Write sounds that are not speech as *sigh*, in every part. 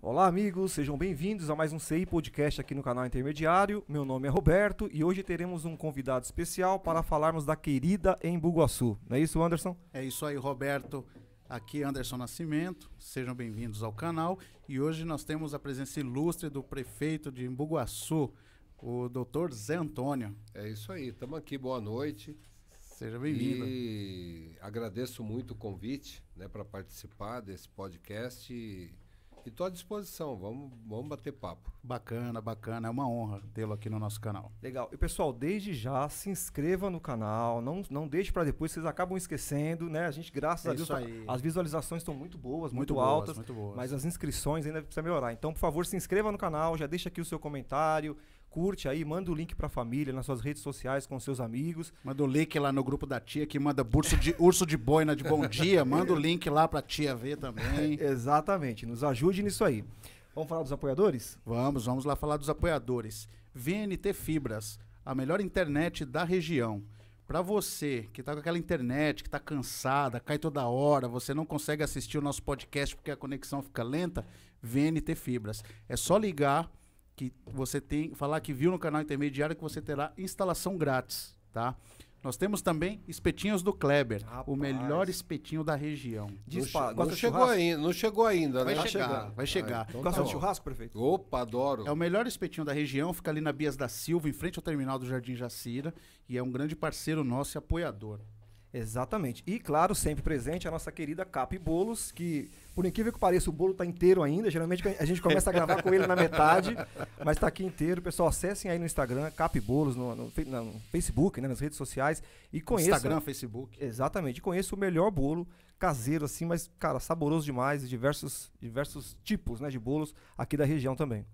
Olá, amigos, sejam bem-vindos a mais um CI Podcast aqui no canal Intermediário. Meu nome é Roberto e hoje teremos um convidado especial para falarmos da querida em Não é isso, Anderson? É isso aí, Roberto. Aqui é Anderson Nascimento, sejam bem-vindos ao canal e hoje nós temos a presença ilustre do prefeito de Embuguaçu, o doutor Zé Antônio. É isso aí, estamos aqui, boa noite. Seja bem-vindo. E agradeço muito o convite né, para participar desse podcast. E estou à disposição, vamos, vamos bater papo. Bacana, bacana, é uma honra tê-lo aqui no nosso canal. Legal. E pessoal, desde já se inscreva no canal, não, não deixe para depois, vocês acabam esquecendo, né? A gente, graças é a Deus, tá, as visualizações estão muito boas, muito, muito boas, altas, muito boas. mas as inscrições ainda precisa melhorar. Então, por favor, se inscreva no canal, já deixa aqui o seu comentário, Curte aí, manda o link pra família, nas suas redes sociais, com seus amigos. Manda o link lá no grupo da tia que manda urso de, urso de boina de bom dia. Manda o link lá pra tia ver também. *laughs* Exatamente, nos ajude nisso aí. Vamos falar dos apoiadores? Vamos, vamos lá falar dos apoiadores. VNT Fibras, a melhor internet da região. Para você que está com aquela internet, que está cansada, cai toda hora, você não consegue assistir o nosso podcast porque a conexão fica lenta, VNT Fibras. É só ligar que você tem, falar que viu no canal intermediário que você terá instalação grátis, tá? Nós temos também espetinhos do Kleber, Rapaz. o melhor espetinho da região. Dispa, não, chegou ainda, não chegou ainda, vai né? Chegar, tá vai ah, chegar. Ah, então gosta tá de churrasco, prefeito? Opa, adoro. É o melhor espetinho da região, fica ali na Bias da Silva, em frente ao terminal do Jardim Jacira, e é um grande parceiro nosso e apoiador. Exatamente. E, claro, sempre presente a nossa querida Cap Bolos, que, por incrível que pareça, o bolo está inteiro ainda. Geralmente a gente começa a gravar com ele na metade, *laughs* mas está aqui inteiro. Pessoal, acessem aí no Instagram, Cap Bolos, no, no, no, Facebook, né, nas redes sociais. E conheçam. Instagram, Facebook. Exatamente. Conheça o melhor bolo caseiro, assim, mas, cara, saboroso demais. Diversos, diversos tipos né, de bolos aqui da região também.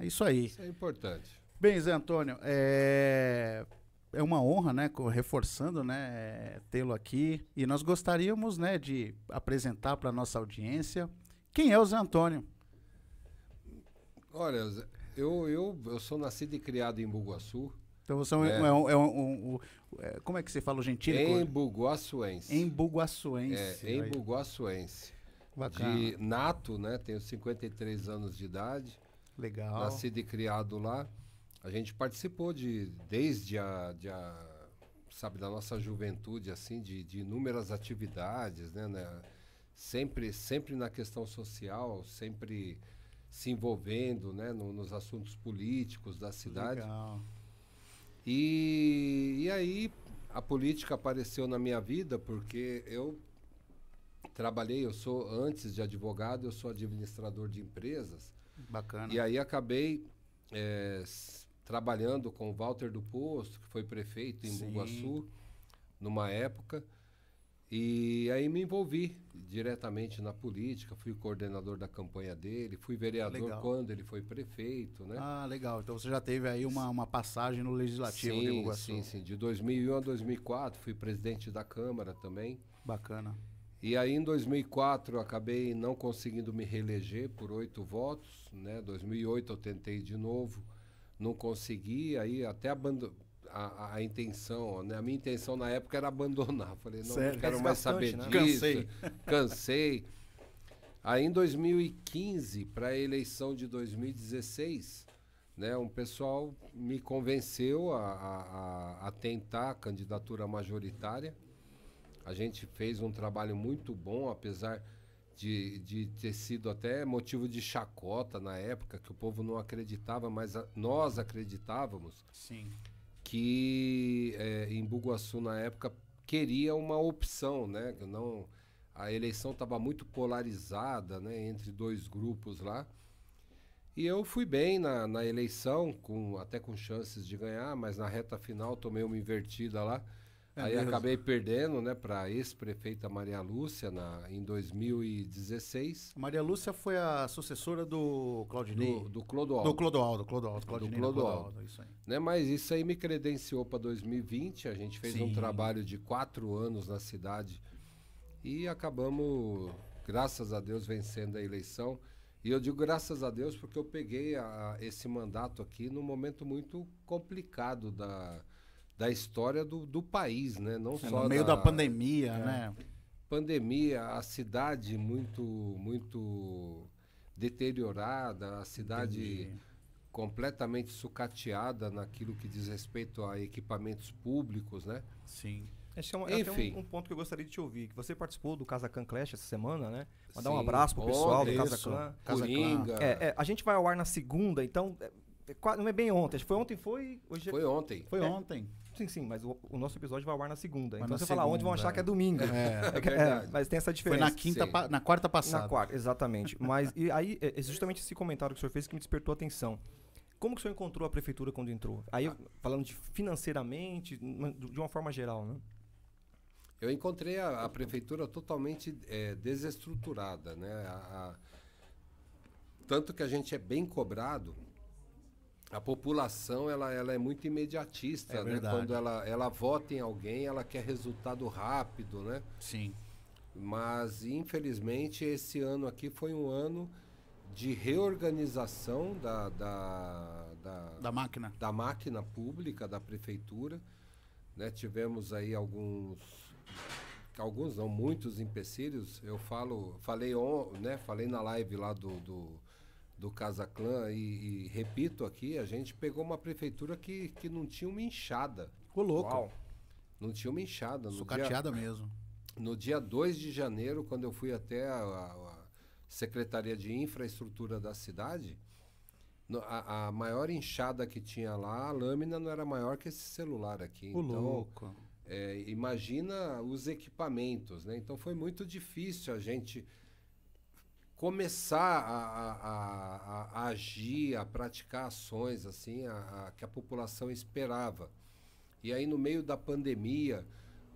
É isso aí. Isso é importante. Bem, Zé Antônio, é é uma honra, né, reforçando, né, tê-lo aqui. E nós gostaríamos, né, de apresentar para nossa audiência quem é o Zé Antônio. Olha, eu, eu, eu sou nascido e criado em Buguaçu. Então você é, um, é. é, é um, um, é, Como é que você fala o gentílico? Em Buguaçuense. É, Buguaçuense. Bacana. De nato, né? Tenho 53 anos de idade. Legal. Nascido e criado lá a gente participou de desde a, de a sabe da nossa juventude assim de, de inúmeras atividades né, né, sempre sempre na questão social sempre se envolvendo né no, nos assuntos políticos da cidade Legal. E, e aí a política apareceu na minha vida porque eu trabalhei eu sou antes de advogado eu sou administrador de empresas bacana e aí acabei é, trabalhando com Walter do Posto, que foi prefeito em Bugaçu, numa época. E aí me envolvi diretamente na política, fui coordenador da campanha dele, fui vereador legal. quando ele foi prefeito, né? Ah, legal. Então você já teve aí uma, uma passagem no Legislativo sim, de Bugaçu. Sim, sim. De 2001 a 2004 fui presidente da Câmara também. Bacana. E aí em 2004 acabei não conseguindo me reeleger por oito votos, né? 2008 eu tentei de novo não consegui, aí até abandono. A, a, intenção, né? A minha intenção na época era abandonar. *laughs* Falei, não, não quero mais saber né? disso. Cansei. *laughs* Cansei. Aí em 2015, para a eleição de 2016, né, um pessoal me convenceu a, a, a tentar a candidatura majoritária. A gente fez um trabalho muito bom, apesar de, de ter sido até motivo de chacota na época, que o povo não acreditava, mas a, nós acreditávamos. Sim. Que é, em Buguaçu, na época, queria uma opção, né? Não, a eleição estava muito polarizada né? entre dois grupos lá. E eu fui bem na, na eleição, com, até com chances de ganhar, mas na reta final tomei uma invertida lá. É Aí mesmo. acabei perdendo, né, para ex-prefeita Maria Lúcia na, em 2016. Maria Lúcia foi a sucessora do Claudinei. Do, do Clodoaldo. Do Clodoaldo, Clodoaldo, Claudinei do né, Clodoaldo. Clodoaldo isso aí. Né, mas isso aí me credenciou para 2020. A gente fez Sim. um trabalho de quatro anos na cidade e acabamos, graças a Deus, vencendo a eleição. E eu digo graças a Deus porque eu peguei a, esse mandato aqui num momento muito complicado da da história do, do país, né? Não é, só no meio da, da pandemia, é, né? Pandemia, a cidade muito muito deteriorada, a cidade Entendi. completamente sucateada naquilo que diz respeito a equipamentos públicos, né? Sim. Esse é um, é Enfim. Um, um, ponto que eu gostaria de te ouvir, que você participou do Casa Can Clash essa semana, né? Mandar Sim. um abraço pro pessoal do Casa Clan. Casa Coringa. É, é, a gente vai ao ar na segunda, então é, é, não é bem ontem. Foi ontem, foi? Hoje Foi ontem. Foi ontem. Sim, sim, mas o, o, nosso episódio vai ao ar na segunda. Mas então, você eu falar ah, onde, vão achar que é domingo. É, *laughs* é, é mas tem essa diferença. Foi na quinta, pa, na quarta passada. Na quarta, exatamente. mas e aí, é, é justamente esse comentário que o senhor fez que me despertou a atenção. Como que o senhor encontrou a prefeitura quando entrou? Aí, falando de financeiramente, de uma forma geral, né? Eu encontrei a, a prefeitura totalmente é, desestruturada, né? A, a, tanto que a gente é bem cobrado a população ela, ela é muito imediatista, é né? Quando ela, ela vota em alguém, ela quer resultado rápido, né? Sim. Mas infelizmente esse ano aqui foi um ano de reorganização da, da, da, da máquina da máquina pública da prefeitura, né? Tivemos aí alguns alguns não muitos empecilhos. Eu falo falei on, né? Falei na live lá do, do do Casa e, e, repito aqui, a gente pegou uma prefeitura que, que não tinha uma enxada. Ficou louco. Uau. Não tinha uma enxada. Sucateada dia, mesmo. No dia 2 de janeiro, quando eu fui até a, a Secretaria de Infraestrutura da cidade, a, a, maior enxada que tinha lá, a lâmina não era maior que esse celular aqui. O então, louco. É, imagina os equipamentos, né? Então foi muito difícil a gente começar a, a, a, a, agir, a praticar ações assim que a população esperava. E aí no meio da pandemia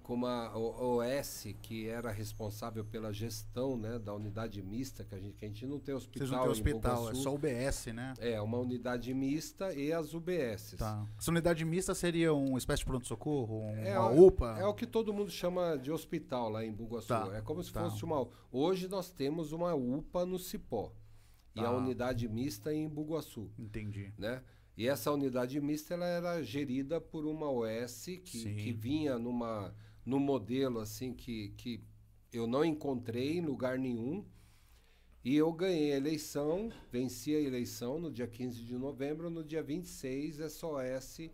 como a OS, que era responsável pela gestão né, da unidade mista, que a gente, que a gente não tem hospital. Vocês não têm hospital, é só UBS, né? É, uma unidade mista e as UBS. Tá. Essa unidade mista seria uma espécie de pronto-socorro? Uma é, UPA? É o que todo mundo chama de hospital lá em Bugaçu. Tá. É como se tá. fosse uma. Hoje nós temos uma UPA no Cipó. E a tá. unidade mista em Bugaçu. Entendi. Né? E essa unidade mista ela era gerida por uma OS que, que vinha numa no modelo assim que, que eu não encontrei em lugar nenhum. E eu ganhei a eleição, venci a eleição no dia 15 de novembro, no dia 26 a SOS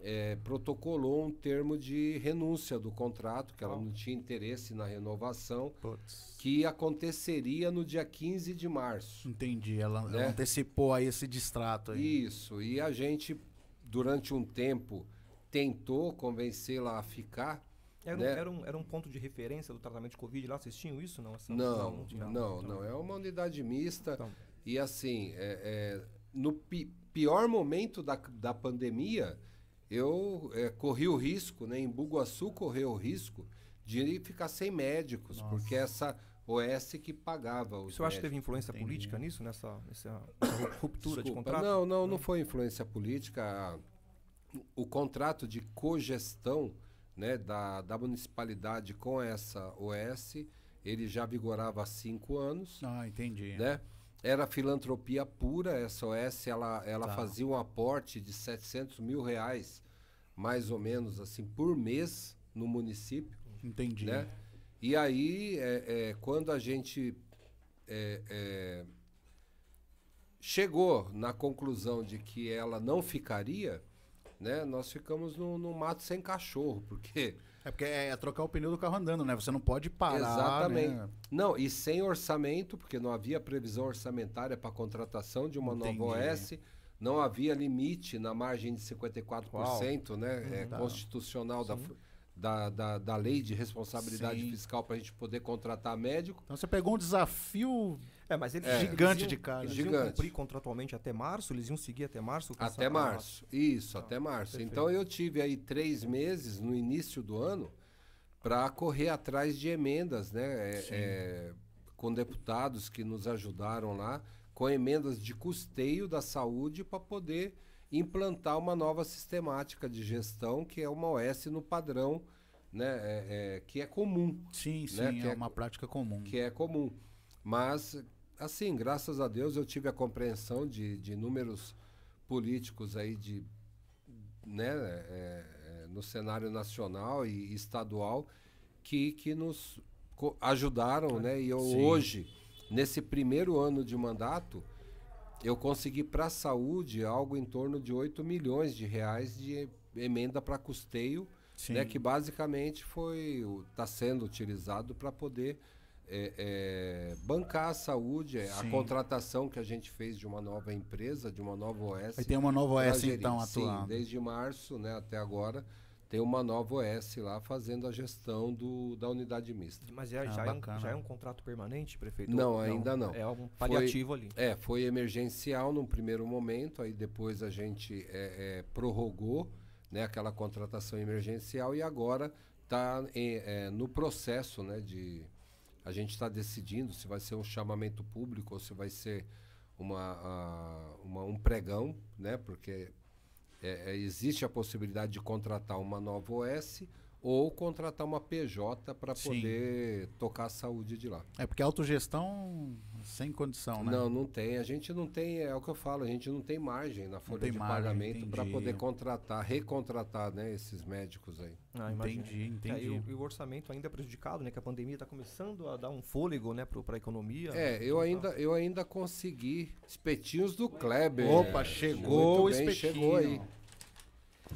é, protocolou um termo de renúncia do contrato, que ela não tinha interesse na renovação, Puts. que aconteceria no dia 15 de março. Entendi, ela, né? antecipou aí esse distrato. Aí. Isso, e a gente, durante um tempo, tentou convencê-la a ficar, é, era, né? um, era, um, era um ponto de referência do tratamento de Covid lá? Vocês tinham isso? Não, essa, não, não, não, então, não, É uma unidade mista. Então. E assim, é, é, no pi pior momento da, da pandemia, eu é, corri o risco, né, em Bugaçu correu o risco de ficar sem médicos, Nossa. porque essa OS que pagava os Você acha que teve influência Entendi. política nisso, nessa, nessa *coughs* ruptura Desculpa, de contrato? Não, não, não, não foi influência política. O contrato de cogestão né, da, da municipalidade com essa OS, ele já vigorava há cinco anos. Ah, entendi. Né? Era filantropia pura, essa OS, ela, ela tá. fazia um aporte de 700 mil reais, mais ou menos, assim, por mês no município. Entendi. Né? E aí, é, é, quando a gente é, é chegou na conclusão de que ela não ficaria, né? Nós ficamos no, no, mato sem cachorro, porque. É porque é, é, trocar o pneu do carro andando, né? Você não pode parar. Exatamente. Né? Não, e sem orçamento, porque não havia previsão orçamentária para contratação de uma Entendi. nova OS, não havia limite na margem de 54%, Uau. né? é, tá. Constitucional da. Da, da, da, lei de responsabilidade Sim. fiscal para a gente poder contratar médico. Então você pegou um desafio é, mas eles é, gigante eles iam, de cara. Né? Eles gigante. iam cumprir contratualmente até março, eles iam seguir até março. Até março, março, isso, ah, até março. Perfeito. Então eu tive aí três meses no início do ano para correr atrás de emendas, né? É, é, com deputados que nos ajudaram lá, com emendas de custeio da saúde para poder implantar uma nova sistemática de gestão que é uma OS no padrão, né? É, é, que é comum. Sim, né? sim, que é, é uma prática comum. Que é comum. Mas assim, graças a Deus eu tive a compreensão de, de números políticos aí de, né, é, é no cenário nacional e estadual que, que nos ajudaram, né? E eu Sim. hoje, nesse primeiro ano de mandato, eu consegui para a saúde algo em torno de 8 milhões de reais de emenda para custeio, né? Sim. né, que basicamente foi está sendo utilizado para poder é, é, bancar a saúde, é Sim. a contratação que a gente fez de uma nova empresa, de uma nova OS. E tem uma nova OS então, gerir. então atuando. Sim, desde março né, até agora tem uma nova OS lá fazendo a gestão do, da unidade mista. Mas já, é, ah, já, é, um, já é um contrato permanente, prefeito? Não, ainda não. É algum paliativo foi, ali. É, foi emergencial num primeiro momento, aí depois a gente é, prorrogou né, aquela contratação emergencial e agora está no processo né, de a gente está decidindo se vai ser um chamamento público ou se vai ser uma, uma um pregão, né? Porque é, é, existe a possibilidade de contratar uma nova OS ou contratar uma PJ para poder tocar a saúde de lá. É porque a autogestão sem condição, né? Não, não tem. A gente não tem, é o que eu falo, a gente não tem margem na folha de margem, pagamento para poder contratar, recontratar né, esses médicos aí. Ah, entendi, entendi. É, e, o, e, o, orçamento ainda é prejudicado, né? Que a pandemia está começando a dar um fôlego né, para a economia. É, né, eu ainda, eu ainda consegui espetinhos do Kleber. Opa, chegou o espetinho. Chegou aí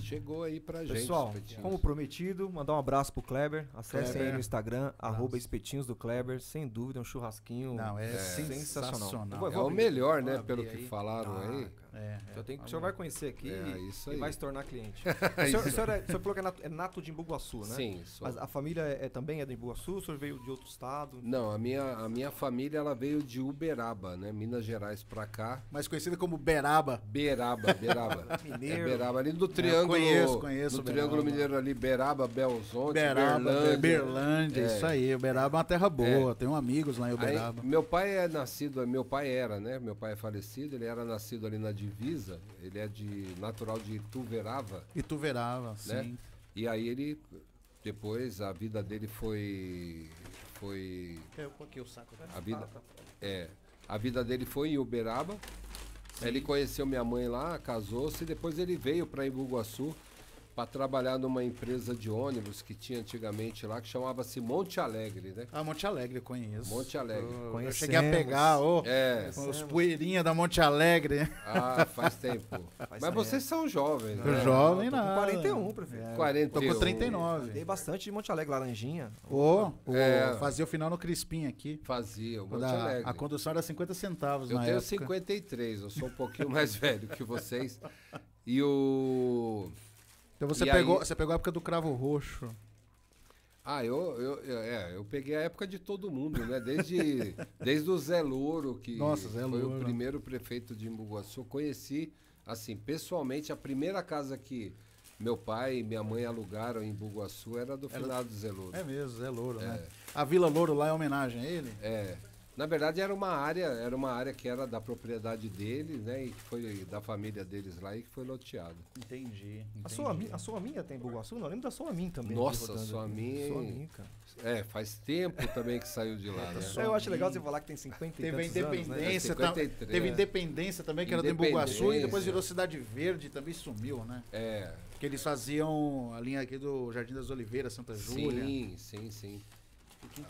chegou aí pra gente. Pessoal, como prometido, mandar um abraço pro Kleber. Acessem aí no Instagram, arroba espetinhos do Kleber. Sem dúvida, é um churrasquinho Não, é sensacional. sensacional. é o melhor, né? Pelo que falaram ah, aí. É, então é, tem o tá senhor vai conhecer aqui e, é, é e vai se tornar cliente. o, *laughs* senhor, o, senhor é, o senhor falou que é nato, é nato de Imbuguaçu, né? Sim. Sou. Mas a família é, também é de Imbuguaçu? O senhor veio de outro estado? Não, a minha, a minha família ela veio de Uberaba, né? Minas Gerais pra cá. Mais conhecida como Beraba. Beraba, Beraba. *laughs* Mineiro. É Beraba, ali do Triângulo. Eu conheço, conheço. Do Triângulo Mineiro ali, Beraba, Belzonte, Beraba, Berlândia. Berlândia é. isso aí. Uberaba é uma terra boa. É. Tenho amigos lá em Uberaba. Aí, meu pai é nascido, meu pai era, né? Meu pai é falecido, ele era nascido ali na divisa, ele é de natural de Ituverava. Ituverava, né? sim. E aí ele depois a vida dele foi foi eu coloquei o saco né? a vida é a vida dele foi em Uberaba Sim. ele conheceu minha mãe lá casou-se depois ele veio para Imbuguaçu para trabalhar numa empresa de ônibus que tinha antigamente lá, que chamava-se Monte Alegre, né? Ah, Monte Alegre, conheço. Monte Alegre. Eu, eu cheguei a pegar oh, é. os poeirinhas da Monte Alegre. Ah, faz *laughs* tempo. Faz Mas vocês são jovens, né? Jovem, não. Com 41, prefeito. É, 41. Tô com 39. É, Tem bastante de Monte Alegre, Laranjinha. Ô, oh, é. fazia o final no Crispim aqui. Fazia, o Monte da, Alegre. A condução era 50 centavos eu na época. Eu tenho 53, eu sou um pouquinho *laughs* mais velho que vocês. E o... Então você e pegou, aí... você pegou a época do Cravo Roxo. Ah, eu, eu, eu, é, eu peguei a época de todo mundo, né? Desde, *laughs* desde o Zé Louro, que Nossa, Zé foi o primeiro prefeito de Imbuguaçu. Conheci, assim, pessoalmente, a primeira casa que meu pai e minha mãe alugaram em Bugaçu era do era... finado do Zé Louro. É mesmo, Zé Louro, né? é. né? A Vila Louro lá é homenagem a ele? É. Na verdade era uma área, era uma área que era da propriedade deles, né? E que foi da família deles lá e que foi loteada. Entendi. entendi. A sua a sua minha tem tá Bugaçu? Não, lembro da sua minha também. Tá Nossa, sua minha. É, faz tempo também que saiu de lá, né? É, eu acho legal você falar que tem 50 Teve a né? independência, tá, né? 53, teve independência também que era de Bugaçu e depois virou Cidade Verde, também sumiu, né? É. Que eles faziam a linha aqui do Jardim das Oliveiras, Santa Júlia. Sim, sim, sim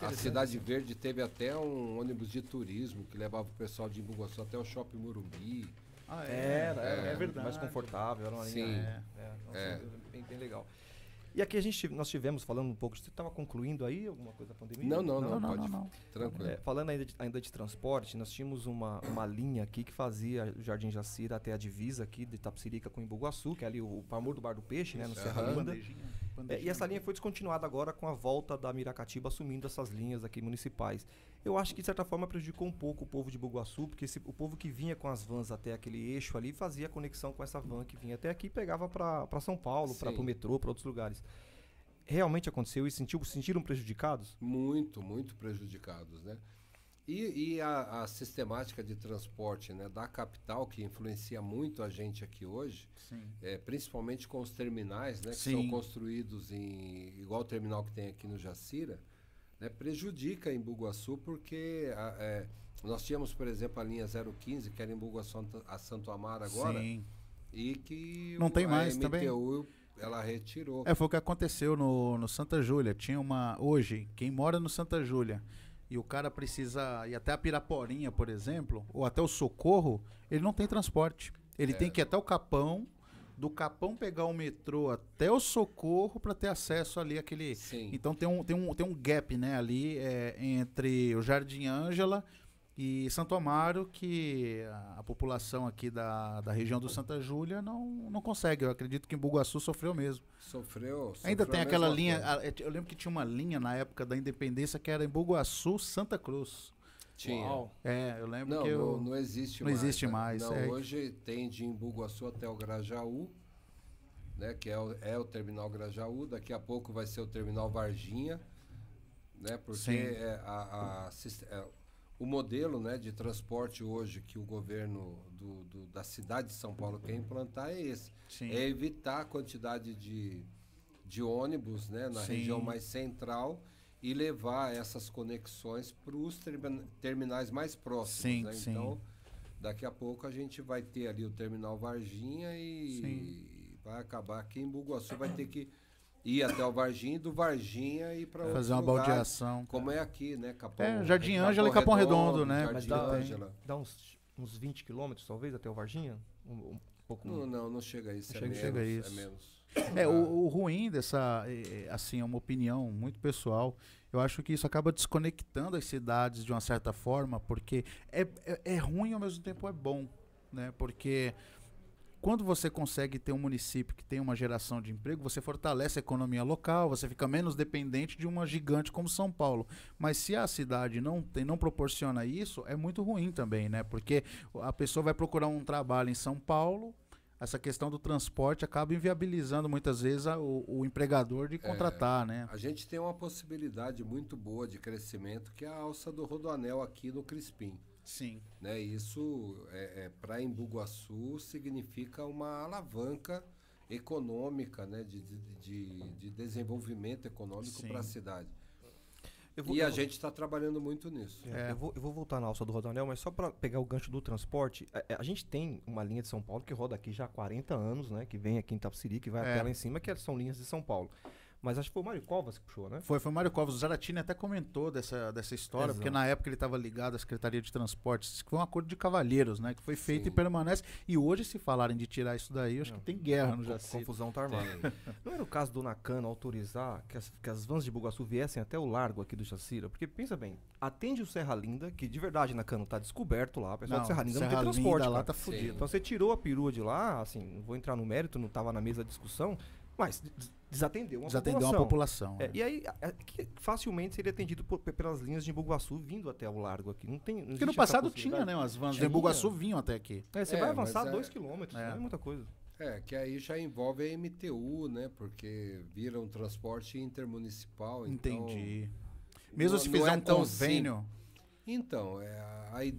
a Cidade Verde teve até um ônibus de turismo que levava o pessoal de Imbuguaçu até o Shopping Murumbi. Ah, é, era, é, é, verdade. Mais confortável, era uma Sim. Linha, é, é, é. bem, bem legal. E aqui a gente, nós tivemos, falando um pouco, você estava concluindo aí alguma coisa da pandemia? Não, não, não, não, pode, não, não. tranquilo. É, falando ainda de, ainda de transporte, nós tínhamos uma, uma linha aqui que fazia o Jardim Jacira até a divisa aqui de Tapsirica com Imbuguaçu, que é ali o, o Pamor do Bar do Peixe, né, no Serra Linda. É, e essa linha foi descontinuada agora com a volta da Miracatiba assumindo essas linhas aqui municipais. Eu acho que de certa forma prejudicou um pouco o povo de Buguaçu, porque esse, o povo que vinha com as vans até aquele eixo ali fazia conexão com essa van que vinha até aqui e pegava para São Paulo, para o metrô, para outros lugares. Realmente aconteceu e sentiu, sentiram prejudicados? Muito, muito prejudicados, né? E, e a, a, sistemática de transporte né, da capital, que influencia muito a gente aqui hoje, é, principalmente com os terminais, né, que Sim. são construídos em. igual o terminal que tem aqui no Jacira, né, prejudica em Bugaçu, porque a, é, nós tínhamos, por exemplo, a linha 015, que era em Bugaçu a Santo Amaro agora, Sim. e que não o, tem mais a MTU, também. Ela retirou. É, foi o que aconteceu no, no Santa Júlia. Tinha uma. Hoje, quem mora no Santa Júlia e o cara precisa ir até a Piraporinha, por exemplo, ou até o Socorro, ele não tem transporte. Ele é. tem que ir até o Capão, do Capão pegar o metrô até o Socorro para ter acesso ali àquele. Sim. Então tem um, tem, um, tem um gap né, ali é, entre o Jardim Ângela e Santo Amaro, que a, população aqui da, da região do Santa Júlia não, não consegue. Eu acredito que em Bugaçu sofreu mesmo. Sofreu. sofreu Ainda tem aquela linha. eu lembro que tinha uma linha na época da independência que era em Bugaçu, Santa Cruz. Tinha. Uau. É, eu lembro não, que. Eu, não, não existe não mais. Existe né? mais não, é. hoje tem de Imbuguaçu até o Grajaú, né? Que é o, é o terminal Grajaú, daqui a pouco vai ser o terminal Varginha. Né, porque é, a, a, a, é o modelo né, de transporte hoje que o governo do, do, da cidade de São Paulo quer implantar é esse. Sim. É evitar a quantidade de, de ônibus né, na Sim. região mais central e levar essas conexões para os terminais mais próximos. Sim, né? sim. Então, daqui a pouco a gente vai ter ali o terminal Varginha e, vai acabar aqui em Buguaçu, vai ter que ir até o Varginha e do Varginha ir para Fazer uma lugar, baldeação. Como é aqui, né? Capão, é, Jardim Ângela e Capão Redondo, Redondo né? Mas Dá, dá, uns, uns 20 quilômetros, talvez, até o Varginha? Um, um pouco... Não, não, não chega a isso. Não é chega, menos, chega a é isso. É menos. É, o, o, ruim dessa, é, é, assim, é uma opinião muito pessoal. Eu acho que isso acaba desconectando as cidades de uma certa forma, porque é, é, é ruim ao mesmo tempo é bom, né? Porque quando você consegue ter um município que tem uma geração de emprego, você fortalece a economia local, você fica menos dependente de uma gigante como São Paulo. Mas se a cidade não tem, não proporciona isso, é muito ruim também, né? Porque a pessoa vai procurar um trabalho em São Paulo, essa questão do transporte acaba inviabilizando muitas vezes a, o, o, empregador de é, contratar, é, né? A gente tem uma possibilidade muito boa de crescimento que é a alça do Rodoanel aqui no Crispim. Sim. Né? Isso, é, é para Embu-Guaçu, significa uma alavanca econômica, né? de, de, de, de desenvolvimento econômico para a cidade. Vou, e a vou, gente está trabalhando muito nisso. É. Eu, vou, eu, vou, voltar na alça do Rodanel, mas só para pegar o gancho do transporte, a, é, é, a, gente tem uma linha de São Paulo que roda aqui já há 40 anos, né? Que vem aqui em Tapsiri, que vai é. até lá em cima, que são linhas de São Paulo. Mas acho que foi o Mário Covas que puxou, né? Foi, foi o Mário Covas. O Zaratini até comentou dessa, dessa história, Exato. porque na época ele estava ligado à Secretaria de Transportes, que foi um acordo de cavalheiros, né? Que foi feito Sim. e permanece. E hoje, se falarem de tirar isso daí, acho não. que tem guerra não, no Jaci. Confusão tá armada. não era o caso do Nakano autorizar que as, que as vans de Bugaçu viessem até o largo aqui do Jacira? Porque, pensa bem, atende o Serra Linda, que de verdade, Nakano, tá descoberto lá. O pessoal não, do Serra Linda Serra não tem transporte. Linda lá tá fudido. Então você tirou a perua de lá, assim, não vou entrar no mérito, não estava na mesa de discussão, mas desatendeu uma desatendeu população. uma população. É, é. E aí, a, a, que facilmente seria atendido por, pelas linhas de embu vindo até o largo aqui. Não tem, não Porque no passado tinha, né? As vans de embu vinham até aqui. É, você vai é, avançar é, dois quilômetros, é. não né, é muita coisa. É, que aí já envolve a MTU, né? Porque vira um transporte intermunicipal. Então Entendi. Mesmo não, se fizer um convênio. Sim. Então, é, aí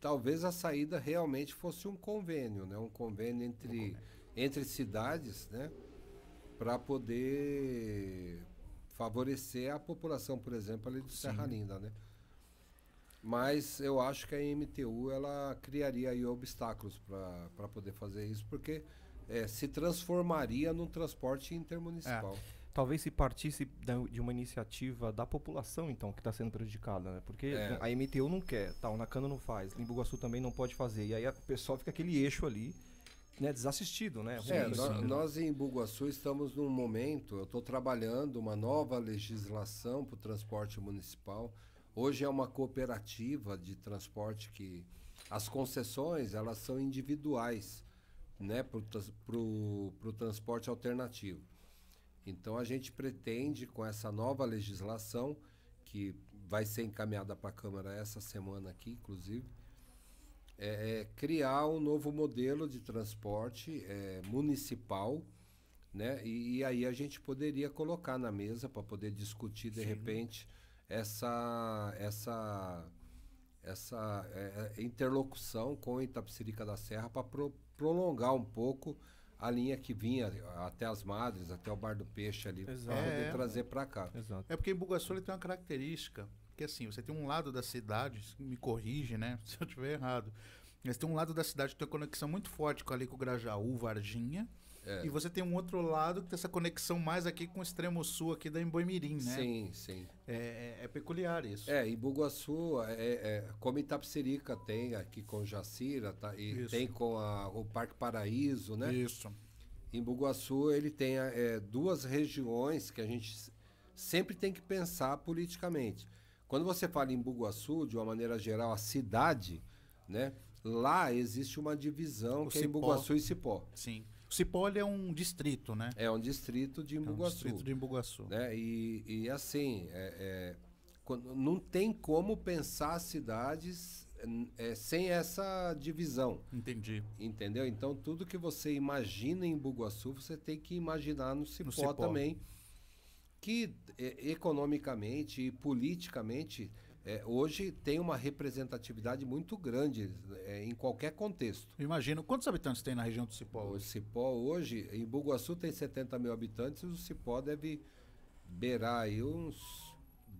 talvez a saída realmente fosse um convênio, né? Um convênio entre, um convênio. entre cidades, né? para poder favorecer a população, por exemplo, ali do Sim. Serra Linda, né? Mas eu acho que a MTU ela criaria aí obstáculos para poder fazer isso, porque é, se transformaria num transporte intermunicipal. É. Talvez se partisse de uma iniciativa da população, então, que está sendo prejudicada, né? Porque é. a MTU não quer, tá, o Nakano não faz, Limbuguaçu também não pode fazer. E aí o pessoal fica aquele eixo ali né, desassistido, né? É, nós, assim, né? nós em Buguaçu estamos num momento, eu estou trabalhando uma nova legislação para o transporte municipal. Hoje é uma cooperativa de transporte que as concessões elas são individuais né, para o transporte alternativo. Então a gente pretende, com essa nova legislação, que vai ser encaminhada para a Câmara essa semana aqui, inclusive, é, é, criar um novo modelo de transporte é, municipal, né? E, e, aí a gente poderia colocar na mesa para poder discutir de Sim. repente essa essa essa é, é interlocução com Itapecerica da Serra para pro, prolongar um pouco a linha que vinha até as Madres, até o Bar do Peixe ali, para poder é, trazer para cá. Exato. É porque em Bugaçu ele tem uma característica porque assim, você tem um lado da cidade, me corrige, né? *laughs* Se eu estiver errado. Mas tem um lado da cidade que tem uma conexão muito forte com ali com o Grajaú, Varginha. É. E você tem um outro lado que tem essa conexão mais aqui com o extremo sul aqui da Emboimirim, né? Sim, sim. É, é, é peculiar isso. É, em Buguaçu, é, é, é, como Itapsirica tem aqui com Jacira, tá, e isso. tem com a, o Parque Paraíso, né? Isso. Em Buguaçu ele tem duas regiões que a gente sempre tem que pensar politicamente. Quando você fala em Bugaçu, de uma maneira geral, a cidade, né? Lá existe uma divisão o que é Cipó. é Bugaçu e Cipó. Sim. O Cipó é um distrito, né? É um distrito de Imbuguaçu. É um distrito de Imbuguaçu. Né? E, e assim, é, é, não tem como pensar cidades é, sem essa divisão. Entendi. Entendeu? Então, tudo que você imagina em Bugaçu, você tem que imaginar no Cipó, no Cipó. também, que é, economicamente e politicamente é, hoje tem uma representatividade muito grande é, em qualquer contexto. Imagino. Quantos habitantes tem na região do Cipó? O Cipó hoje, em Bugaçu tem 70 mil habitantes, o Cipó deve beirar aí uns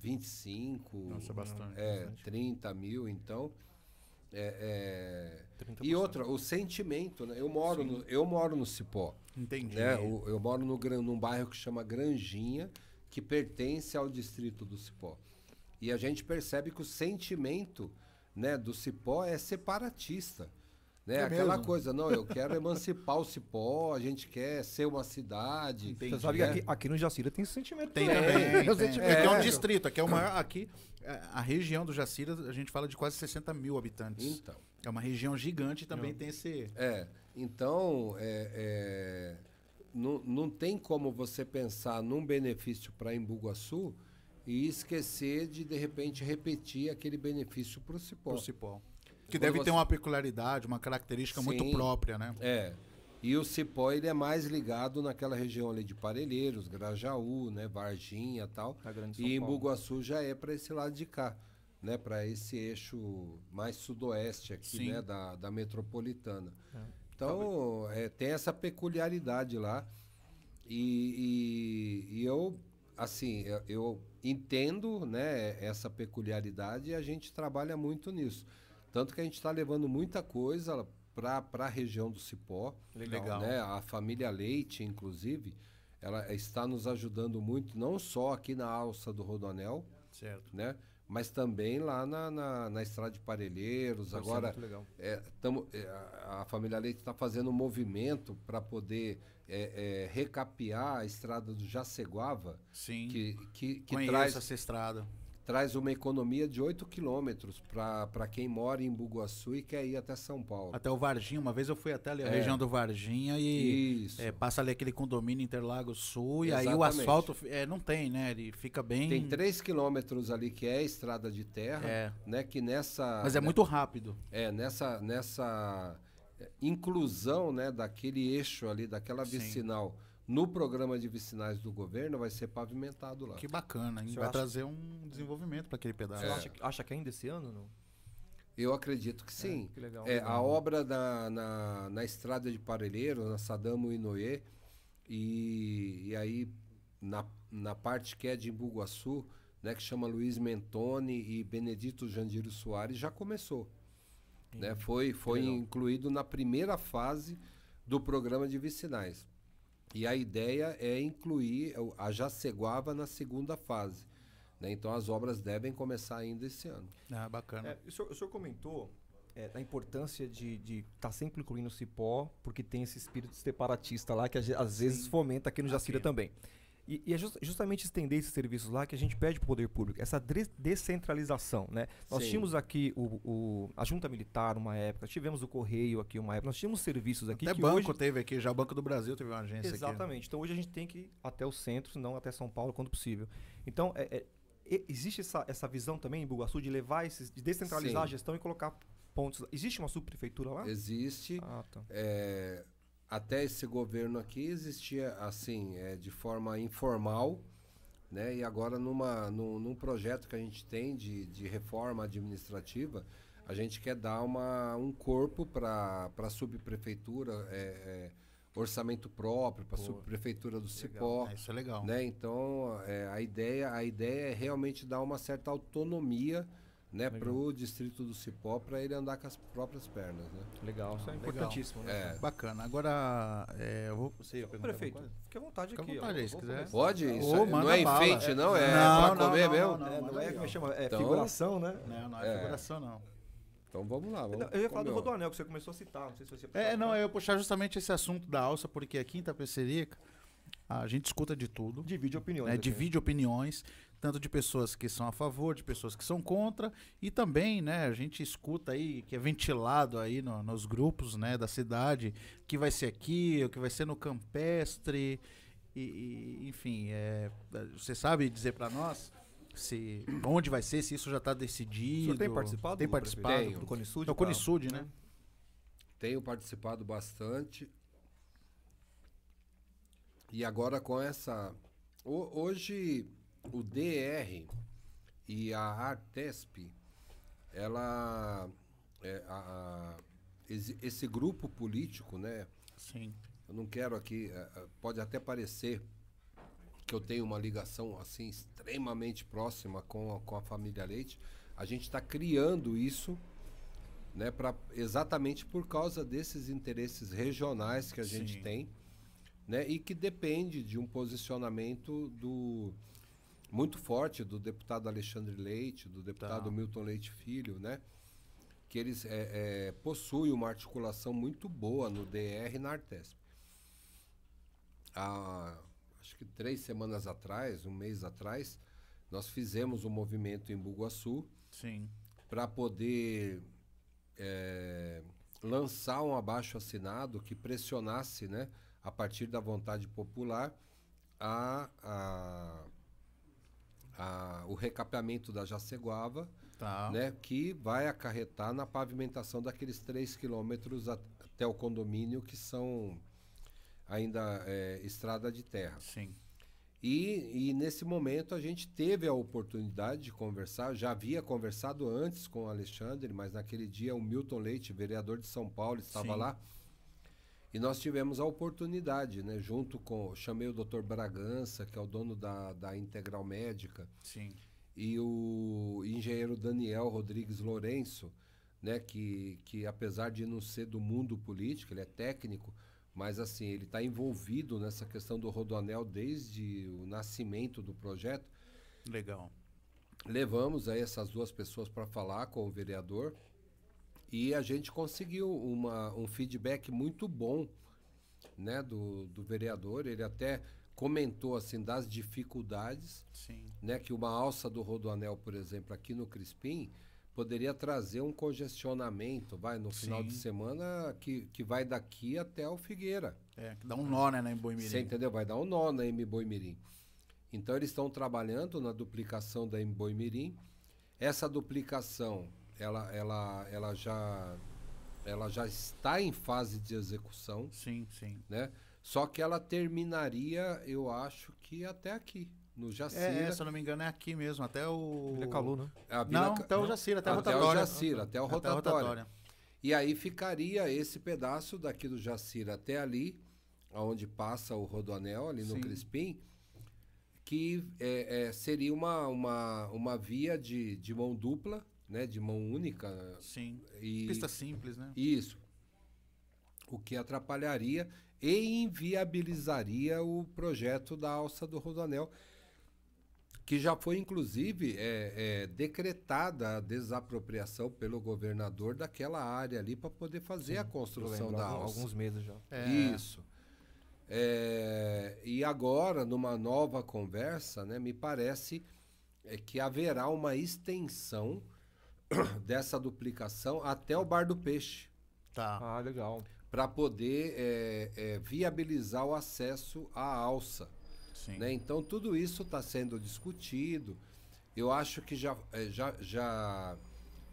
25. Nossa, é bastante. É, bastante. 30 mil, então. É, é... E outra, o sentimento, né? Eu moro, no, eu moro no Cipó. Entendi. Né? Eu, eu moro no, num bairro que chama Granjinha, que pertence ao distrito do Cipó. E a gente percebe que o sentimento né, do Cipó é separatista. Né? É Aquela mesmo. coisa, não, eu quero emancipar o Cipó, a gente quer ser uma cidade. Entendi, Você sabe que né? aqui, aqui no Jacira tem esse sentimento. Tem também. Tem, tem. Sentimento. É, é, um distrito, aqui é uma. Aqui, é, a região do Jacira, a gente fala de quase 60 mil habitantes. Então. É uma região gigante também não. tem esse. É. Então, é, é não, não tem como você pensar num benefício para Embu-Guaçu e esquecer de, de repente, repetir aquele benefício para o Cipó. o Cipó. Que Quando deve você... ter uma peculiaridade, uma característica Sim, muito própria, né? É. E o cipó ele é mais ligado naquela região ali de Parelheiros, Grajaú, né, Varginha, tal. Tá e Embu-Guaçu já é para esse lado de cá, né, para esse eixo mais sudoeste aqui, Sim. né, da, da metropolitana. É. Então, é, tem essa peculiaridade lá. E, e, e eu, assim, eu, eu, entendo né, essa peculiaridade e a gente trabalha muito nisso. Tanto que a gente está levando muita coisa para a região do Cipó. Legal. Né? A família Leite, inclusive, ela está nos ajudando muito, não só aqui na alça do Rodoanel. Certo. Né? mas também lá na, na, na Estrada de Parelheiros. Pode Agora, é, tamo, é, a família Leite está fazendo um movimento para poder é, é, recapear a estrada do Jaceguava. Sim. Que, que, que traz essa estrada traz uma economia de 8 quilômetros para quem mora em Buguaçu e quer ir até São Paulo. Até o Varginha, uma vez eu fui até ali, a é. região do Varginha e é, passa ali aquele condomínio Interlagos Sul Exatamente. e aí o asfalto é, não tem, né? Ele fica bem... Tem 3 quilômetros ali que é estrada de terra, é. né? Que nessa... Mas é né, muito rápido. É, nessa, nessa inclusão né, daquele eixo ali, daquela vicinal... Sim no programa de vicinais do governo vai ser pavimentado lá. Que bacana, hein? Vai acha... trazer um desenvolvimento para aquele pedaço. É. Acha, que, acha que ainda esse ano? Não? Eu acredito que é, sim. É, que legal. É, a obra da, na, na estrada de Parelheiro, na Sadamo Inoue, e, e aí na, na parte que é de Imbuguaçu, né, que chama Luiz Mentoni e Benedito Jandiro Soares, já começou. Né? Foi, foi incluído na primeira fase do programa de vicinais. E a ideia é incluir a Jaceguava na segunda fase. Né? Então as obras devem começar ainda esse ano. Ah, bacana. É, o, senhor, o, senhor, comentou é, da importância de estar tá sempre incluindo o Cipó, porque tem esse espírito separatista lá que às vezes Sim. fomenta aqui no Jacira também. E, e é just, justamente estender esses serviços lá que a gente pede para o poder público, essa de descentralização. Né? Nós Sim. tínhamos aqui o, o, a junta militar uma época, tivemos o correio aqui uma época, nós tínhamos serviços aqui. Até que banco hoje... teve aqui, já o Banco do Brasil teve uma agência Exatamente. aqui. Exatamente. Né? Então hoje a gente tem que ir até o centro, não até São Paulo, quando possível. Então, é, é existe essa, essa visão também em Bugaçu de levar esses, de descentralizar Sim. a gestão e colocar pontos. Existe uma subprefeitura lá? Existe. Ah, tá. é, até esse governo aqui existia assim, é, de forma informal, né? E agora numa, num, num projeto que a gente tem de, de reforma administrativa, a gente quer dar uma, um corpo para a subprefeitura, é, é, orçamento próprio, para a subprefeitura do Cipó. É, isso é legal. Né? Então, é, a, ideia, a ideia é realmente dar uma certa autonomia né, para o distrito do Cipó, para ele andar com as próprias pernas. Né? Legal, isso é ah, importantíssimo. Né? É. Bacana. Agora, é, eu vou. Você ia Prefeito, fique à vontade aqui. Fica À vontade, ó, aí, se quiser. Pode? Isso oh, não é enfeite, não? É não, para comer não, mesmo? Não, é, é, é que me é, como chama, é então, figuração, né? Não, não é, figuração, não. Então vamos lá. Vamos eu ia falar do Rodoanel, que você começou a citar. Não sei se você É, não, eu ia puxar justamente esse assunto da alça, porque aqui em Tapecerica. A gente escuta de tudo. Divide opiniões. Né? Divide opiniões tanto de pessoas que são a favor, de pessoas que são contra, e também, né, a gente escuta aí, que é ventilado aí no, nos grupos, né, da cidade, que vai ser aqui, o que vai ser no campestre, e, e enfim, é, você sabe dizer para nós se onde vai ser, se isso já está decidido? Você tem participado? Tem participado Tenho. do Cone Sud? Do é Cone Sud, né? né? Tenho participado bastante. E agora com essa hoje o DR e a Artesp, ela é, a, a, esse grupo político, né? Sim. Eu não quero aqui, é, é, pode até parecer que eu tenho uma ligação assim extremamente próxima com a, com a família Leite. A gente está criando isso, né? Para exatamente por causa desses interesses regionais que a Sim. gente tem, né? E que depende de um posicionamento do muito forte do deputado Alexandre Leite, do deputado tá. Milton Leite Filho, né? Que eles é, é, possuem uma articulação muito boa no DR e na Artesp. Há, acho que três semanas atrás, um mês atrás, nós fizemos um movimento em Buguaçu para poder é, lançar um abaixo assinado que pressionasse, né, a partir da vontade popular, a, a a, o recapeamento da Jaceguava, tá. né, que vai acarretar na pavimentação daqueles 3 quilômetros até o condomínio que são ainda é, estrada de terra. Sim. E, e, nesse momento a gente teve a oportunidade de conversar, já havia conversado antes com o Alexandre, mas naquele dia o Milton Leite, vereador de São Paulo, estava Sim. lá e nós tivemos a oportunidade, né, junto com. Chamei o doutor Bragança, que é o dono da, da Integral Médica. Sim. E o engenheiro Daniel Rodrigues Lourenço, né, que, que apesar de não ser do mundo político, ele é técnico, mas assim, ele está envolvido nessa questão do Rodoanel desde o nascimento do projeto. Legal. Levamos aí essas duas pessoas para falar com o vereador e a gente conseguiu uma, um feedback muito bom né, do, do vereador. Ele até comentou assim das dificuldades, Sim. né, que uma alça do rodoanel, por exemplo, aqui no Crispim, poderia trazer um congestionamento, vai no Sim. final de semana que, que vai daqui até o Figueira. É, que dá um nó né, na Mboimirim. Você entendeu? Vai dar um nó na Mboimirim. Então eles estão trabalhando na duplicação da Mboimirim. Essa duplicação ela, ela, ela já ela já está em fase de execução. Sim, sim. Né? Só que ela terminaria, eu acho que até aqui. No Jacira. É, é se eu não me engano, é aqui mesmo, até o. Vila Calu, né? Vila... Não, até o Jacira, até, até o Jacira, até o rotatório. Até o rotatório. E aí ficaria esse pedaço daqui do Jacira até ali, aonde passa o Rodoanel, ali no Sim. Crispim, que é, é, seria uma, uma, uma via de, de mão dupla, né, de mão única. Sim. E, Pista simples, né? Isso. O que atrapalharia e inviabilizaria o projeto da alça do Rodanel, que já foi, inclusive, é, é, decretada a desapropriação pelo governador daquela área ali para poder fazer Sim, a construção da alguns, alça. Alguns meses já. É. Isso. É, e agora, numa nova conversa, né, me parece é que haverá uma extensão *coughs* dessa duplicação até o Bar do Peixe. Tá. Ah, legal. Para poder é, é, viabilizar o acesso à alça. Sim. Né? Então, tudo isso está sendo discutido. Eu acho que já, é, já, já,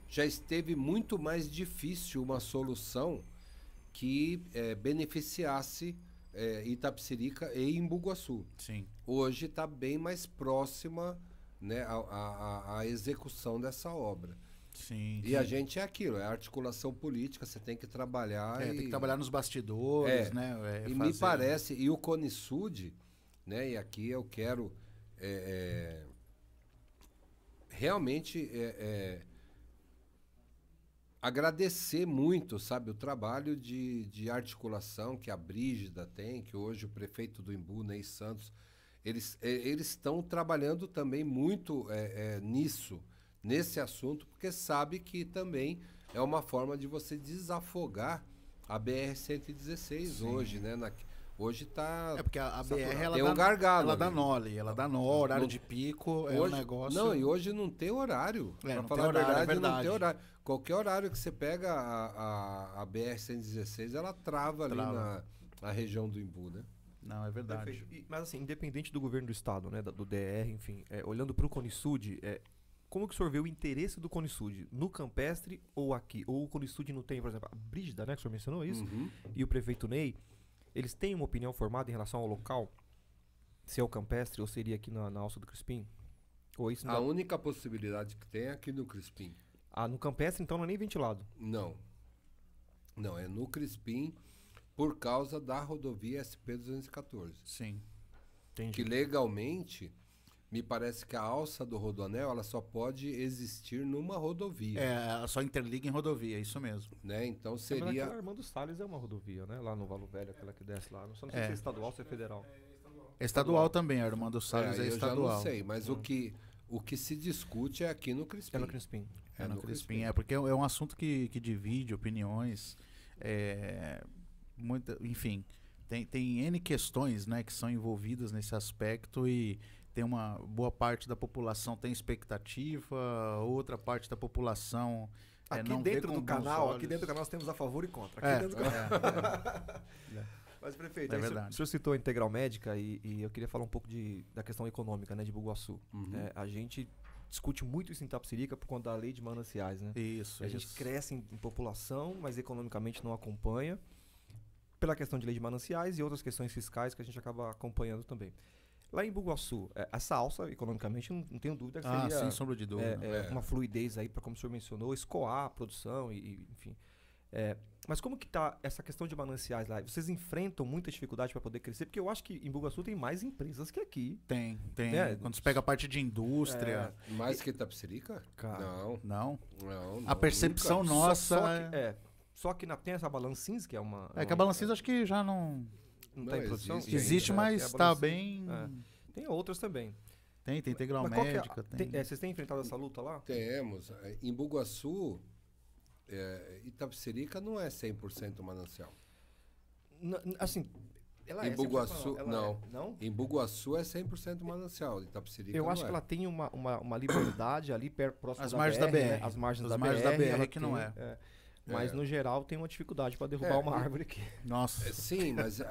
já esteve muito mais difícil uma solução que é, beneficiasse é, Itapsirica e Imbuguaçu. Sim. Hoje está bem mais próxima né, a, a, a execução dessa obra. Sim, e sim. a gente é aquilo, é articulação política, você tem que trabalhar. É, e... tem que trabalhar nos bastidores, é. né? É, e fazer... me parece, e o Cone Sud, né? E aqui eu quero é, é, realmente é, agradecer muito, sabe, o trabalho de, de articulação que a Brígida tem, que hoje o prefeito do Imbu, Ney Santos, eles eles estão trabalhando também muito é, é, nisso nesse assunto, porque sabe que também é uma forma de você desafogar a BR-116 hoje, né? Na, hoje tá. É porque a, a BR ela tem dá, um gargalo. Ela ali. dá nole, ela dá nó, horário não, de pico, hoje, é um negócio. Não, e hoje não tem horário. É, pra falar horário, a verdade, é verdade, não tem horário. Qualquer horário que você pega a, a, a BR-116, ela trava, trava, ali na, na região do Imbu, né? Não, é verdade. E, mas assim, independente do governo do estado, né, do DR, enfim, é, olhando para o Conisud, é, como que o senhor vê o interesse do Cone Sud no campestre ou aqui? Ou o Cone Sud não tem, por exemplo, a Brígida, né, que o senhor mencionou isso, uhum. e o prefeito Ney, eles têm uma opinião formada em relação ao local? Se é o campestre ou seria aqui na, na Alça do Crispim? Ou isso a única possibilidade que tem é aqui no Crispim. Ah, no campestre então não é nem ventilado? Não. Não, é no Crispim por causa da rodovia SP 214. Sim. Entendi. Que legalmente me parece que a alça do rodoanel ela só pode existir numa rodovia. É, só interliga em rodovia, é isso mesmo. Né? Então é, seria. É, a Armando Salles é uma rodovia, né? Lá no Valo Velho, aquela que desce lá. Não sei é. se é estadual ou se é federal. É, é estadual, estadual também, a Armando Salles é, é estadual. Eu já não sei, mas hum. o que. O que se discute é aqui no Crispim. É no Crispim. É, no, no Crispim. Crispim. É porque é um assunto que, que divide opiniões. É, muita, enfim, tem, tem N questões né, que são envolvidas nesse aspecto e tem uma boa parte da população tem expectativa, outra parte da população é, aqui é, não dentro do canal, olhos. aqui dentro do canal nós temos a favor e contra. Aqui é, dentro do canal. É, é. *laughs* Mas prefeito, é aí, verdade. o senhor citou a Integral Médica e, e, eu queria falar um pouco de, da questão econômica, né, de Buguaçu. Uhum. É, a gente discute muito isso em Tapsirica por conta da lei de mananciais, né? Isso. A isso. gente cresce em, em população, mas economicamente não acompanha pela questão de lei de mananciais e outras questões fiscais que a gente acaba acompanhando também. Lá em Bugaçu, essa é, alça, economicamente, não, tenho dúvida que ah, sem sombra de dúvida. É, é, é. uma fluidez aí, para como o senhor mencionou, escoar a produção e, e enfim... É, mas como que está essa questão de mananciais lá? Vocês enfrentam muita dificuldade para poder crescer? Porque eu acho que em Bugaçu tem mais empresas que aqui. Tem, tem. Né? Quando você pega a parte de indústria... Mais que Itapsirica? não. Não? Não, não A percepção nunca. nossa... Só, só que, é, só que na, tem essa Balancins, que é uma... É, uma, que a Balancins acho que já não... Não, não em produção? Existe, existe ainda, mas está é bem. É. Tem outras também. Tem, tem integral mas é médica. É, tem, É, vocês têm enfrentado essa luta lá? Temos. Em Bugaçu, é, Itapsirica não é 100% manancial. Não, assim, ela em é, Buguaçu, não. É, não. Em Buguaçu é 100% manancial, Itapsirica Eu acho é. que ela tem uma, uma, uma liberdade ali per, próximo As da margens BR, da BR. Né? As margens As da margens BR, da BR que tem, não é. Mas, é. no geral, tem uma dificuldade para derrubar é, uma árvore aqui. Nossa. É, sim, mas a,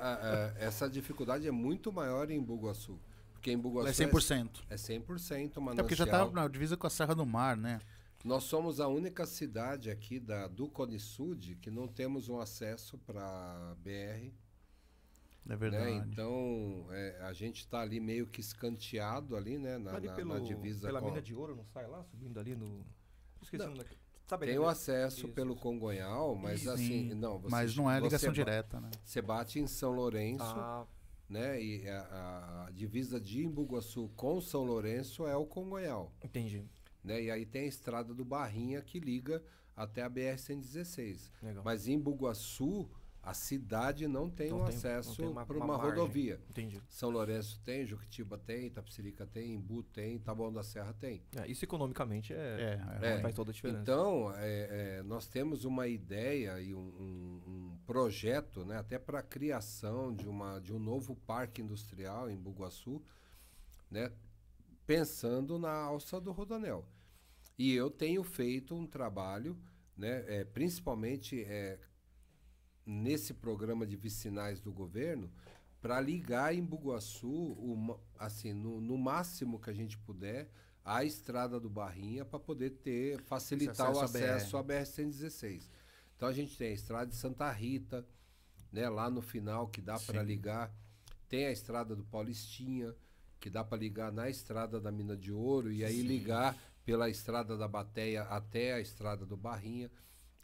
a, essa dificuldade é muito maior em Bugaçu. Porque em Bugaçu... É 100%. É, é 100% manancial. É porque já está na divisa com a Serra do Mar, né? Nós somos a única cidade aqui da, do Cone Sud que não temos um acesso para BR. É né? verdade. Né? Então, é, a gente está ali meio que escanteado ali, né? Na, ali na, pelo, na divisa. Pela com... mina de ouro, não sai lá? Subindo ali no... Esqueci não. o nome Saberia tem o acesso isso, pelo isso. Congonhal, mas assim, não. Você, mas não é ligação direta, né? Você bate em São Lourenço, ah. né? E a, a, divisa de Imbuguaçu com São Lourenço é o Congonhal. Entendi. Né? E aí tem a estrada do Barrinha que liga até a BR-116. Mas em Imbuguaçu a cidade não tem não um tem, acesso para uma, uma rodovia. Entendi. São Lourenço tem, Juquitiba tem, Itapsirica tem, Imbu tem, Taboão da Serra tem. É, isso economicamente é, é, é, é. faz toda a diferença. Então, é, nós temos uma ideia e um, um, um projeto né, até para a criação de, uma, de um novo parque industrial em Buguaçu, né, pensando na alça do Rodanel. E eu tenho feito um trabalho, né, é, principalmente é, nesse programa de vicinais do governo para ligar em Buguaçu, assim, no, no máximo que a gente puder, a estrada do Barrinha para poder ter facilitar acesso o acesso à BR-116. Então a gente tem a estrada de Santa Rita, né, lá no final que dá para ligar, tem a estrada do Paulistinha, que dá para ligar na estrada da Mina de Ouro e aí Sim. ligar pela estrada da Bateia até a estrada do Barrinha.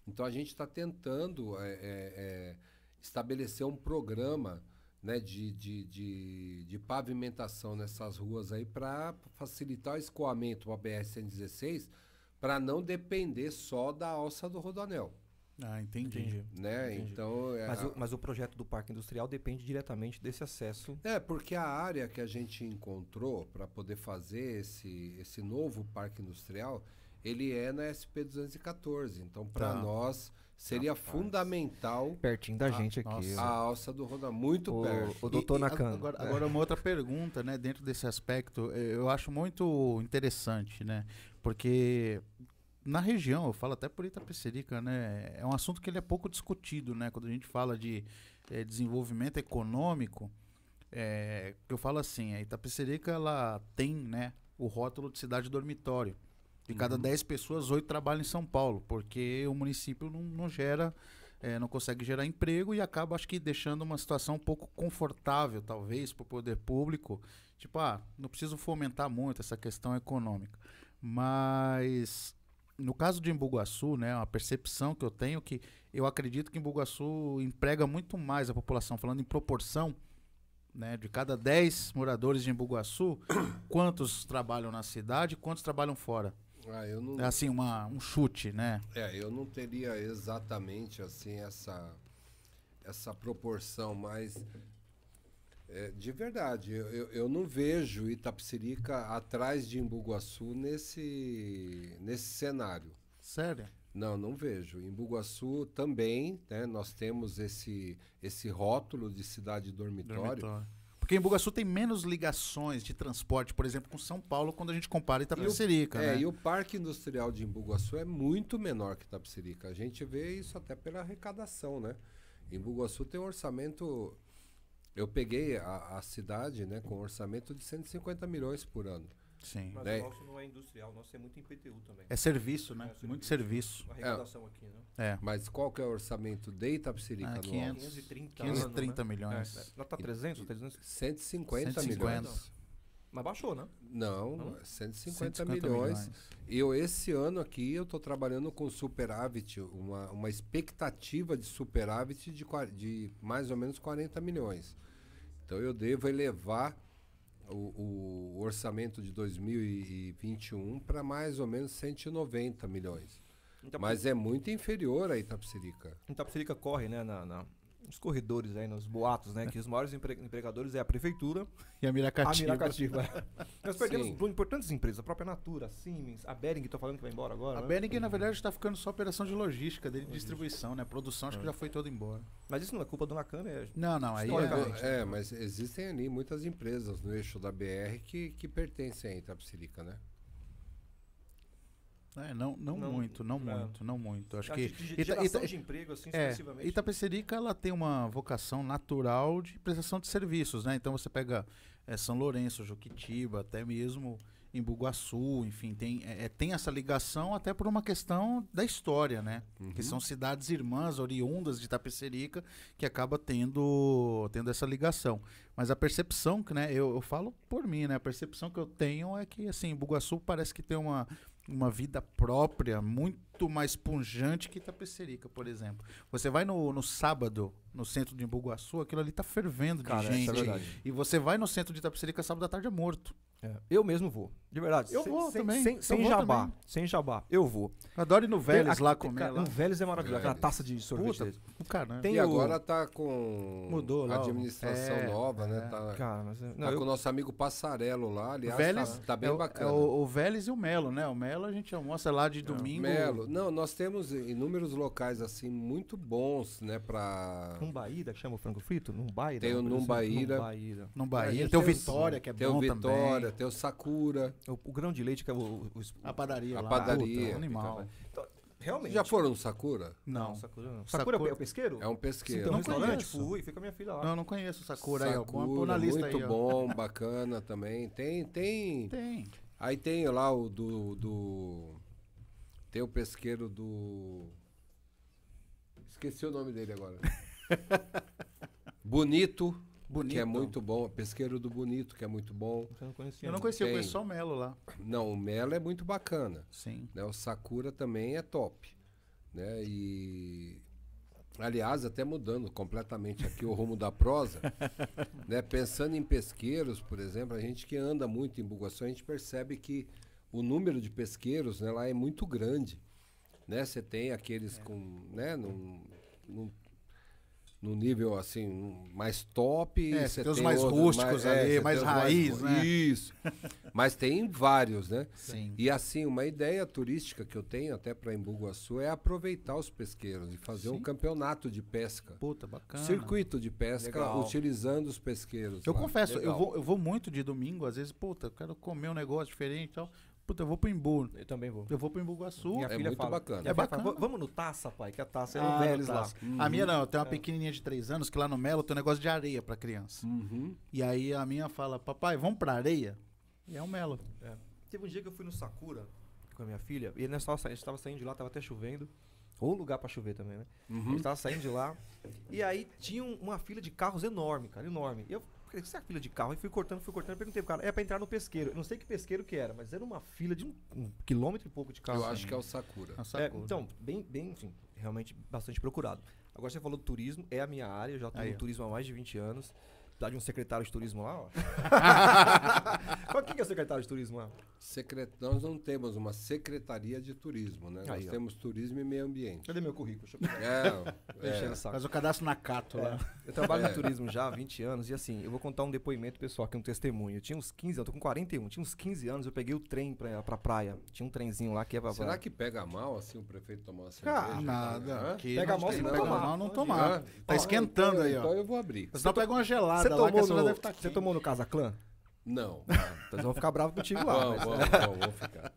Então a gente está tentando é, é, é, estabelecer um programa né, de, de, de, de pavimentação nessas ruas aí para facilitar o escoamento para a BR-116 para não depender só da alça do rodoanel. Ah, entendi. entendi. Né? Entendi. Então, é, mas, o, mas o projeto do parque industrial depende diretamente desse acesso. É, porque a área que a gente encontrou para poder fazer esse, esse novo parque industrial, ele é na SP214. Então, para tá. nós, seria Rapaz. fundamental. Pertinho da a, gente aqui. Nossa. A alça do Roda, muito o, perto. O doutor Nakano. Agora, é. uma outra pergunta, né? Dentro desse aspecto, eh, eu acho muito interessante, né? Porque na região, eu falo até por Itapecerica, né? É um assunto que ele é pouco discutido, né? Quando a gente fala de é, desenvolvimento econômico, é, eu falo assim, a Itapecerica, ela tem, né? O rótulo de cidade dormitório. De cada 10 uhum. pessoas, 8 trabalham em São Paulo, porque o município não, não gera, é, não consegue gerar emprego e acaba, acho que, deixando uma situação um pouco confortável, talvez, para o poder público. Tipo, ah, não preciso fomentar muito essa questão econômica. Mas no caso de Embuguaçu, né, a percepção que eu tenho é que eu acredito que Embuguaçu emprega muito mais a população, falando em proporção, né, de cada 10 moradores de Embuguaçu, *coughs* quantos trabalham na cidade, quantos trabalham fora? Ah, eu não... É assim, uma, um chute, né? É, eu não teria exatamente assim essa, essa proporção, mas é, de verdade, eu, eu não vejo Itapsirica atrás de Imbuguaçu nesse, nesse cenário. Sério? Não, não vejo. Em Bugaçu também, né, nós temos esse, esse rótulo de cidade dormitório. dormitório. Porque em Bugaçu tem menos ligações de transporte, por exemplo, com São Paulo, quando a gente compara Itapecerica. E o, é, né? e o parque industrial de Imbuguaçu é muito menor que Itapecerica. A gente vê isso até pela arrecadação, né? Bugaçu tem um orçamento. Eu peguei a, a cidade né, com um orçamento de 150 milhões por ano. Sim. Mas é. o nosso não é industrial, o nosso é muito em PTU também. É serviço, né? É serviço. Muito serviço. A é. aqui, né? É. Mas qual que é o orçamento de Itapsirica ah, 500, 530, 530 ano, né? milhões. É. é. Lá tá 300, e, 300? 150, 150 milhões. Mas baixou, né? Não, não? 150, é 150 milhões. milhões. Eu, esse ano aqui, eu estou trabalhando com superávit, uma, uma expectativa de superávit de, de mais ou menos 40 milhões. Então, eu devo elevar o, o orçamento de 2021 para mais ou menos 190 milhões. Então, Mas é muito inferior a Itapsirica. Itapsirica corre né, na, na, nos corredores aí, nos boatos, né? Que os maiores empre empregadores é a prefeitura e a Miracativa. A Miracativa. *laughs* Nós perdemos Sim. importantes empresas, a própria Natura, a Siemens, a Bering, que tá falando que vai embora agora. A né? Bering, na verdade, está ficando só operação de logística, de distribuição, né? produção acho é. que já foi toda embora. Mas isso não é culpa do Nakane, é Não, não, aí é, né? é, mas existem ali muitas empresas no eixo da BR que, que pertencem à Itapsirica, né? É, não, não, não, muito, não é. muito, não muito. Acho, é, que tipo de, Ita, Ita, de emprego, assim, é, expressivamente. Itapecerica, ela tem uma vocação natural de prestação de serviços, né? Então você pega é, São Lourenço, Joquitiba, até mesmo em Bugaçu, enfim, tem, é, é, tem essa ligação até por uma questão da história, né? Uhum. Que são cidades irmãs, oriundas de Tapecerica, que acaba tendo, tendo essa ligação. Mas a percepção, que, né, eu, eu falo por mim, né? A percepção que eu tenho é que, assim, Bugaçu parece que tem uma uma vida própria muito muito mais punjante que Itapecerica, por exemplo. Você vai no, no sábado, no centro de Imbuguaçu, aquilo ali tá fervendo de Cara, gente. é E você vai no centro de Itapecerica, sábado à tarde é morto. É, eu mesmo vou. De verdade. Eu sem, vou sem, também. Sem, sem vou jabá. Também. Sem jabá. Eu vou. Adoro ir no Vélez lá comer. Cara, lá. No Vélez é maravilhoso. Aquela taça de sorvete. Puta, o cara, né? Tem e o... agora tá com. Mudou lá. Administração é, nova, né? é. né? Tá, cara, mas, é- tá não, tá eu... com o nosso amigo Passarelo lá. Aliás, Vélez, tá, tá bem é bacana. É o, o, Vélez e o Melo, né? O Melo a gente almoça lá de domingo. Melo, não, nós temos inúmeros locais assim muito bons, né, para Numbaíra, que chama o frango frito, Numbaíra. Né? Tem o Numbaíra. Numbaíra. Numbaíra. Tem o Vitória, que é tem bom Tem o Vitória, também. tem o Sakura. O, o, grão de leite que é o, o, o a padaria a lá. padaria. O animal. Então, realmente. Já foram no Sakura? Não. não Sakura não. Sakura, Sakura, é o pesqueiro? É um pesqueiro. Sim, então, um Fui, fica minha filha lá. Não, não conheço o Sakura. Sakura aí, pôr na lista muito aí, bom, *laughs* bacana também. Tem, tem... Tem. Aí tem lá o do... do tem o pesqueiro do. Esqueci o nome dele agora. Bonito, *laughs* Bonito. Que é muito bom. Pesqueiro do Bonito, que é muito bom. Eu não conhecia. Eu não né? conhecia, Tem... só o Melo lá. Não, o Melo é muito bacana. Sim. Né? O Sakura também é top. Né? E. Aliás, até mudando completamente aqui o rumo da prosa, *laughs* né? pensando em pesqueiros, por exemplo, a gente que anda muito em Bugaçu, a gente percebe que o número de pesqueiros né, lá é muito grande. Né? Você tem aqueles é. com. Né, num, num, nível assim, mais top. É, você tem, é, tem os mais rústicos mais, ali, é, mais raiz, mais, né? Isso. Mas tem vários, né? Sim. E assim, uma ideia turística que eu tenho até para Embu-Guaçu é aproveitar os pesqueiros e fazer Sim. um campeonato de pesca. Puta, bacana. Circuito de pesca Legal. utilizando os pesqueiros. Eu lá. confesso, Legal. eu vou, eu vou muito de domingo, às vezes, puta, eu quero comer um negócio diferente e tal Puta, eu vou pro Imbu. Eu também vou. Eu vou pro Imbuguaçu. Minha é filha muito fala, bacana. É bacana. Fala, vamos no Taça, pai, que a Taça é ah, velhos lá. Uhum. A minha não, eu tenho uma é. pequenininha de 3 anos que lá no Melo tem um negócio de areia pra criança. Uhum. E aí a minha fala, papai, vamos pra areia? E é o Melo. É. Teve um dia que eu fui no Sakura com a minha filha, e nessa hora a gente tava saindo de lá, tava até chovendo. Ou lugar para chover também, né? Uhum. A gente tava saindo de lá. E aí tinha uma fila de carros enorme, cara, enorme. E eu essa é a fila de carro. E fui cortando, fui cortando, perguntei pro cara, é pra entrar no pesqueiro. Eu não sei que pesqueiro que era, mas era uma fila de um, um quilômetro e pouco de carro. Eu acho que é o Sakura. É, é Sakura. então, bem, bem, enfim, realmente bastante procurado. Agora você falou do turismo, é a minha área, eu já tenho no turismo há mais de 20 anos. Tá de um secretário de turismo lá, ó. *laughs* Qual que é o secretário de turismo lá? Secret... Nós não temos uma secretaria de turismo, né? Aí, Nós ó. temos turismo e meio ambiente. Cadê meu currículo? Deixa eu É, é. Mas o cadastro na Cato é. lá. Eu trabalho é. turismo já há 20 anos e assim, eu vou contar um depoimento pessoal aqui, um testemunho. Eu tinha uns 15 anos, eu tô com 41, tinha uns 15 anos, eu peguei o trem pra, pra praia. Tinha um trenzinho lá que ia pra Será que pega mal assim o prefeito tomar uma ah, cerveja? Ah, nada. Né? Pega mal se não, não tomar. Mal, não tomar. Ah, tá ó, então esquentando então, aí, ó. Então eu vou abrir. Você Só pega uma gelada. Você tomou, lá, no, deve estar tá aqui. você tomou no Casa Clã? Não. Então *laughs* vocês vão ficar bravos contigo lá. Vão, vão, vão, ficar.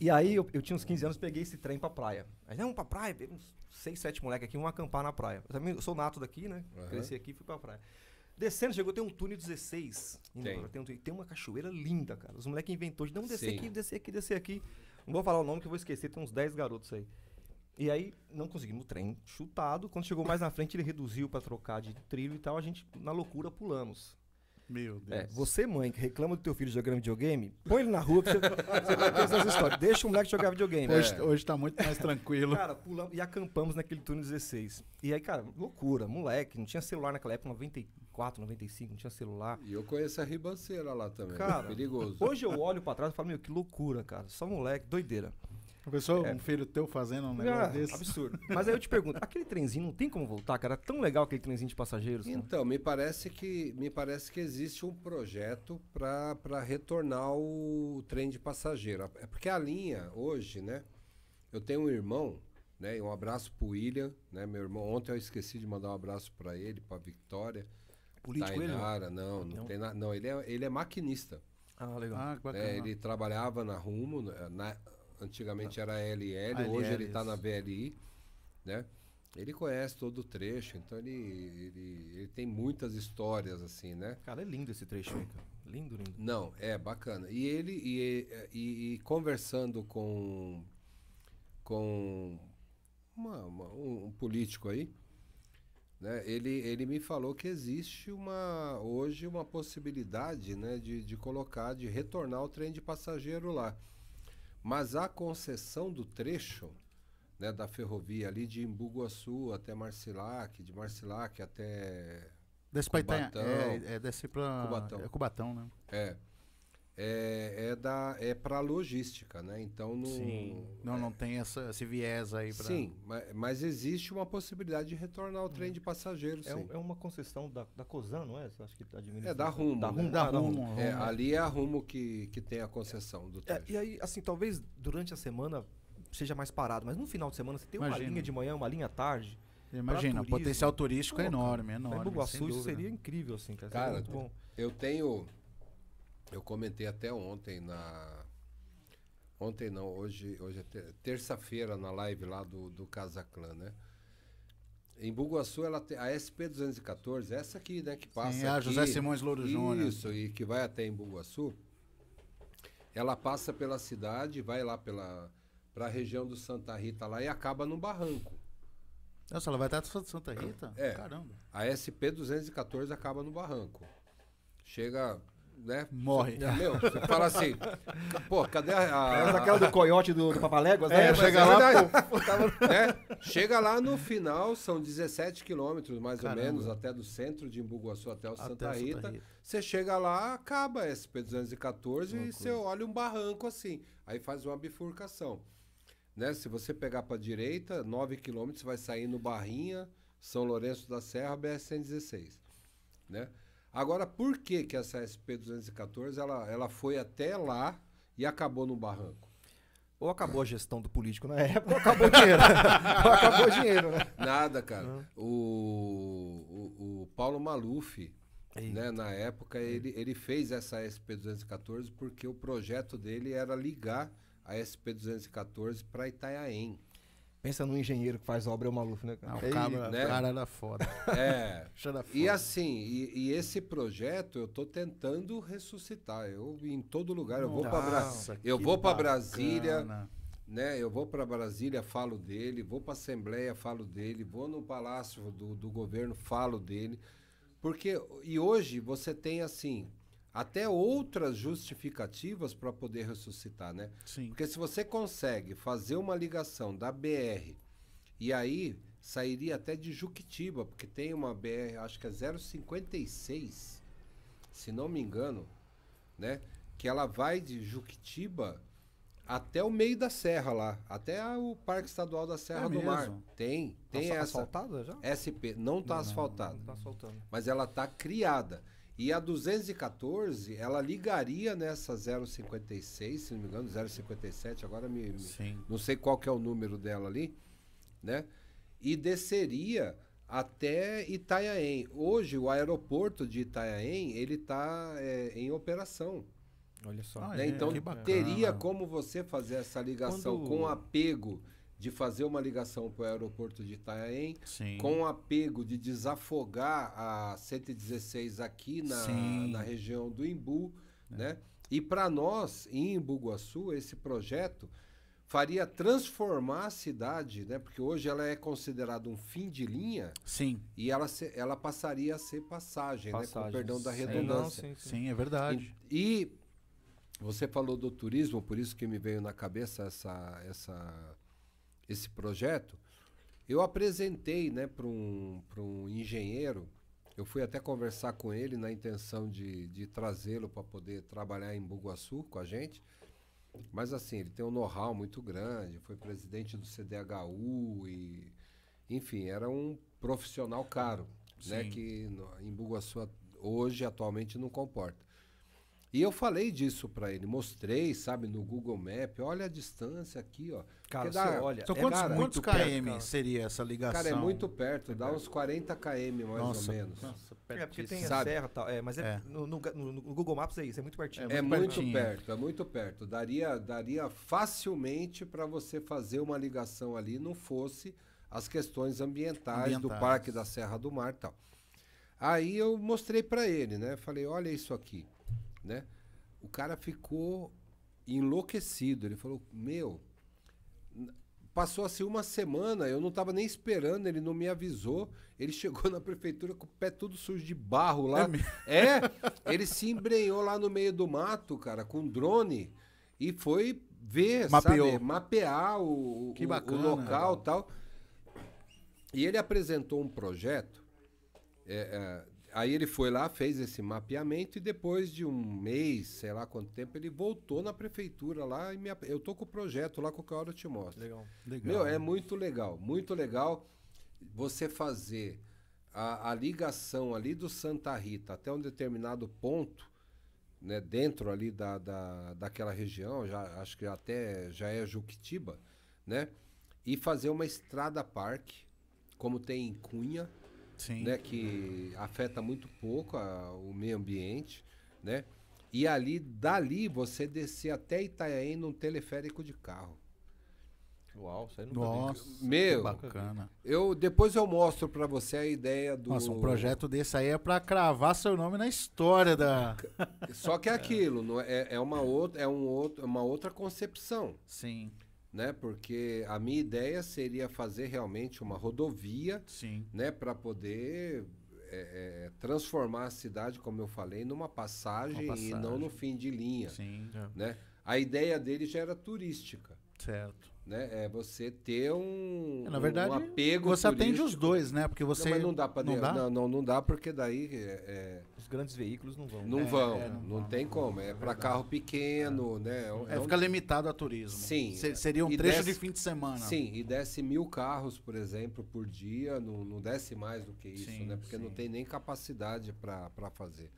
E aí, eu, eu, tinha uns 15 anos, peguei esse trem pra praia. Aí, não, pra praia, uns 6, 7 moleques aqui, vamos acampar na praia. Eu, também, eu sou nato daqui, né? Uhum. Cresci aqui e fui pra praia. Descendo, chegou, tem um túnel 16. Tem. tem, um, tem uma cachoeira linda, cara. Os moleques inventou de não descer Sim. aqui, descer aqui, descer aqui. Não vou falar o nome que eu vou esquecer, tem uns 10 garotos aí. E aí não conseguimos o trem chutado. Quando chegou mais na frente, ele reduziu para trocar de trilho e tal. A gente, na loucura, pulamos. Meu é, Deus. É, você, mãe, que reclama do teu filho jogando videogame, põe ele na rua que você, *laughs* você vai ter histórias. Deixa o moleque jogar videogame. Hoje, é. hoje tá muito mais tranquilo. cara, pulamos e acampamos naquele túnel 16. E aí, cara, loucura, moleque, não tinha celular naquela época, 94, 95, não tinha celular. E eu conheço a ribanceira lá também. Cara, é perigoso. Hoje eu olho pra trás e falo, meu, que loucura, cara. Só moleque, doideira. Começou é. um filho teu fazendo um ah, negócio ah, desse? Absurdo. Mas aí eu te pergunto, *laughs* aquele trenzinho não tem como voltar, cara? É tão legal aquele trenzinho de passageiros. Então, me parece que me parece que existe um projeto para retornar o trem de passageiro. É porque a linha hoje, né? Eu tenho um irmão, né? Um abraço pro William, né? Meu irmão, ontem eu esqueci de mandar um abraço para ele, para Vitória Político né? Tainara, ele? Não, não, não, tem nada. Não, ele é, ele é maquinista. Ah, legal. Ah, é, bacana. É, ele trabalhava na Rumo, na, antigamente tá. era LL, LL hoje ele está na VLI, né? Ele conhece todo o trecho, então ele, ele, ele, tem muitas histórias, assim, né? Cara, é lindo esse trecho, hein, cara? Lindo, lindo. Não, é bacana. E ele, e, e, e conversando com, com uma, uma, um, um político aí, né? Ele, ele me falou que existe uma, hoje uma possibilidade, né, de, de colocar, de retornar o trem de passageiro lá. Mas a concessão do trecho né, da ferrovia ali de Imbuguaçu até Marcilac, de Marcilac até. Desce Cubatão. Itanha, é, é, para. Cubatão. É Cubatão, né? É é, é, da, é para logística, né? Então não. Sim. Não, é, não tem essa, esse viés aí para. Sim, mas, mas, existe uma possibilidade de retornar o é. trem hum. de passageiros. É, é, uma concessão da, da Cozan, não é? acho que administra. É da Rumo. Da né? Rumo. Né? Da Rumo, ah, ali é a Rumo que, que tem a concessão do é, trem. e aí, assim, talvez durante a semana seja mais parado, mas no final de semana você tem Imagina. uma linha de manhã, uma linha tarde. Imagina, o potencial turístico é enorme, é enorme. Bugaçu, isso seria incrível, assim, cara. cara eu tenho eu comentei até ontem na. Ontem não, hoje, hoje é terça-feira na live lá do, do Casa Clã, né? Em Buguaçu ela tem a SP-214, essa aqui, né, que passa. Sim, é a aqui, José Simões Louro Júnior. Isso, e que vai até em Buguaçu Ela passa pela cidade, vai lá pela para a região do Santa Rita lá e acaba num barranco. Nossa, ela vai até Santa Rita? É. Caramba. A SP-214 acaba no barranco. Chega né? Morre. Você, meu, você fala assim, pô, cadê a. É a... aquela do coiote do, do Papaléguas, né? É, chega, é lá, pô, tava, né? Tá chega lá no final, são 17 quilômetros, mais Caramba. ou menos, até do centro de Imbuguaçu até o até Santa, Rita. Santa Rita. Você chega lá, acaba SP-214 e você olha um barranco assim. Aí faz uma bifurcação. Né? Se você pegar para direita, 9 quilômetros, vai sair no Barrinha, São Lourenço da Serra, BR-116. Né? Agora, por que, que essa SP-214 ela, ela foi até lá e acabou no barranco? Ou acabou a gestão do político na época, ou acabou o *laughs* dinheiro. Né? ou acabou o dinheiro, né? Nada, cara. Hum. O, o, o, Paulo Maluf, né, na época, é. ele, ele fez essa SP-214 porque o projeto dele era ligar a SP-214 para Itanhaém. Pensa num engenheiro que faz obra, é o Maluf, né? o, cara, é né? cara era é foda. É. *laughs* foda. E assim, e, e, esse projeto eu tô tentando ressuscitar. Eu em todo lugar, eu vou para Bra... eu vou para Brasília, né? Eu vou para Brasília, falo dele, vou para Assembleia, falo dele, vou no Palácio do, do Governo, falo dele. Porque e hoje você tem assim, até outras justificativas para poder ressuscitar, né? Sim. Porque se você consegue fazer uma ligação da BR e aí sairia até de Juquitiba, porque tem uma BR, acho que é 056, se não me engano, né? Que ela vai de Juquitiba até o meio da serra lá, até o Parque Estadual da Serra é do mesmo? Mar. Tem, tem tá essa. asfaltada já? SP, não está asfaltada. Não tá asfaltando. Mas ela está criada. E a 214, ela ligaria nessa 056, se não me engano, 057, agora me, não sei qual que é o número dela ali, né? E desceria até Itaiaém. Hoje o aeroporto de Itaiaém, ele está é, em operação. Olha só. Ah, né? é, então teria como você fazer essa ligação Quando... com apego de fazer uma ligação para o aeroporto de Itanhaém, Sim. com o apego de desafogar a 116 aqui na, na região do Imbu, é. né? E para nós, em Embu-Guaçu esse projeto faria transformar a cidade, né? Porque hoje ela é considerada um fim de linha. Sim. E ela, se, ela passaria a ser passagem, passagem. né? Com perdão da redundância. Sim, não, sim, sim. sim é verdade. E, e, você falou do turismo, por isso que me veio na cabeça essa, essa esse projeto, eu apresentei né, para um, um engenheiro, eu fui até conversar com ele na intenção de, de trazê-lo para poder trabalhar em Buguaçu com a gente. Mas assim, ele tem um know-how muito grande, foi presidente do CDHU e enfim, era um profissional caro, né, Sim. né, que no, em Buguaçu hoje atualmente não comporta. E eu falei disso para ele, mostrei, sabe, no Google Map, olha a distância aqui, ó. Cara, dá, olha, é, quantos, cara, quantos km perto, seria essa ligação? Cara, é muito perto, é dá perto. uns 40 km mais nossa, ou menos. Nossa, perto. É porque tem sabe? a serra e tal, é, mas é, é. no, no, no, Google Maps é isso, é muito pertinho. É, é muito, muito perto, é muito perto. Daria, daria facilmente para você fazer uma ligação ali, não fosse as questões ambientais, ambientais. do Parque da Serra do Mar e tal. Aí eu mostrei para ele, né? Falei, olha isso aqui né? O cara ficou enlouquecido. Ele falou: Meu, passou assim uma semana, eu não estava nem esperando, ele não me avisou. Ele chegou na prefeitura com o pé todo sujo de barro lá. É, é ele se embrenhou lá no meio do mato, cara, com um drone e foi ver, Mapeou. sabe, mapear o, que o, bacana, o local e tal. E ele apresentou um projeto é, é, aí ele foi lá, fez esse mapeamento e depois de um mês, sei lá quanto tempo, ele voltou na prefeitura lá e me, eu tô com o projeto lá, qualquer hora eu te mostro. Legal, legal. Meu, é muito legal, muito legal você fazer a, a ligação ali do Santa Rita até um determinado ponto, né, dentro ali da, da, daquela região, já, acho que até já é Juquitiba, né? E fazer uma estrada parque, como tem em Cunha, Sim. Né, que afeta muito pouco a, o meio ambiente, né? E ali, dali, você descer até Itanhaém num teleférico de carro. Uau, isso aí não Nossa, Meu, bacana. Eu, depois eu mostro para você a ideia do. Nossa, um projeto desse aí é para cravar seu nome na história da. Só que é aquilo, é, é, é, uma, outra, é um outro, é uma outra concepção. Sim né? Porque a minha ideia seria fazer realmente uma rodovia, Sim. né? Para poder é, é, transformar a cidade, como eu falei, numa passagem, passagem. e não no fim de linha, Sim, né? A ideia dele já era turística. Certo né? É você ter um, é, Na verdade, um apego. Você turístico. atende os dois, né? Porque você. Não, mas não dá para não, não, não, não dá porque daí. É, é os grandes veículos não vão. Não né? vão, é, não, não tem como. É, é para carro pequeno, é. né? É, fica limitado a turismo. Sim. Seria um e trecho de fim de semana. Sim, e desce mil carros, por exemplo, por dia, não, não desce mais do que isso, sim, né? Porque sim. não tem nem capacidade para fazer.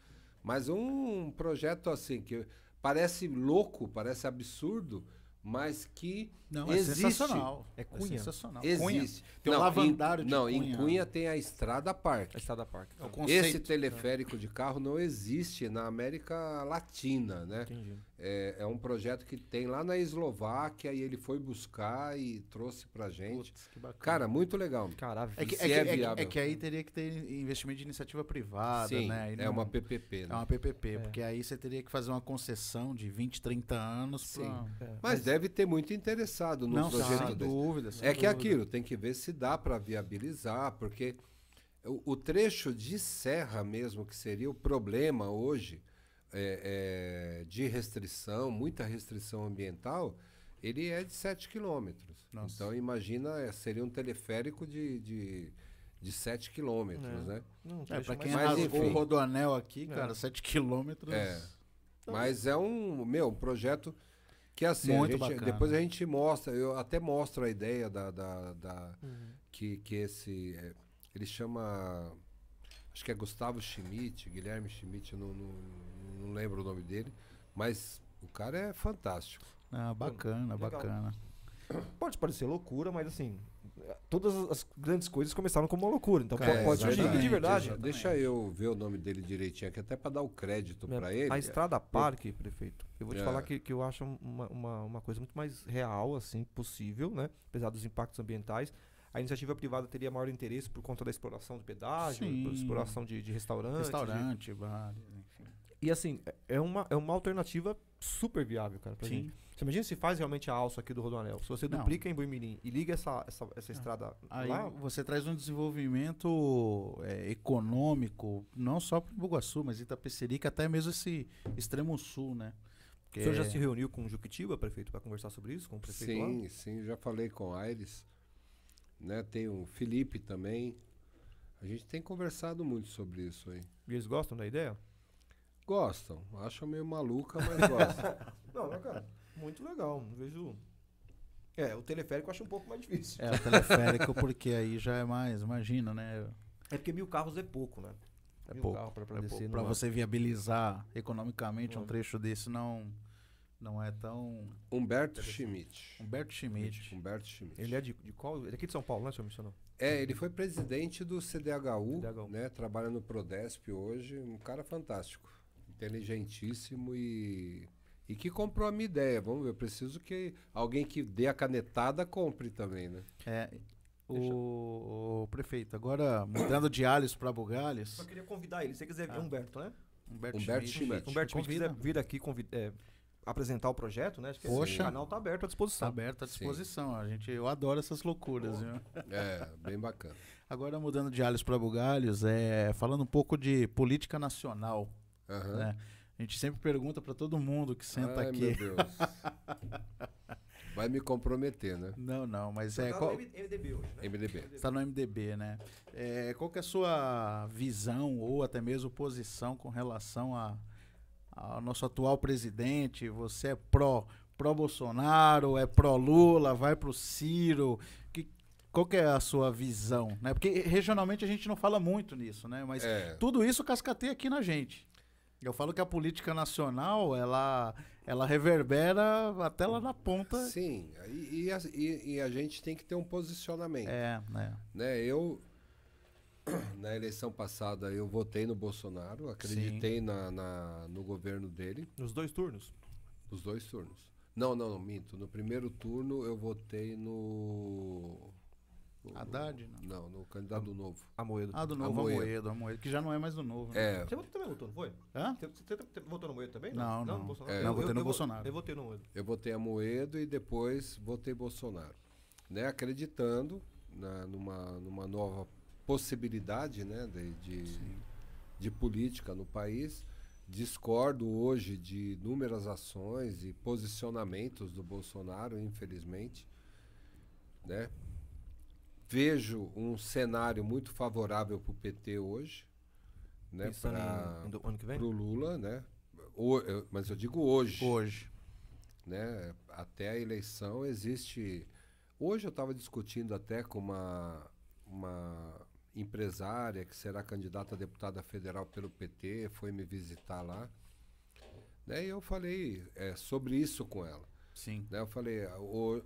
Mas um projeto assim, que parece louco, parece absurdo mas que não, é existe. É sensacional. É, é Cunha. É sensacional. Existe. Cunha. Tem não, um lavandário em, Não, Cunha. em Cunha tem a Estrada Park. A Estrada Parque. Tá. É Esse teleférico de carro não existe na América Latina, né? Entendi. É, é, um projeto que tem lá na Eslováquia e ele foi buscar e trouxe pra gente. Putz, que bacana. Cara, muito legal. Cara, é, é que, é, que, é, que, é, que, aí teria que ter investimento de iniciativa privada, Sim, né? É não, é uma PPP. Né? É uma PPP, é. porque aí você teria que fazer uma concessão de 20, 30 anos. Sim. Pra... Mas, mas, deve ter muito interessado no não, projeto sem desse. Dúvida, sem é dúvida. que aquilo, tem que ver se dá para viabilizar, porque o, o trecho de serra mesmo, que seria o problema hoje é, é, de restrição, muita restrição ambiental, ele é de 7 quilômetros. Então imagina, é, seria um teleférico de, de de 7 quilômetros, é. né? Não, é, para quem mais, o rodoanel aqui, é. cara, 7 quilômetros. É. Então, Mas é um, meu, um projeto que assim, Muito a gente, depois a gente mostra, eu até mostro a ideia da, da, da uhum. que, que esse, é, ele chama, acho que é Gustavo Schmidt, Guilherme Schmidt, não, não, não lembro o nome dele, mas o cara é fantástico. Ah, bacana, bacana. Pode parecer loucura, mas assim, todas as grandes coisas começaram como uma loucura. Então cara, pode é surgir de verdade. Exatamente. Deixa eu ver o nome dele direitinho aqui, até para dar o crédito é, para ele. A Estrada Parque, eu, prefeito. Eu vou te é. falar que, que eu acho uma, uma, uma, coisa muito mais real, assim, possível, né? Apesar dos impactos ambientais. A iniciativa privada teria maior interesse por conta da exploração de pedágio, exploração de, de restaurante. Restaurante, de... bar. Né? E assim, é uma, é uma alternativa super viável, cara, pra Sim. gente. Você imagina se faz realmente a alça aqui do Rodoanel. Se você duplica Não. em Boimirim e liga essa, essa, essa ah. estrada Aí lá... você traz um desenvolvimento é, econômico, não só para Bugaçu, mas Itapecerica, até mesmo esse extremo sul, né? Porque... O senhor já se reuniu com o Juquitiba, prefeito, para conversar sobre isso, com o prefeito Sim, lá? sim, já falei com o Aires. Né? Tem o Felipe também. A gente tem conversado muito sobre isso aí. E eles gostam da ideia? Gostam. Acham meio maluca, mas gostam. *laughs* não, não, cara. Muito legal. Não vejo. É, o teleférico eu acho um pouco mais difícil. É, o teleférico, porque aí já é mais, imagina, né? É porque mil carros é pouco, né? É mil pouco. Para é você viabilizar economicamente um trecho desse, não não é tão. Humberto Schmidt. Humberto Schmidt. Humberto Schmidt. Ele é de, de qual? Ele é aqui de São Paulo, né, senhor mencionou? É, ele foi presidente do CDHU, CDHU. né? Trabalha no Prodesp hoje. Um cara fantástico. Inteligentíssimo e, e que comprou a minha ideia. Vamos ver, eu preciso que alguém que dê a canetada compre também, né? É, o, o, prefeito, agora mudando de Alice para Bugalhes Só queria convidar ele. Se você quiser ver ah. Humberto, né? Humberto, Humberto Schmidt. Schmidt. Humberto Schmidt quiser vir aqui convida, é, apresentar o projeto, né? Acho que Poxa. o canal tá aberto à disposição. Tá aberto à disposição. A gente, eu adoro essas loucuras, viu? É, bem bacana. Agora mudando de Alice para Bugalhes é, falando um pouco de política nacional. Uhum. Né? A gente sempre pergunta para todo mundo que senta Ai, aqui. Meu Deus. *laughs* Vai me comprometer, né? Não, não, mas Você é. Tá qual... no MDB hoje, né? MDB. Está no MDB, né? É, qual que é a sua visão ou até mesmo posição com relação a, ao nosso atual presidente? Você é pró pró Bolsonaro, é pró Lula, vai pro Ciro? Que, qual que é a sua visão, né? Porque regionalmente a gente não fala muito nisso, né? Mas é. tudo isso cascateia aqui na gente. Eu falo que a política nacional, ela, ela reverbera até lá na ponta. Sim, e, e, a, e, e a, gente tem que ter um posicionamento. É, né? né? Eu, *clears throat* na eleição passada, eu votei no Bolsonaro, acreditei na, na, no governo dele. Nos dois turnos? Nos dois turnos. Não, não, não, minto. No primeiro turno, eu votei no no, Haddad? Não, não, no candidato do Novo. Amoedo. Ah, do Novo, Amoedo, Amoedo, Amoedo que já não é mais do Novo. Né? É. Você também votou, não foi? Hã? Você, você votou no Moedo também? Não, não. Não, é. não, votei no Bolsonaro. Eu votei no Moedo. Eu votei a Moedo e depois votei Bolsonaro. Né? Acreditando na, numa, numa nova possibilidade né? de, de, de política no país. Discordo hoje de inúmeras ações e posicionamentos do Bolsonaro, infelizmente. Né? vejo um cenário muito favorável para o PT hoje, né? Para o Lula, né? O, eu, mas eu digo hoje. Hoje. Né? Até a eleição existe. Hoje eu estava discutindo até com uma, uma empresária que será candidata a deputada federal pelo PT, foi me visitar lá. Né? E eu falei é, sobre isso com ela. Sim. Né, eu falei, ah,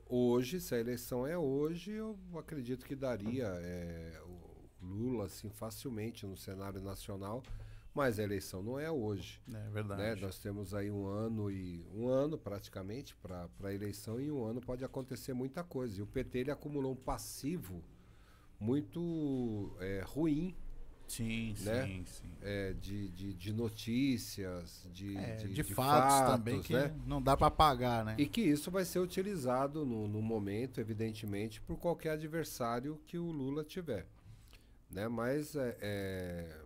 hoje, se a eleição é hoje, eu acredito que daria é, o Lula assim, facilmente no cenário nacional, mas a eleição não é hoje. É né, verdade. Né? Nós temos aí um ano e um ano praticamente para a eleição, e um ano pode acontecer muita coisa. E o PT ele acumulou um passivo muito é, ruim Sim, né? sim, sim. É, de, de, de, notícias, de, é, de, de, fatos, fatos também que né? não dá para pagar, né? E que isso vai ser utilizado no, no momento, evidentemente, por qualquer adversário que o Lula tiver. Né? Mas é, é,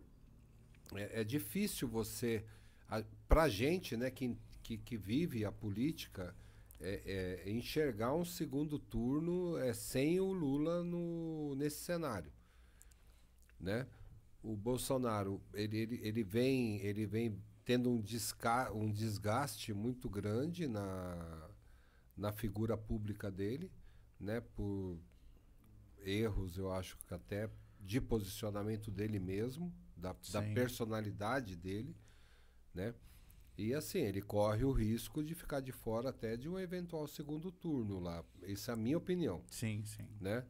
é, é difícil você. Para a gente né, que, que, que, vive a política, é, é, enxergar um segundo turno é, sem o Lula no, nesse cenário. Né? o Bolsonaro ele, ele, ele, vem ele vem tendo um, desca, um desgaste muito grande na, na figura pública dele, né, por erros, eu acho que até de posicionamento dele mesmo, da, da personalidade dele, né? E assim, ele corre o risco de ficar de fora até de um eventual segundo turno lá. Essa é a minha opinião. Sim, sim. Né?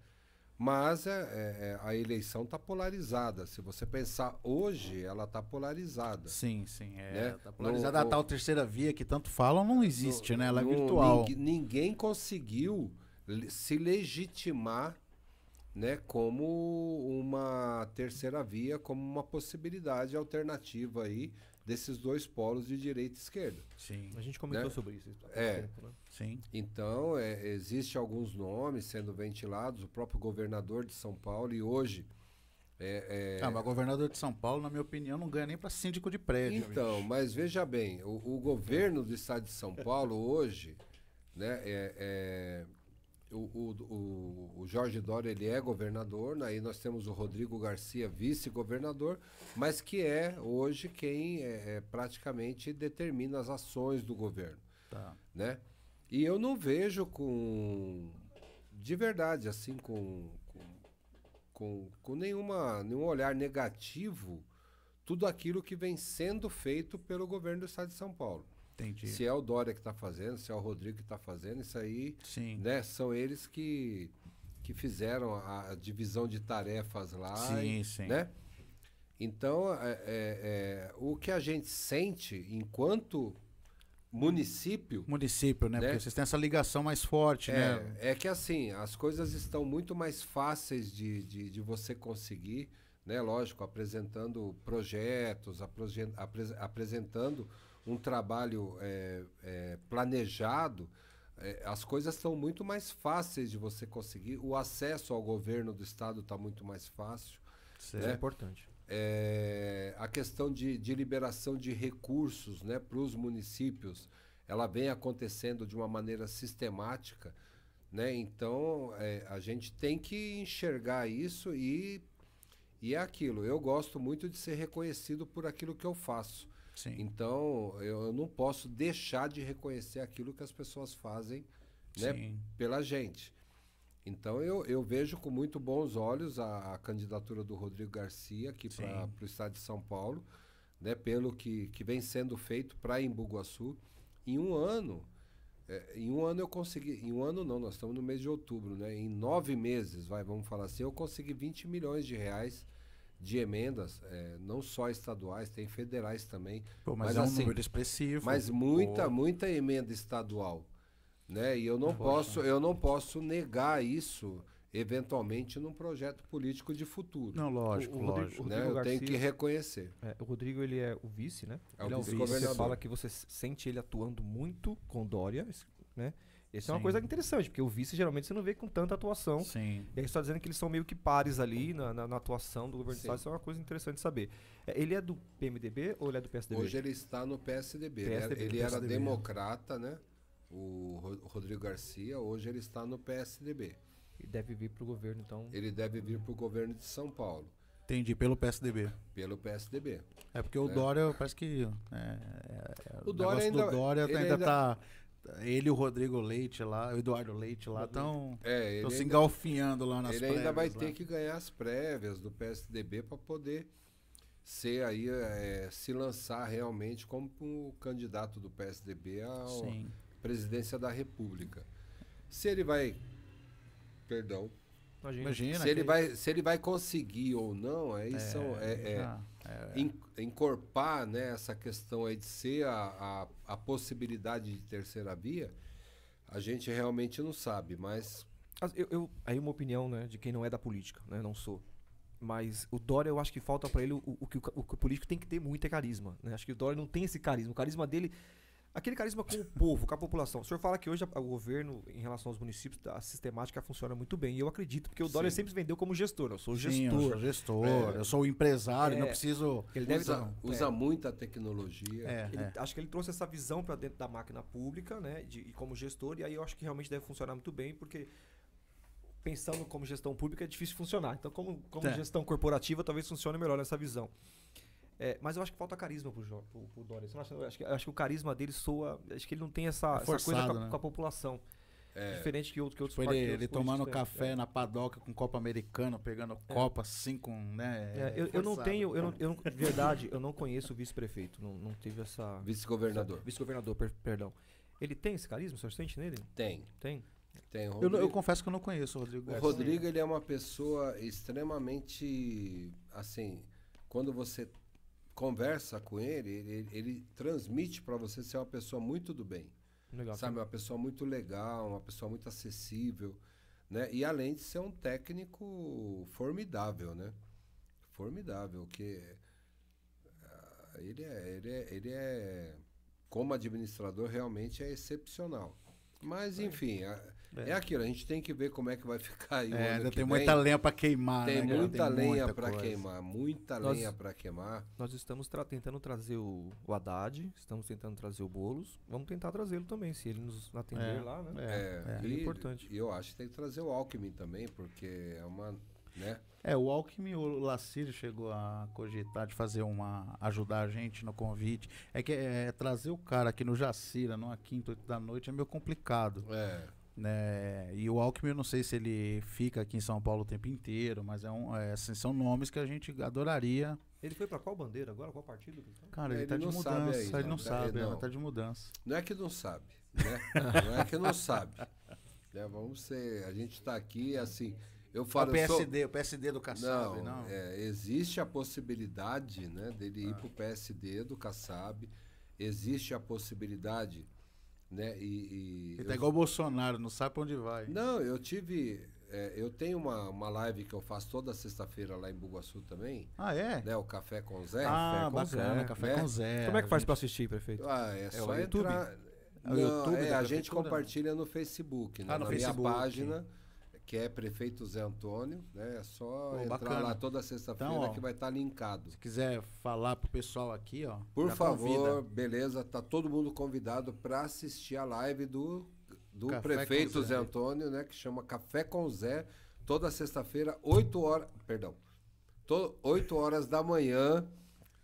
Mas é, é, é, a eleição está polarizada. Se você pensar hoje, ela está polarizada. Sim, sim. É, né? Tá polarizada. No, a tal terceira via que tanto falam não existe, no, né? Ela é no, virtual. Ninguém, ninguém conseguiu se legitimar né, como uma terceira via, como uma possibilidade alternativa aí desses dois polos de direita e esquerda. Sim. A gente comentou né? sobre isso. É. Tempo, né? Sim. Então, é, existe alguns nomes sendo ventilados, o próprio governador de São Paulo, e hoje. É, é... Ah, mas governador de São Paulo, na minha opinião, não ganha nem para síndico de prédio. Então, mas veja bem, o, o governo do estado de São *laughs* Paulo hoje, né, é, é o, o, o, Jorge Dória ele é governador, né? aí nós temos o Rodrigo Garcia vice-governador, mas que é hoje quem é, é, praticamente determina as ações do governo. Tá. Né? E eu não vejo com. De verdade, assim, com, com, com, com nenhuma, nenhum olhar negativo tudo aquilo que vem sendo feito pelo governo do Estado de São Paulo. Entendi. Se é o Dória que está fazendo, se é o Rodrigo que está fazendo, isso aí, Sim. né? São eles que, que fizeram a, divisão de tarefas lá, sim, e, sim. né? Então, é, é, é, o que a gente sente enquanto município... Município, né? né? Porque vocês têm essa ligação mais forte, é, né? É que assim, as coisas estão muito mais fáceis de, de, de você conseguir, né? Lógico, apresentando projetos, apresentando um trabalho é, é, planejado, é, as coisas estão muito mais fáceis de você conseguir. O acesso ao governo do estado está muito mais fácil. Isso é né? é importante. a questão de, de liberação de recursos né, para os municípios, ela vem acontecendo de uma maneira sistemática. Né? Então, é, a gente tem que enxergar isso e, e é aquilo. Eu gosto muito de ser reconhecido por aquilo que eu faço. Sim. Então, eu, não posso deixar de reconhecer aquilo que as pessoas fazem né, pela gente. Então, eu, eu vejo com muito bons olhos a, a candidatura do Rodrigo Garcia aqui para o estado de São Paulo, né, pelo que, que vem sendo feito para Imbuguaçu. Em um ano, é, em um ano eu consegui. Em um ano não, nós estamos no mês de outubro, né? Em nove meses, vai, vamos falar assim, eu consegui 20 milhões de reais de emendas, é, não só estaduais, tem federais também. Pô, mas, mas, é um assim, número expressivo. Mas muita, pô. muita emenda estadual, né? E eu não posso, eu não posso negar isso eventualmente num projeto político de futuro. Não, lógico, o, o lógico. Rodrigo, né? Rodrigo eu tenho que reconhecer. É, o Rodrigo ele é o vice, né? É o, ele é o vice. Você fala que você sente ele atuando muito com Dória, né? Isso Sim. é uma coisa interessante, porque o vice geralmente você não vê com tanta atuação. Sim. E aí está dizendo que eles são meio que pares ali na, na, na atuação do governo Sim. do Estado, isso é uma coisa interessante de saber. É, ele é do PMDB ou ele é do PSDB? Hoje ele está no PSDB. Né? PSDB ele, PSDB. era né? democrata, né? O Rodrigo Garcia, hoje ele está no PSDB. E deve vir para o governo, então. Ele deve vir para o governo de São Paulo. Entendi, pelo PSDB. Pelo PSDB. É porque né? o é. Dória parece que. Né, é, é, o Dória ainda, está. Dória ainda, tá ele e o Rodrigo Leite lá, o Eduardo Leite lá estão é, se ainda, engalfinhando lá nas ele prévias. Ele ainda vai lá. ter que ganhar as prévias do PSDB para poder ser aí, é, se lançar realmente como candidato do PSDB à presidência da República. Se ele vai. Perdão. Imagina. se, ele vai, se ele vai conseguir ou não, aí é, são. É, é ah é. encorpar né, essa questão aí de ser a, a, a, possibilidade de terceira via, a gente realmente não sabe, mas. Eu, eu, aí uma opinião né, de quem não é da política, né, não sou. Mas o Dória, eu acho que falta para ele o, o, que o, o, político tem que ter muito é carisma. Né? Acho que o Dória não tem esse carisma. O carisma dele Aquele carisma com o povo, com a população. O senhor fala que hoje o governo, em relação aos municípios, a sistemática funciona muito bem. E eu acredito, porque o Dória Sim. sempre vendeu como gestor. Né? Eu sou gestor. Sim, eu sou gestor, é. eu sou empresário, é. não preciso. Ele deve usa, usa é. muita tecnologia. É, ele, é. acho que ele trouxe essa visão para dentro da máquina pública, né? De, e como gestor, e aí eu acho que realmente deve funcionar muito bem, porque pensando como gestão pública é difícil funcionar. Então, como, como é. gestão corporativa, talvez funcione melhor essa visão. É, mas eu acho que falta carisma pro, jo, pro, pro Dória. Acha, acho, que, acho que o carisma dele soa. Acho que ele não tem essa, Forçado, é essa coisa com a, né? com a população. É, diferente que, outro, que outros tipo, partidos. Ele, ele tomando café é. na padoca com Copa Americana, pegando é. Copa assim com. Né, é, eu, eu, não tenho. Eu não, eu não, verdade, eu não conheço o vice-prefeito. Não, não teve essa. Vice-governador. Vice-governador, per, perdão. Ele tem esse carisma? O senhor sente nele? Tem. Tem. Tem, eu, eu, confesso que eu não conheço o Rodrigo. O Rodrigo ele é uma pessoa extremamente assim, quando você conversa com ele, ele, ele transmite para você ser uma pessoa muito do bem. Legal, sabe, uma pessoa muito legal, uma pessoa muito acessível, né? E além de ser um técnico formidável, né? Formidável, que ah, ele é, ele é, ele é como administrador realmente é excepcional. Mas enfim, a, é. é aquilo, a gente tem que ver como é que vai *laughs* ficar aí. É, ainda tem vem. muita lenha para queimar. Tem né, muita tem lenha para queimar, muita nós, lenha para queimar. Nós estamos tra tentando trazer o, o Haddad, estamos tentando trazer o Boulos, vamos tentar trazê-lo também, se ele nos atender é, lá, né? É, é, é. é e, importante. E eu acho que tem que trazer o Alckmin também, porque é uma. Né? É, o Alckmin, o Lacir chegou a cogitar de fazer uma. ajudar a gente no convite. É que é, trazer o cara aqui no Jacira, numa quinta, oito da noite, é meio complicado. É. Né? E o Alckmin, eu não sei se ele fica aqui em São Paulo o tempo inteiro, mas é um, é, assim, são nomes que a gente adoraria. Ele foi para qual bandeira agora? Qual partido? Cara, ele, tá de mudança. Aí, ele não, sabe, né? não. tá de mudança. Não é que não sabe, né? não é que não sabe. É, vamos ser. A gente está aqui assim. Eu falo, o PSD, sou... o PSD do Kassab, não. não. É, existe a possibilidade né, dele ah. ir para o PSD do Kassab. Existe a possibilidade né? E, e Ele tá eu... igual o Bolsonaro, não sabe para onde vai. Não, eu tive. É, eu tenho uma, uma live que eu faço toda sexta-feira lá em Bugaçu também. Ah, é? Né, o Café com Zé. Ah, Café bacana, Zé, Café né? com Zé. Como é que faz gente... para assistir, prefeito? Ah, é, é só o YouTube? entrar... É o não, é, a gente compartilha não? no Facebook, ah, né? ah, no na Facebook, minha página. Sim que é prefeito Zé Antônio, né? É só Pô, entrar bacana. lá toda sexta-feira então, que vai estar tá linkado. Se quiser falar pro pessoal aqui, ó. Por favor, convida. beleza, tá todo mundo convidado para assistir a live do, do prefeito Zé. Zé Antônio, né? Que chama Café com Zé, toda sexta-feira, 8 horas. Perdão. 8 horas da manhã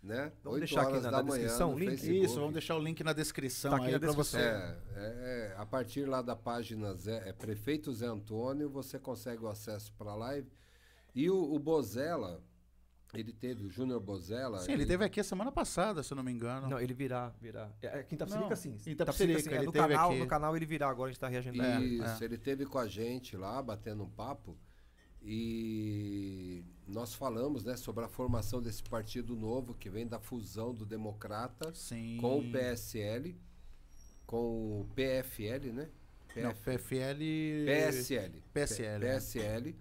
né? Vamos deixar aqui na, na descrição o link? Facebook. Isso, vamos deixar o link na descrição tá aí para você. É, é, é, a partir lá da página Zé, é Prefeito Zé Antônio, você consegue o acesso para a live. E o, o Bozella, ele teve, o Júnior Bozella. Sim, ele, ele teve aqui a semana passada, se eu não me engano. Não, ele virá, virá. É, é Quinta-feira, sim. Quinta-feira, sim. É, no, canal, no canal ele virá agora, a gente está reagendando. Isso, é, é. ele teve com a gente lá, batendo um papo. E nós falamos né, sobre a formação desse partido novo que vem da fusão do Democrata Sim. com o PSL, com o PFL, né? PF... Não, PFL. PSL. PSL. PSL.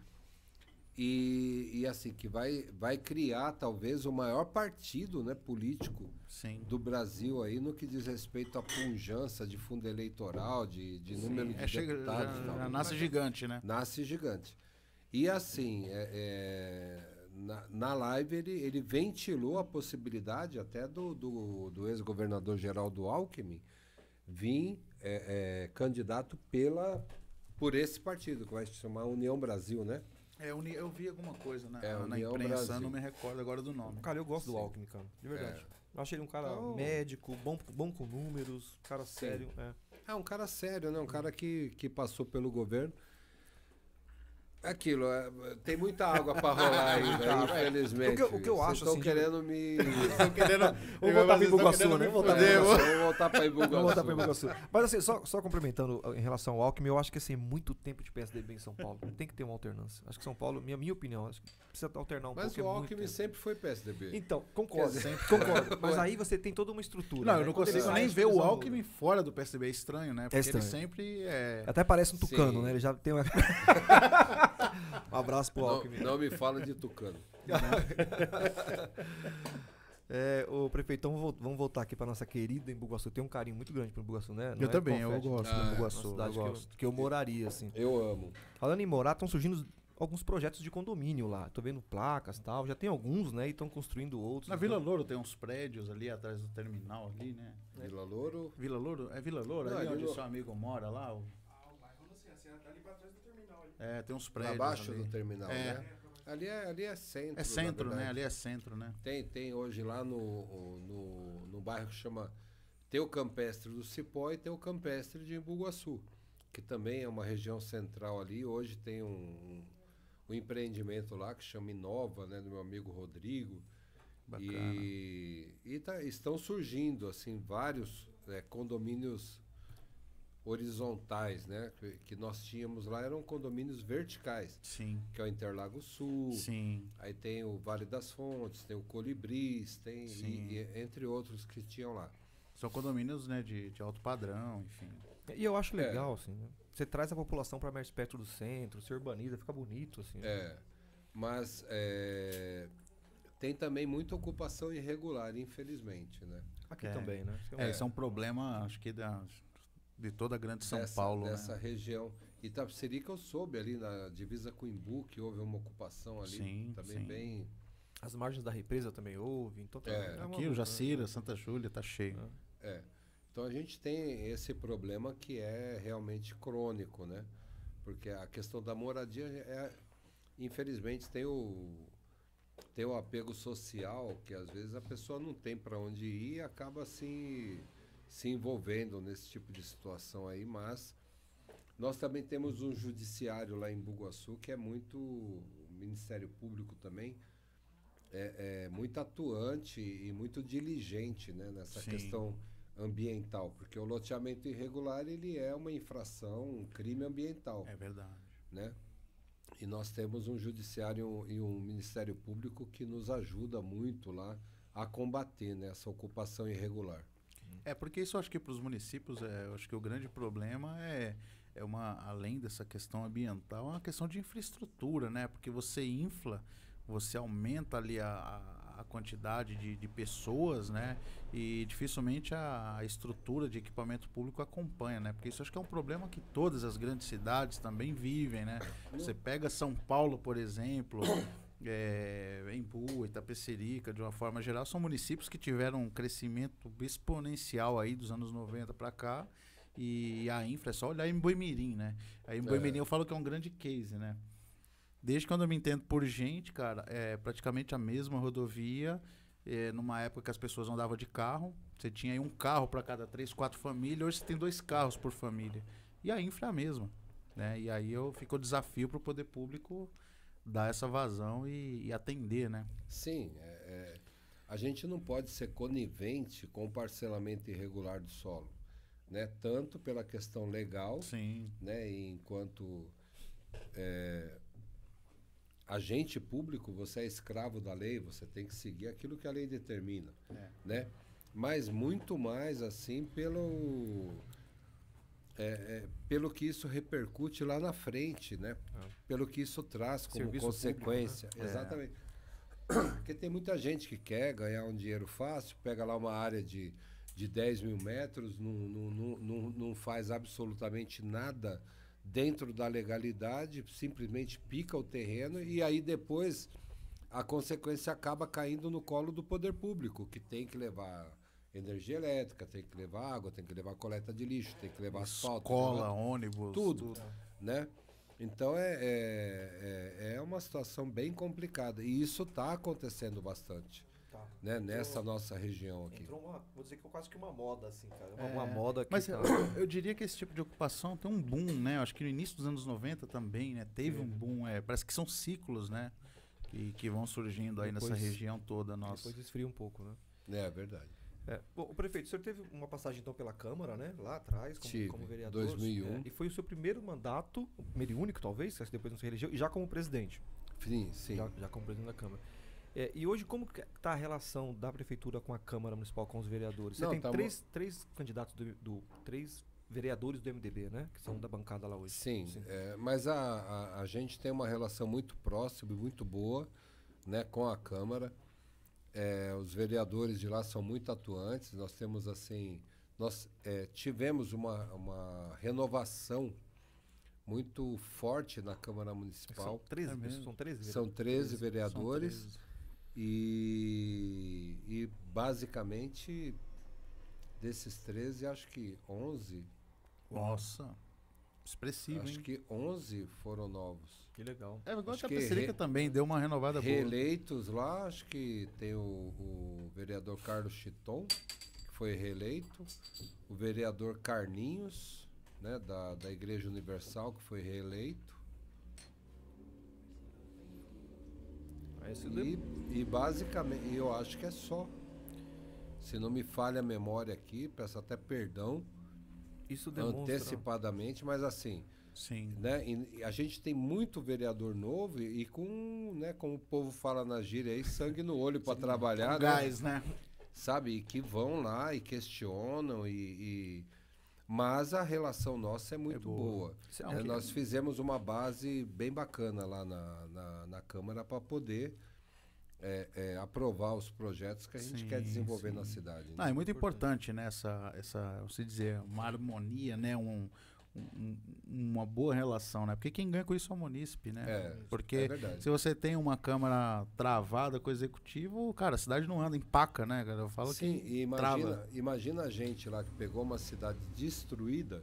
E, e, assim, que vai, vai criar talvez o maior partido né, político Sim. do Brasil aí no que diz respeito à punjança de fundo eleitoral, de, de número Sim. de é, deputados. Chega, já, já nasce gigante, né? Nasce gigante. E assim, é, é, na, na, live ele, ele ventilou a possibilidade até do, do, do ex-governador Geraldo Alckmin vir é, é candidato pela, por esse partido, que vai se chamar União Brasil, né? É, eu vi alguma coisa na, é, na imprensa, Brasil. não me recordo agora do nome. Cara, eu gosto Sim. do Alckmin, cara, de verdade. É. Eu achei ele um cara então... médico, bom, bom com números, cara Sim. sério. É. é, um cara sério, né? Um cara que, que passou pelo governo. Aquilo, é, tem muita água para rolar ainda, é. infelizmente. O que, o que eu acho, estão assim, querendo me... Estão querendo... Vamos *laughs* voltar para Ibugaçu, né? Vamos voltar para Ibugaçu. Vamos voltar para *laughs* Mas assim, só, só complementando em relação ao Alckmin, eu acho que assim, é muito tempo de PSDB em São Paulo. Tem que ter uma alternância. Acho que São Paulo, minha, minha opinião, acho que precisa alternar um Mas pouco. Mas o Alckmin sempre foi PSDB. Então, concordo. Dizer, concordo. *laughs* Mas aí você tem toda uma estrutura. Não, né? eu não consigo nem ver o Alckmin fora do PSDB. É estranho, né? Porque ele sempre é... Até parece um tucano, né? Ele já tem uma um abraço pro Alckmin. Não, me fala de tucano. *laughs* É, o prefeitão, vamos voltar aqui para nossa querida Embuguaçu. Tem um carinho muito grande para Embuguaçu, né? Não eu é também, confete, ah, eu gosto do de eu gosto. Que eu, moraria, assim. Eu amo. Falando em morar, estão surgindo alguns projetos de condomínio lá. Tô vendo placas e tal. Já tem alguns, né? E estão construindo outros. Na então. Vila Louro tem uns prédios ali atrás do terminal ali, né? Vila Louro? Vila Louro? É Vila Louro? Não, ali é onde Louro. seu amigo mora lá? O... Ah, o bairro não sei. A senhora tá ali pra trás do é, tem uns prédios. Abaixo do terminal, é. né? Ali é, ali é centro. É centro, né? Ali é centro, né? Tem, tem hoje lá no, no, no bairro que chama. Tem o campestre do Cipó e tem o campestre de Embuguaçu, que também é uma região central ali. Hoje tem um, um empreendimento lá que chama Inova, né? Do meu amigo Rodrigo. Bacana. E, e tá, estão surgindo, assim, vários é, condomínios horizontais, né? Que, que, nós tínhamos lá eram condomínios verticais. Sim. Que é o Interlago Sul. Sim. Aí tem o Vale das Fontes, tem o Colibris, tem e, e, entre outros que tinham lá. São condomínios, né, de, de alto padrão, enfim. E eu acho é. legal, é. assim, né? você traz a população para mais perto do centro, se urbaniza, fica bonito, assim. Né? É. Né? Mas é, tem também muita ocupação irregular, infelizmente, né? Aqui é. também, né? É, é, isso é um problema, acho que das de toda a grande São dessa, Paulo. Né? Dessa né? região. Itapecerica tá, eu soube ali na divisa com Imbu que houve uma ocupação ali sim, também sim. bem. As margens da represa também houve, então tá é, é aqui o Jacira, é. Santa Júlia tá cheio. É. é. Então a gente tem esse problema que é realmente crônico, né? Porque a questão da moradia é infelizmente tem o tem o apego social que às vezes a pessoa não tem para onde ir e acaba assim se envolvendo nesse tipo de situação aí, mas nós também temos um judiciário lá em Bugaçu que é muito, o Ministério Público também é, é muito atuante e muito diligente né, nessa Sim. questão ambiental, porque o loteamento irregular ele é uma infração, um crime ambiental. É verdade. Né? E nós temos um judiciário e um Ministério Público que nos ajuda muito lá a combater né, essa ocupação irregular. É, porque isso acho que para os municípios, é, acho que o grande problema é, é uma, além dessa questão ambiental, é uma questão de infraestrutura, né? Porque você infla, você aumenta ali a, a quantidade de, de pessoas, né? E dificilmente a, a, estrutura de equipamento público acompanha, né? Porque isso acho que é um problema que todas as grandes cidades também vivem, né? É. Você pega São Paulo, por exemplo, é, Embu, Itapecerica, de uma forma geral, são municípios que tiveram um crescimento exponencial aí dos anos 90 para cá. E a infra é só olhar em Boimirim, né? Aí em é. Boimirim é. eu falo que é um grande case, né? Desde quando eu me entendo por gente, cara, é praticamente a mesma rodovia. É, numa época que as pessoas andavam de carro, você tinha aí um carro para cada três, quatro famílias, hoje você tem dois carros por família. E a infra é a mesma. Né? E aí eu fico o desafio para o poder público dar essa vazão e, e atender, né? Sim, é, é, a gente não pode ser conivente com o parcelamento irregular do solo, né? Tanto pela questão legal, Sim. né? Enquanto é, agente público, você é escravo da lei, você tem que seguir aquilo que a lei determina, é. né? Mas muito mais assim pelo é, é, pelo que isso repercute lá na frente, né? Ah. Pelo que isso traz como Serviço consequência. Público, né? É. Exatamente. É. *clears throat* Porque tem muita gente que quer ganhar um dinheiro fácil, pega lá uma área de, de 10 mil metros, não, não, não, não faz absolutamente nada dentro da legalidade, simplesmente pica o terreno e aí depois a consequência acaba caindo no colo do poder público, que tem que levar energia elétrica, tem que levar água, tem que levar coleta de lixo, tem que levar asfalto. Escola, levar... ônibus. Tudo, tudo, né? Então é, é, é, é uma situação bem complicada. E isso está acontecendo bastante. Tá. Né? Entrou, Nessa nossa região aqui. Entrou uma, vou dizer que é quase que uma moda, assim, cara. Uma, é, uma moda aqui. Mas tá... eu diria que esse tipo de ocupação tem um boom, né? Eu acho que no início dos anos 90 também, né? Teve é. um boom. É, parece que são ciclos, né? Que, que vão surgindo aí depois, nessa região toda nossa. Depois esfria um pouco, né? É, é verdade. É. Bom, o prefeito, o senhor teve uma passagem então pela Câmara, né? Lá atrás, como, Tive, como vereador. 2001. Assim, é, né? e foi o seu primeiro mandato, primeiro e único talvez, depois não se reelegeu, e já como presidente. Sim, sim. Já, já como presidente da Câmara. É, e hoje, como está a relação da prefeitura com a Câmara Municipal, com os vereadores? Você não, tem tá três, uma... três candidatos do, do, três vereadores do MDB, né? Que são hum. da bancada lá hoje. Sim, sim. É, mas a, a, a gente tem uma relação muito próxima e muito boa né, com a Câmara é, os vereadores de lá são muito atuantes. Nós temos assim, nós é, tivemos uma, uma renovação muito forte na Câmara Municipal. São 13, é são 13, são 13 vereadores. São 13. E, e basicamente desses 13, acho que 11. Nossa! expressivo. Acho hein? que 11 foram novos. Que legal. É, igual acho a Tapecerica também deu uma renovada boa. Reeleitos lá, acho que tem o, o vereador Carlos Chiton, que foi reeleito, o vereador Carlinhos, né, da, da Igreja Universal, que foi reeleito. E, e basicamente, eu acho que é só. Se não me falha a memória aqui, peço até perdão isso demonstra... antecipadamente, mas assim. Sim. Né? E a gente tem muito vereador novo e, com, né, como o povo fala na gíria aí, sangue no olho para trabalhar. Com né? gás, né? Sabe? E que vão lá e questionam e... e mas a relação nossa é muito é boa. boa. É, nós fizemos uma base bem bacana lá na, na, na Câmara para poder é, é, aprovar os projetos que a gente sim, quer desenvolver sim. na cidade. Né? Não, é muito é importante, importante né? Essa, essa, você dizer, uma harmonia, né? Um, um, uma boa relação, né? Porque quem ganha com isso é o munícipe, né? É, é Porque é se você tem uma Câmara travada com o Executivo, cara, a cidade não anda, empaca, né, Eu falo Sim, que imagina, trava. imagina a gente lá que pegou uma cidade destruída,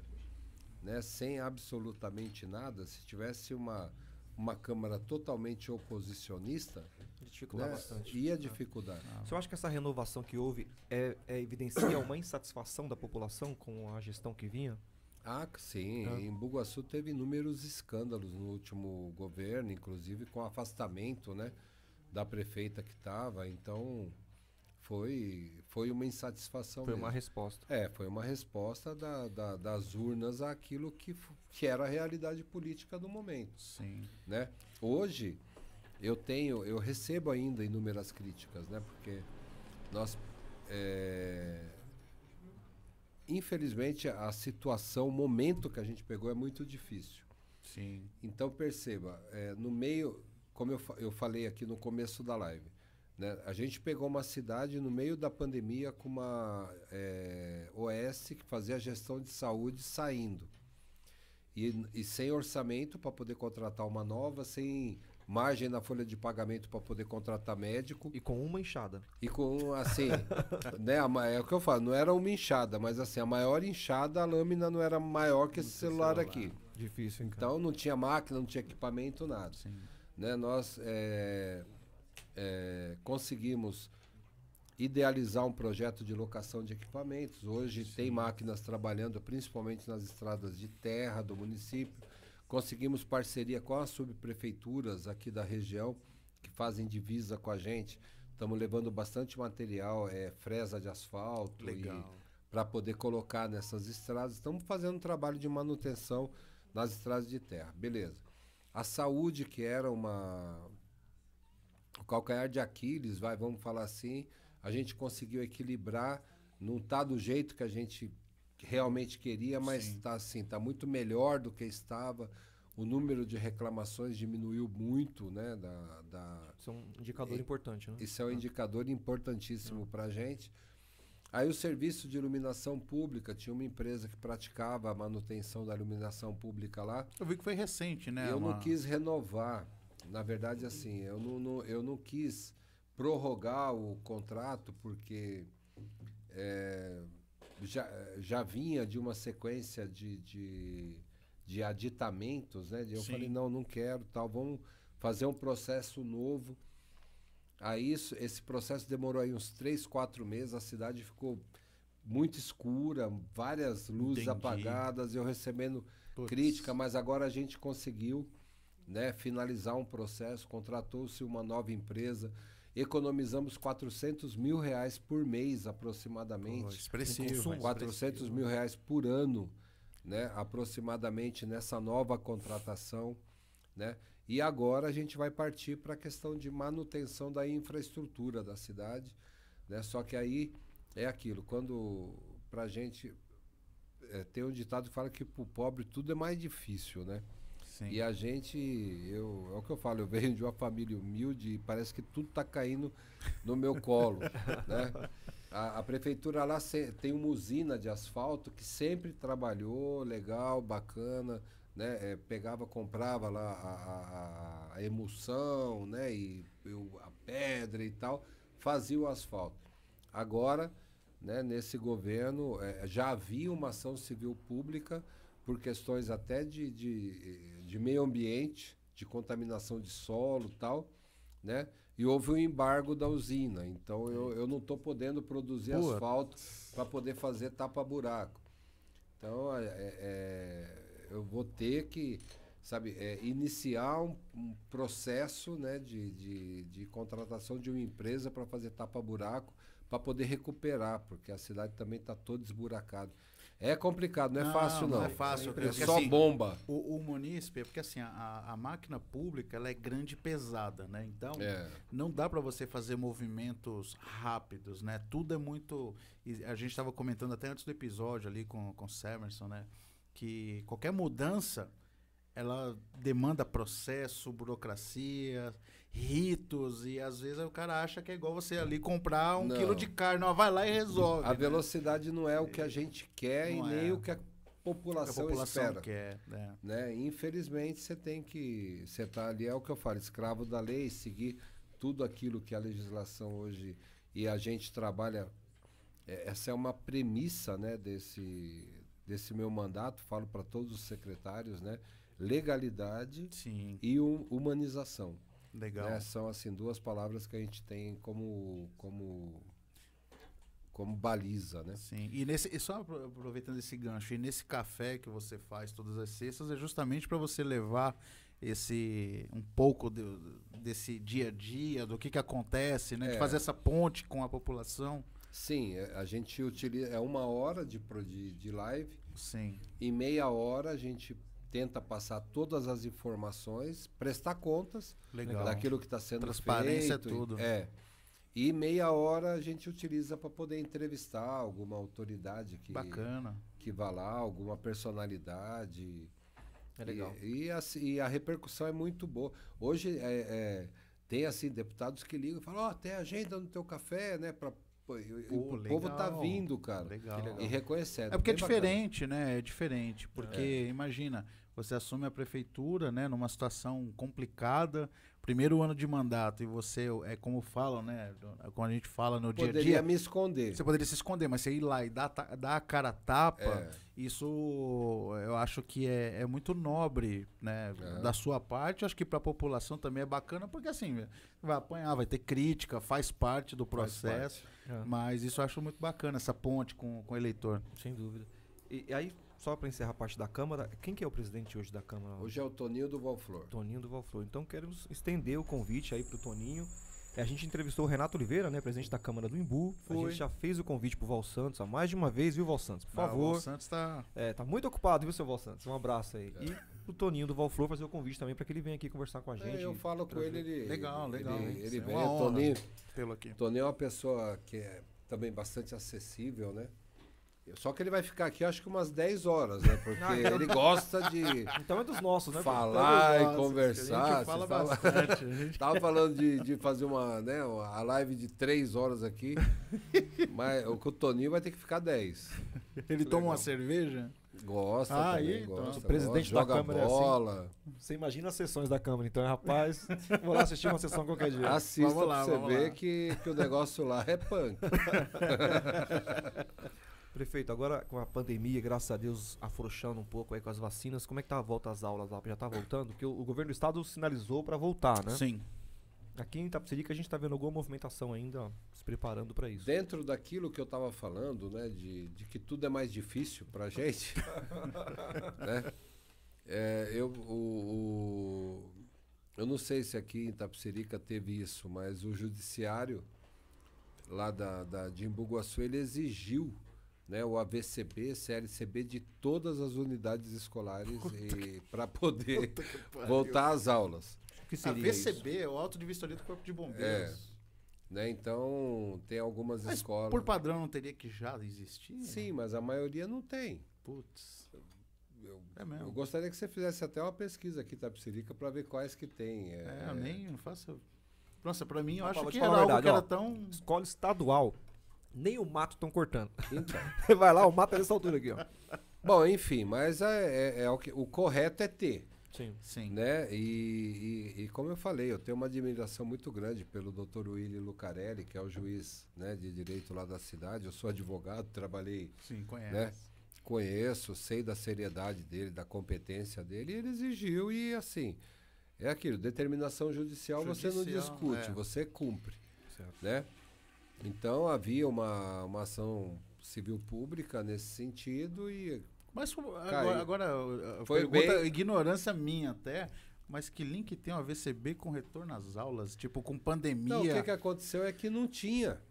né? Sem absolutamente nada, se tivesse uma uma Câmara totalmente oposicionista, dificultar né? bastante. ia dificultar. Ah. Você acha que essa renovação que houve é, é evidencia uma insatisfação da população com a gestão que vinha? Ah, sim. Ah. Em Bugaçu teve inúmeros escândalos no último governo, inclusive com afastamento né, da prefeita que estava. Então, foi, foi uma insatisfação. Foi mesmo. uma resposta. É, foi uma resposta da, da, das urnas àquilo que, que era a realidade política do momento. Sim. Né? Hoje, eu tenho, eu recebo ainda inúmeras críticas, né? Porque nós. É, infelizmente, a situação, o momento que a gente pegou é muito difícil. Sim. Então, perceba, é, no meio, como eu, eu falei aqui no começo da live né? A gente pegou uma cidade no meio da pandemia com uma é, OS que fazia a gestão de saúde saindo. E, e sem orçamento para poder contratar uma nova, sem margem na folha de pagamento para poder contratar médico. E com uma enxada. E com, assim, *laughs* né? A, é o que eu falo, não era uma enxada, mas assim, a maior enxada, a lâmina não era maior que esse celular, celular, aqui. Difícil, hein, Então não tinha máquina, não tinha equipamento, nada. Sim. Né? Nós. É, é, conseguimos idealizar um projeto de locação de equipamentos. Hoje Sim. tem máquinas trabalhando principalmente nas estradas de terra do município. Conseguimos parceria com as subprefeituras aqui da região que fazem divisa com a gente. Estamos levando bastante material, é, fresa de asfalto para poder colocar nessas estradas. Estamos fazendo um trabalho de manutenção nas estradas de terra. Beleza. A saúde, que era uma, o calcanhar de Aquiles, vai, vamos falar assim, a gente conseguiu equilibrar, não está do jeito que a gente realmente queria, mas está assim, está muito melhor do que estava. O número de reclamações diminuiu muito, né? Da, da... Isso é um indicador e, importante, né? Isso é um ah. indicador importantíssimo ah. para a gente. Aí o serviço de iluminação pública, tinha uma empresa que praticava a manutenção da iluminação pública lá. Eu vi que foi recente, né? Eu uma... não quis renovar na verdade, assim, eu não, não, eu não quis prorrogar o contrato porque é, já, já vinha de uma sequência de, de, de aditamentos, né? Eu Sim. falei, não, não quero, tal, vamos fazer um processo novo. Aí isso, esse processo demorou aí uns três, quatro meses, a cidade ficou muito escura, várias luzes Entendi. apagadas, eu recebendo Puts. crítica, mas agora a gente conseguiu né, finalizar um processo, contratou-se uma nova empresa, economizamos 400 mil reais por mês aproximadamente. Oh, expressivo. Consumo, 400 expressivo. mil reais por ano, né, aproximadamente nessa nova contratação. Né? E agora a gente vai partir para a questão de manutenção da infraestrutura da cidade. Né? Só que aí é aquilo, quando para a gente é, tem um ditado que fala que para o pobre tudo é mais difícil, né? Sim. E a gente, eu, é o que eu falo, eu venho de uma família humilde e parece que tudo está caindo no meu colo. *laughs* né? a, a, prefeitura lá tem uma usina de asfalto que sempre trabalhou, legal, bacana, né? É, pegava, comprava lá a, a, a emulsão, né? E, eu, a pedra e tal, fazia o asfalto. Agora, né, nesse governo, é, já havia uma ação civil pública por questões até de, de de meio ambiente, de contaminação de solo tal, né? E houve um embargo da usina, então eu, eu não estou podendo produzir Pura. asfalto para poder fazer tapa-buraco. Então, é, é, é, eu vou ter que, sabe, é, iniciar um, um, processo né, de, de, de contratação de uma empresa para fazer tapa-buraco para poder recuperar, porque a cidade também está toda esburacada. É complicado, não é não, fácil não. É não é fácil. É, é só assim, bomba. O, o munícipe, é porque assim, a, a, máquina pública ela é grande e pesada, né? Então, é. não dá para você fazer movimentos rápidos, né? Tudo é muito... A gente estava comentando até antes do episódio ali com, com o Semerson, né? Que qualquer mudança, ela demanda processo, burocracia ritos e às vezes o cara acha que é igual você ali comprar um não. quilo de carne, ó, vai lá e resolve. A né? velocidade não é o que a é, gente quer não e é. nem o que a população, a população espera. Quer, né? né? Infelizmente você tem que, você tá ali é o que eu falo, escravo da lei, seguir tudo aquilo que a legislação hoje e a gente trabalha. É, essa é uma premissa, né, desse desse meu mandato. Falo para todos os secretários, né? Legalidade Sim. e um, humanização. Legal. Né? São assim duas palavras que a gente tem como como como baliza, né? Sim. E nesse e só aproveitando esse gancho, e nesse café que você faz todas as sextas é justamente para você levar esse um pouco de, desse dia a dia, do que que acontece, né? É. De fazer essa ponte com a população. Sim, é, a gente utiliza é uma hora de de, de live. Sim. E meia hora a gente tenta passar todas as informações, prestar contas Legal. daquilo que está sendo Transparência é feito. Transparência é tudo. É. E meia hora a gente utiliza para poder entrevistar alguma autoridade que, Bacana. que vá lá, alguma personalidade. É legal. E, e, a, e a, repercussão é muito boa. Hoje é, é, tem assim deputados que ligam e falam, ó, oh, tem agenda no teu café, né? Pra, Pô, o legal. povo tá vindo, cara. Legal. E reconhecendo. É porque é diferente, bacana. né? É diferente. Porque, é. imagina, você assume a prefeitura, né, numa situação complicada, primeiro ano de mandato e você é como falam, né, quando a gente fala no poderia dia a dia, poderia me esconder. Você poderia se esconder, mas você ir lá e dar, dar a cara tapa, é. isso eu acho que é, é muito nobre, né, é. da sua parte. Eu acho que para a população também é bacana, porque assim vai apanhar, vai ter crítica, faz parte do processo. Parte. É. Mas isso eu acho muito bacana essa ponte com, com o eleitor. Sem dúvida. E, e aí só para encerrar a parte da Câmara, quem que é o presidente hoje da Câmara? Hoje é o Toninho do Valflor. Toninho do Valflor. Então queremos estender o convite aí para o Toninho. É, a gente entrevistou o Renato Oliveira, né, presidente da Câmara do Imbu. Foi. A gente já fez o convite pro Val Santos há mais de uma vez, viu, Val Santos? Por favor. Ah, o Val Santos tá. É, tá muito ocupado, viu, seu Val Santos? Um abraço aí. É. E o Toninho do Valflor fazer o convite também para que ele venha aqui conversar com a é, gente. É, eu falo com ele, ele. Legal, legal. Ele, ele, ele vem. É Toninho, pelo aqui. Toninho é uma pessoa que é também bastante acessível, né? Só que ele vai ficar aqui acho que umas 10 horas, né? *laughs* Porque não, então- ele gosta de. *laughs* Então é dos nossos, né? Falar nossos, e conversar. A gente fala bastante. *laughs* Gente... Tava falando de, de fazer uma, né, a live de 3 horas aqui. mas o Toninho vai ter que ficar 10. Ele toma uma cerveja? Gosta, ah, também, aí, então, gosta, então, o presidente gosta, da Câmara bola. É assim. Você imagina as sessões da Câmara, então, rapaz, vou lá assistir uma sessão qualquer dia. Assista vamos lá, pra você ver que, que o negócio lá é punk. Prefeito, agora com a pandemia, graças a Deus, afrouxando um pouco aí com as vacinas, como é que tá a volta às aulas lá? Já está voltando? Porque o, o, governo do estado sinalizou para voltar, né? Sim. Aqui em Itapsirica a gente está vendo alguma movimentação ainda, ó, se preparando para isso. Dentro daquilo que eu estava falando, né, de, de que tudo é mais difícil para gente, *laughs* né? É, eu, o, o, eu não sei se aqui em Itapsirica teve isso, mas o judiciário lá da, da, de Imbuguaçu, ele exigiu né, o AVCB, CLCB de todas as unidades escolares para *laughs* poder voltar às aulas. O que seria AVCB é o Alto de Vistoria do Corpo de Bombeiros. É. Né? Então, tem algumas mas escolas. Por padrão não teria que já existir? Né? Sim, né? mas a maioria não tem. Putz. Eu, é mesmo. eu gostaria que você fizesse até uma pesquisa aqui, Tapsirica, para ver quais que tem. É, é, nem não faço. Nossa, para mim eu não, acho que era verdade, algo que ó, era tão. Escola estadual nem o mato estão cortando. Então. *laughs* Vai lá, o mato é dessa altura aqui, ó. Bom, enfim, mas é, é, é o, que, o correto é ter. Sim. Sim. Né? E, e, e, como eu falei, eu tenho uma admiração muito grande pelo doutor Willy Lucarelli, que é o juiz né, de direito lá da cidade. Eu sou advogado, trabalhei. Sim, né, conhece. Né? Conheço, sei da seriedade dele, da competência dele, e ele exigiu, e assim, é aquilo, determinação judicial, judicial você não discute, é. você cumpre. Certo. Né? Então havia uma, uma ação civil pública nesse sentido e. Mas agora, agora foi pergunta, bem... ignorância minha até, mas que link tem o AVCB com retorno às aulas? Tipo, com pandemia? Não, o que, que aconteceu é que não tinha.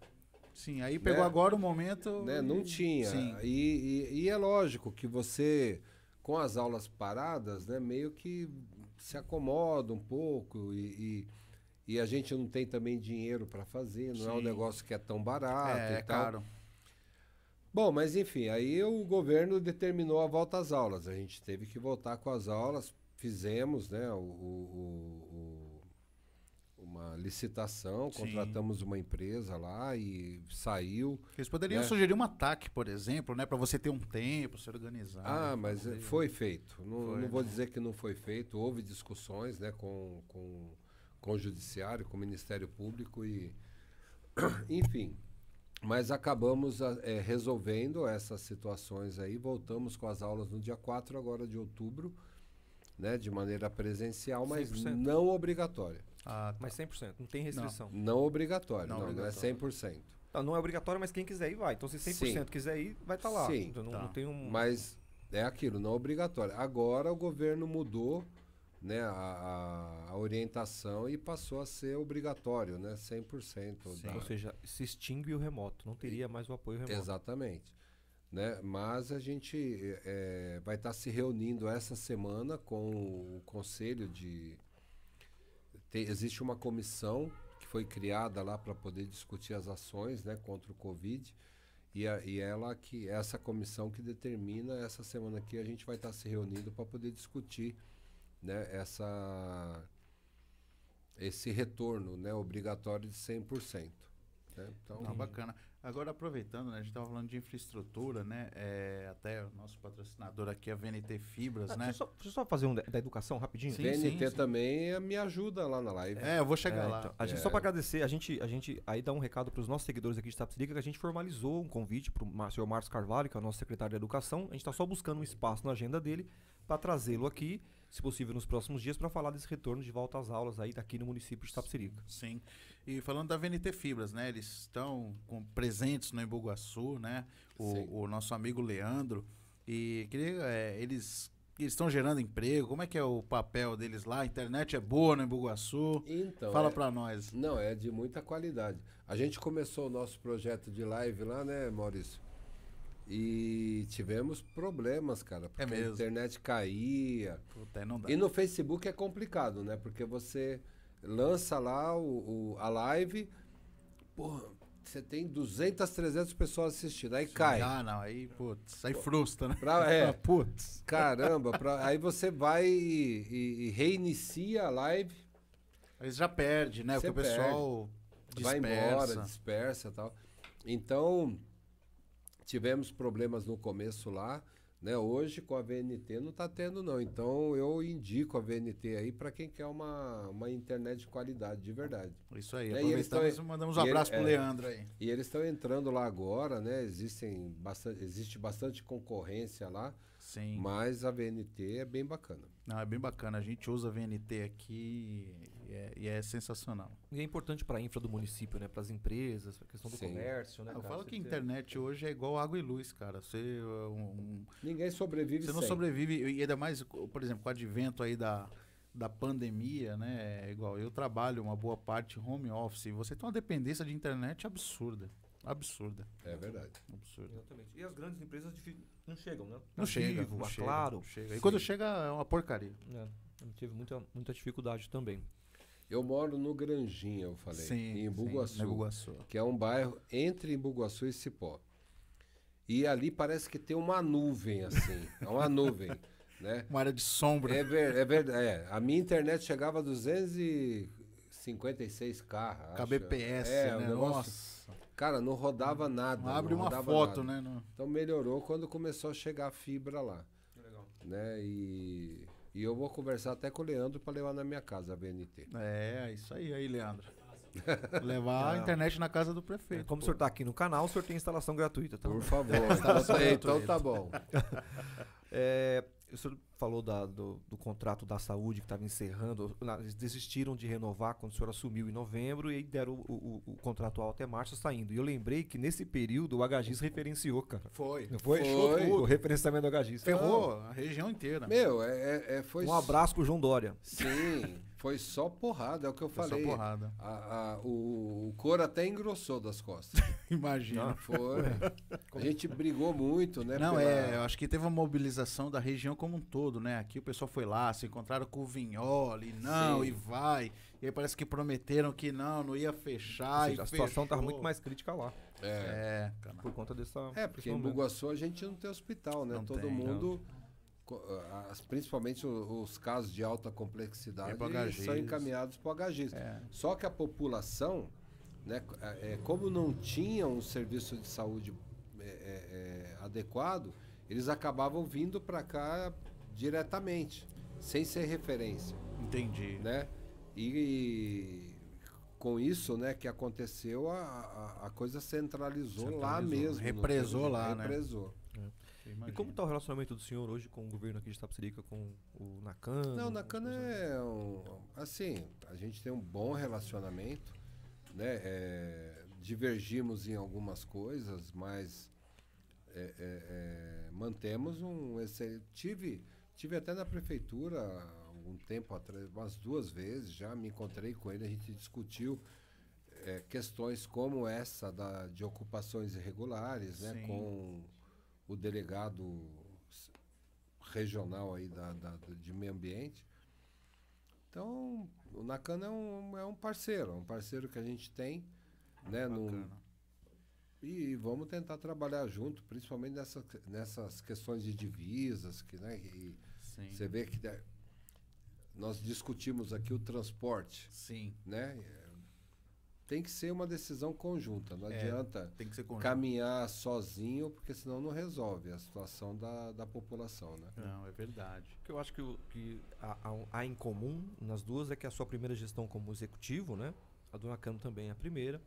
Sim, aí pegou né? agora o momento. Né? E... Não tinha. E, e, e, é lógico que você, com as aulas paradas, né, meio que se acomoda um pouco e e a gente não tem também dinheiro para fazer, não Sim. é um negócio que é tão barato. É, e é tal. caro. Bom, mas enfim, aí o governo determinou a volta às aulas. A gente teve que voltar com as aulas, fizemos né, o, o, o, uma licitação, Sim. contratamos uma empresa lá e saiu. Eles poderiam né? sugerir um ataque, por exemplo, né, para você ter um tempo, se organizar. Ah, né, mas poder... Eh, foi feito. Não, foi, não vou né? dizer que não foi feito. Houve discussões né, com, com com o Judiciário, com o Ministério Público e. *clears throat* Enfim. Mas acabamos é, resolvendo essas situações aí. Voltamos com as aulas no dia 4 agora de outubro, né, de maneira presencial, mas 100%. não obrigatória. Ah, tá. Mas 100%, não tem restrição. Não, não obrigatória, não, não, obrigatório. não é 100%. Não, não é obrigatório, mas quem quiser ir vai. Então, se 100% Sim. quiser ir, vai estar tá lá. Sim. Então, não, tá. não tem um... Mas é aquilo, não obrigatória. É obrigatório. Agora o governo mudou né, a, a, orientação e passou a ser obrigatório, né, 100%. da... Ou seja, se extingue o remoto, não teria mais o apoio remoto. Exatamente. Né? Mas a gente é, vai estar se reunindo essa semana com o Conselho de. Tem, existe uma comissão que foi criada lá para poder discutir as ações né, contra o Covid. E, a, e, ela que essa comissão que determina essa semana aqui a gente vai estar se reunindo para poder discutir né, essa, esse retorno né, obrigatório de 100%. Né? Então, tá bacana. Agora, aproveitando, né, a gente estava falando de infraestrutura, né? É, até o nosso patrocinador aqui, a VNT Fibras, ah, né? Deixa eu, só, deixa eu só fazer um da, da educação rapidinho. Sim, VNT sim, sim. também eh, me ajuda lá na live. É, eu vou chegar é, lá. Então, a gente, é. Só para agradecer, a gente, a gente aí dá um recado para os nossos seguidores aqui de Tapsirica, que a gente formalizou um convite para o senhor Marcos Carvalho, que é o nosso secretário de Educação. A gente está só buscando um espaço na agenda dele para trazê-lo aqui se possível, nos próximos dias, para falar desse retorno de volta às aulas aí daqui no município de Tapsirica. Sim. E falando da VNT Fibras, né? Eles estão com, presentes no Embuguaçu, né? O, o, nosso amigo Leandro. E queria, é, eles estão gerando emprego? Como é que é o papel deles lá? A internet é boa no Embuguaçu? Então, Fala é, para nós. Não, é de muita qualidade. A gente começou o nosso projeto de live lá, né, Maurício? E tivemos problemas, cara, porque é a internet caía. Puta, não dá. E no Facebook é complicado, né? Porque você lança lá o, o a live, porra, você tem 200, 300 pessoas assistindo, aí Sim, cai. Ah, não, aí, putz, aí frustra, né? Pra, é, *laughs* putz. Caramba, pra, aí você vai e, e, e, reinicia a live. Aí já perde, né? Porque o pessoal dispersa. Vai embora, dispersa e tal. Então Tivemos problemas no começo lá, né? Hoje com a VNT não está tendo não. Então eu indico a VNT aí para quem quer uma, uma internet de qualidade, de verdade. Isso aí. Né? Aproveitamos, e mandamos um abraço para o é, Leandro aí. E eles estão entrando lá agora, né? Existem bastante, existe bastante concorrência lá. Sim. Mas a VNT é bem bacana. Não, é bem bacana. A gente usa a VNT aqui e é, e é sensacional. E é importante para a infra do município, né? Para as empresas, para a questão do Sim. comércio, né? Ah, eu cara? falo você que a internet tem... É. hoje é igual água e luz, cara. Você um, um... ninguém sobrevive. Você não sobrevive e ainda mais, por exemplo, com o advento aí da da pandemia, né? É igual eu trabalho uma boa parte home office. Você tem uma dependência de internet absurda. Absurda. É verdade. Absurda. Exatamente. E as grandes empresas não chegam, né? Não chegam. Não chega, claro. Chega. E Sim. quando chega é uma porcaria. É, eu tive muita, muita dificuldade também. Eu moro no Granjinha, eu falei, sim, em Bugaçu, sim, Bugaçu, que é um bairro entre Bugaçu e Cipó. E ali parece que tem uma nuvem, assim, é uma nuvem, *laughs* né? Uma área de sombra. É, é verdade, é. a minha internet chegava a 256k, KBPS, é, né? Negócio, Nossa. Cara, não rodava nada. Não abre não uma foto, nada. né? Não. Então melhorou quando começou a chegar a fibra lá. Legal. Né? E e eu vou conversar até com o Leandro para levar na minha casa a BNT. É, isso aí, aí, Leandro. *laughs* levar a internet na casa do prefeito. É, como pô. o senhor tá aqui no canal, o senhor tem instalação gratuita, tá? Por favor. então, então tá bom. Então tá *laughs* é, o senhor falou da, do, do, contrato da saúde que estava encerrando. Eles desistiram de renovar quando o senhor assumiu em novembro e deram o, o, o contratual até março saindo. E eu lembrei que nesse período o HGIS referenciou, cara. Foi. Não foi? foi. O referenciamento do HGIS. Ferrou a região inteira. Meu, é, é, é foi. Um abraço pro João Dória. Sim. Foi só porrada, é o que eu Foi falei. Só porrada. A, a, o, o couro até engrossou das costas. *laughs* Imagina. foi. a gente brigou muito, né? Não, pela... é, eu acho que teve uma mobilização da região como um todo, né? Aqui o pessoal foi lá, se encontraram com o Vignoli, não, Sim. e vai. E aí parece que prometeram que não, não ia fechar. Seja, a situação tá estava muito mais crítica lá. É. é por conta dessa. É, porque em Bugaçu a gente não tem hospital, né? Não todo tem, mundo. Não as, principalmente os casos de alta complexidade é são encaminhados para o HGs. É. Só que a população, né, é, é, como não tinha um serviço de saúde é, é, adequado, eles acabavam vindo para cá diretamente, sem ser referência. Entendi. Né? E, e com isso, né, que aconteceu, a, a, a coisa centralizou, centralizou, lá mesmo. Represou lá, represou. né? Represou. E como está o relacionamento do senhor hoje com o governo aqui de Tapsirica, com o Nacan? Não, o Nacan é um, assim, a gente tem um bom relacionamento, né? É, divergimos em algumas coisas, mas é, é, é mantemos um excelente. Tive, tive até na prefeitura um tempo atrás, umas duas vezes já me encontrei com ele, a gente discutiu. É, questões como essa da, de ocupações irregulares, né, Sim. com o delegado regional aí da, da, de meio ambiente. Então, o Nacan é um, é um parceiro, é um parceiro que a gente tem, né? Num, e, e, vamos tentar trabalhar junto, principalmente nessa, nessas questões de divisas, que, né? E Sim. você vê que né, nós discutimos aqui o transporte. Sim. Né? tem que ser uma decisão conjunta. Não é, adianta caminhar sozinho, porque senão não resolve a situação da, da população. Né? Não, é verdade. O que eu acho que, que há, em comum nas duas é que a sua primeira gestão como executivo, né? a do Nakano também é a primeira.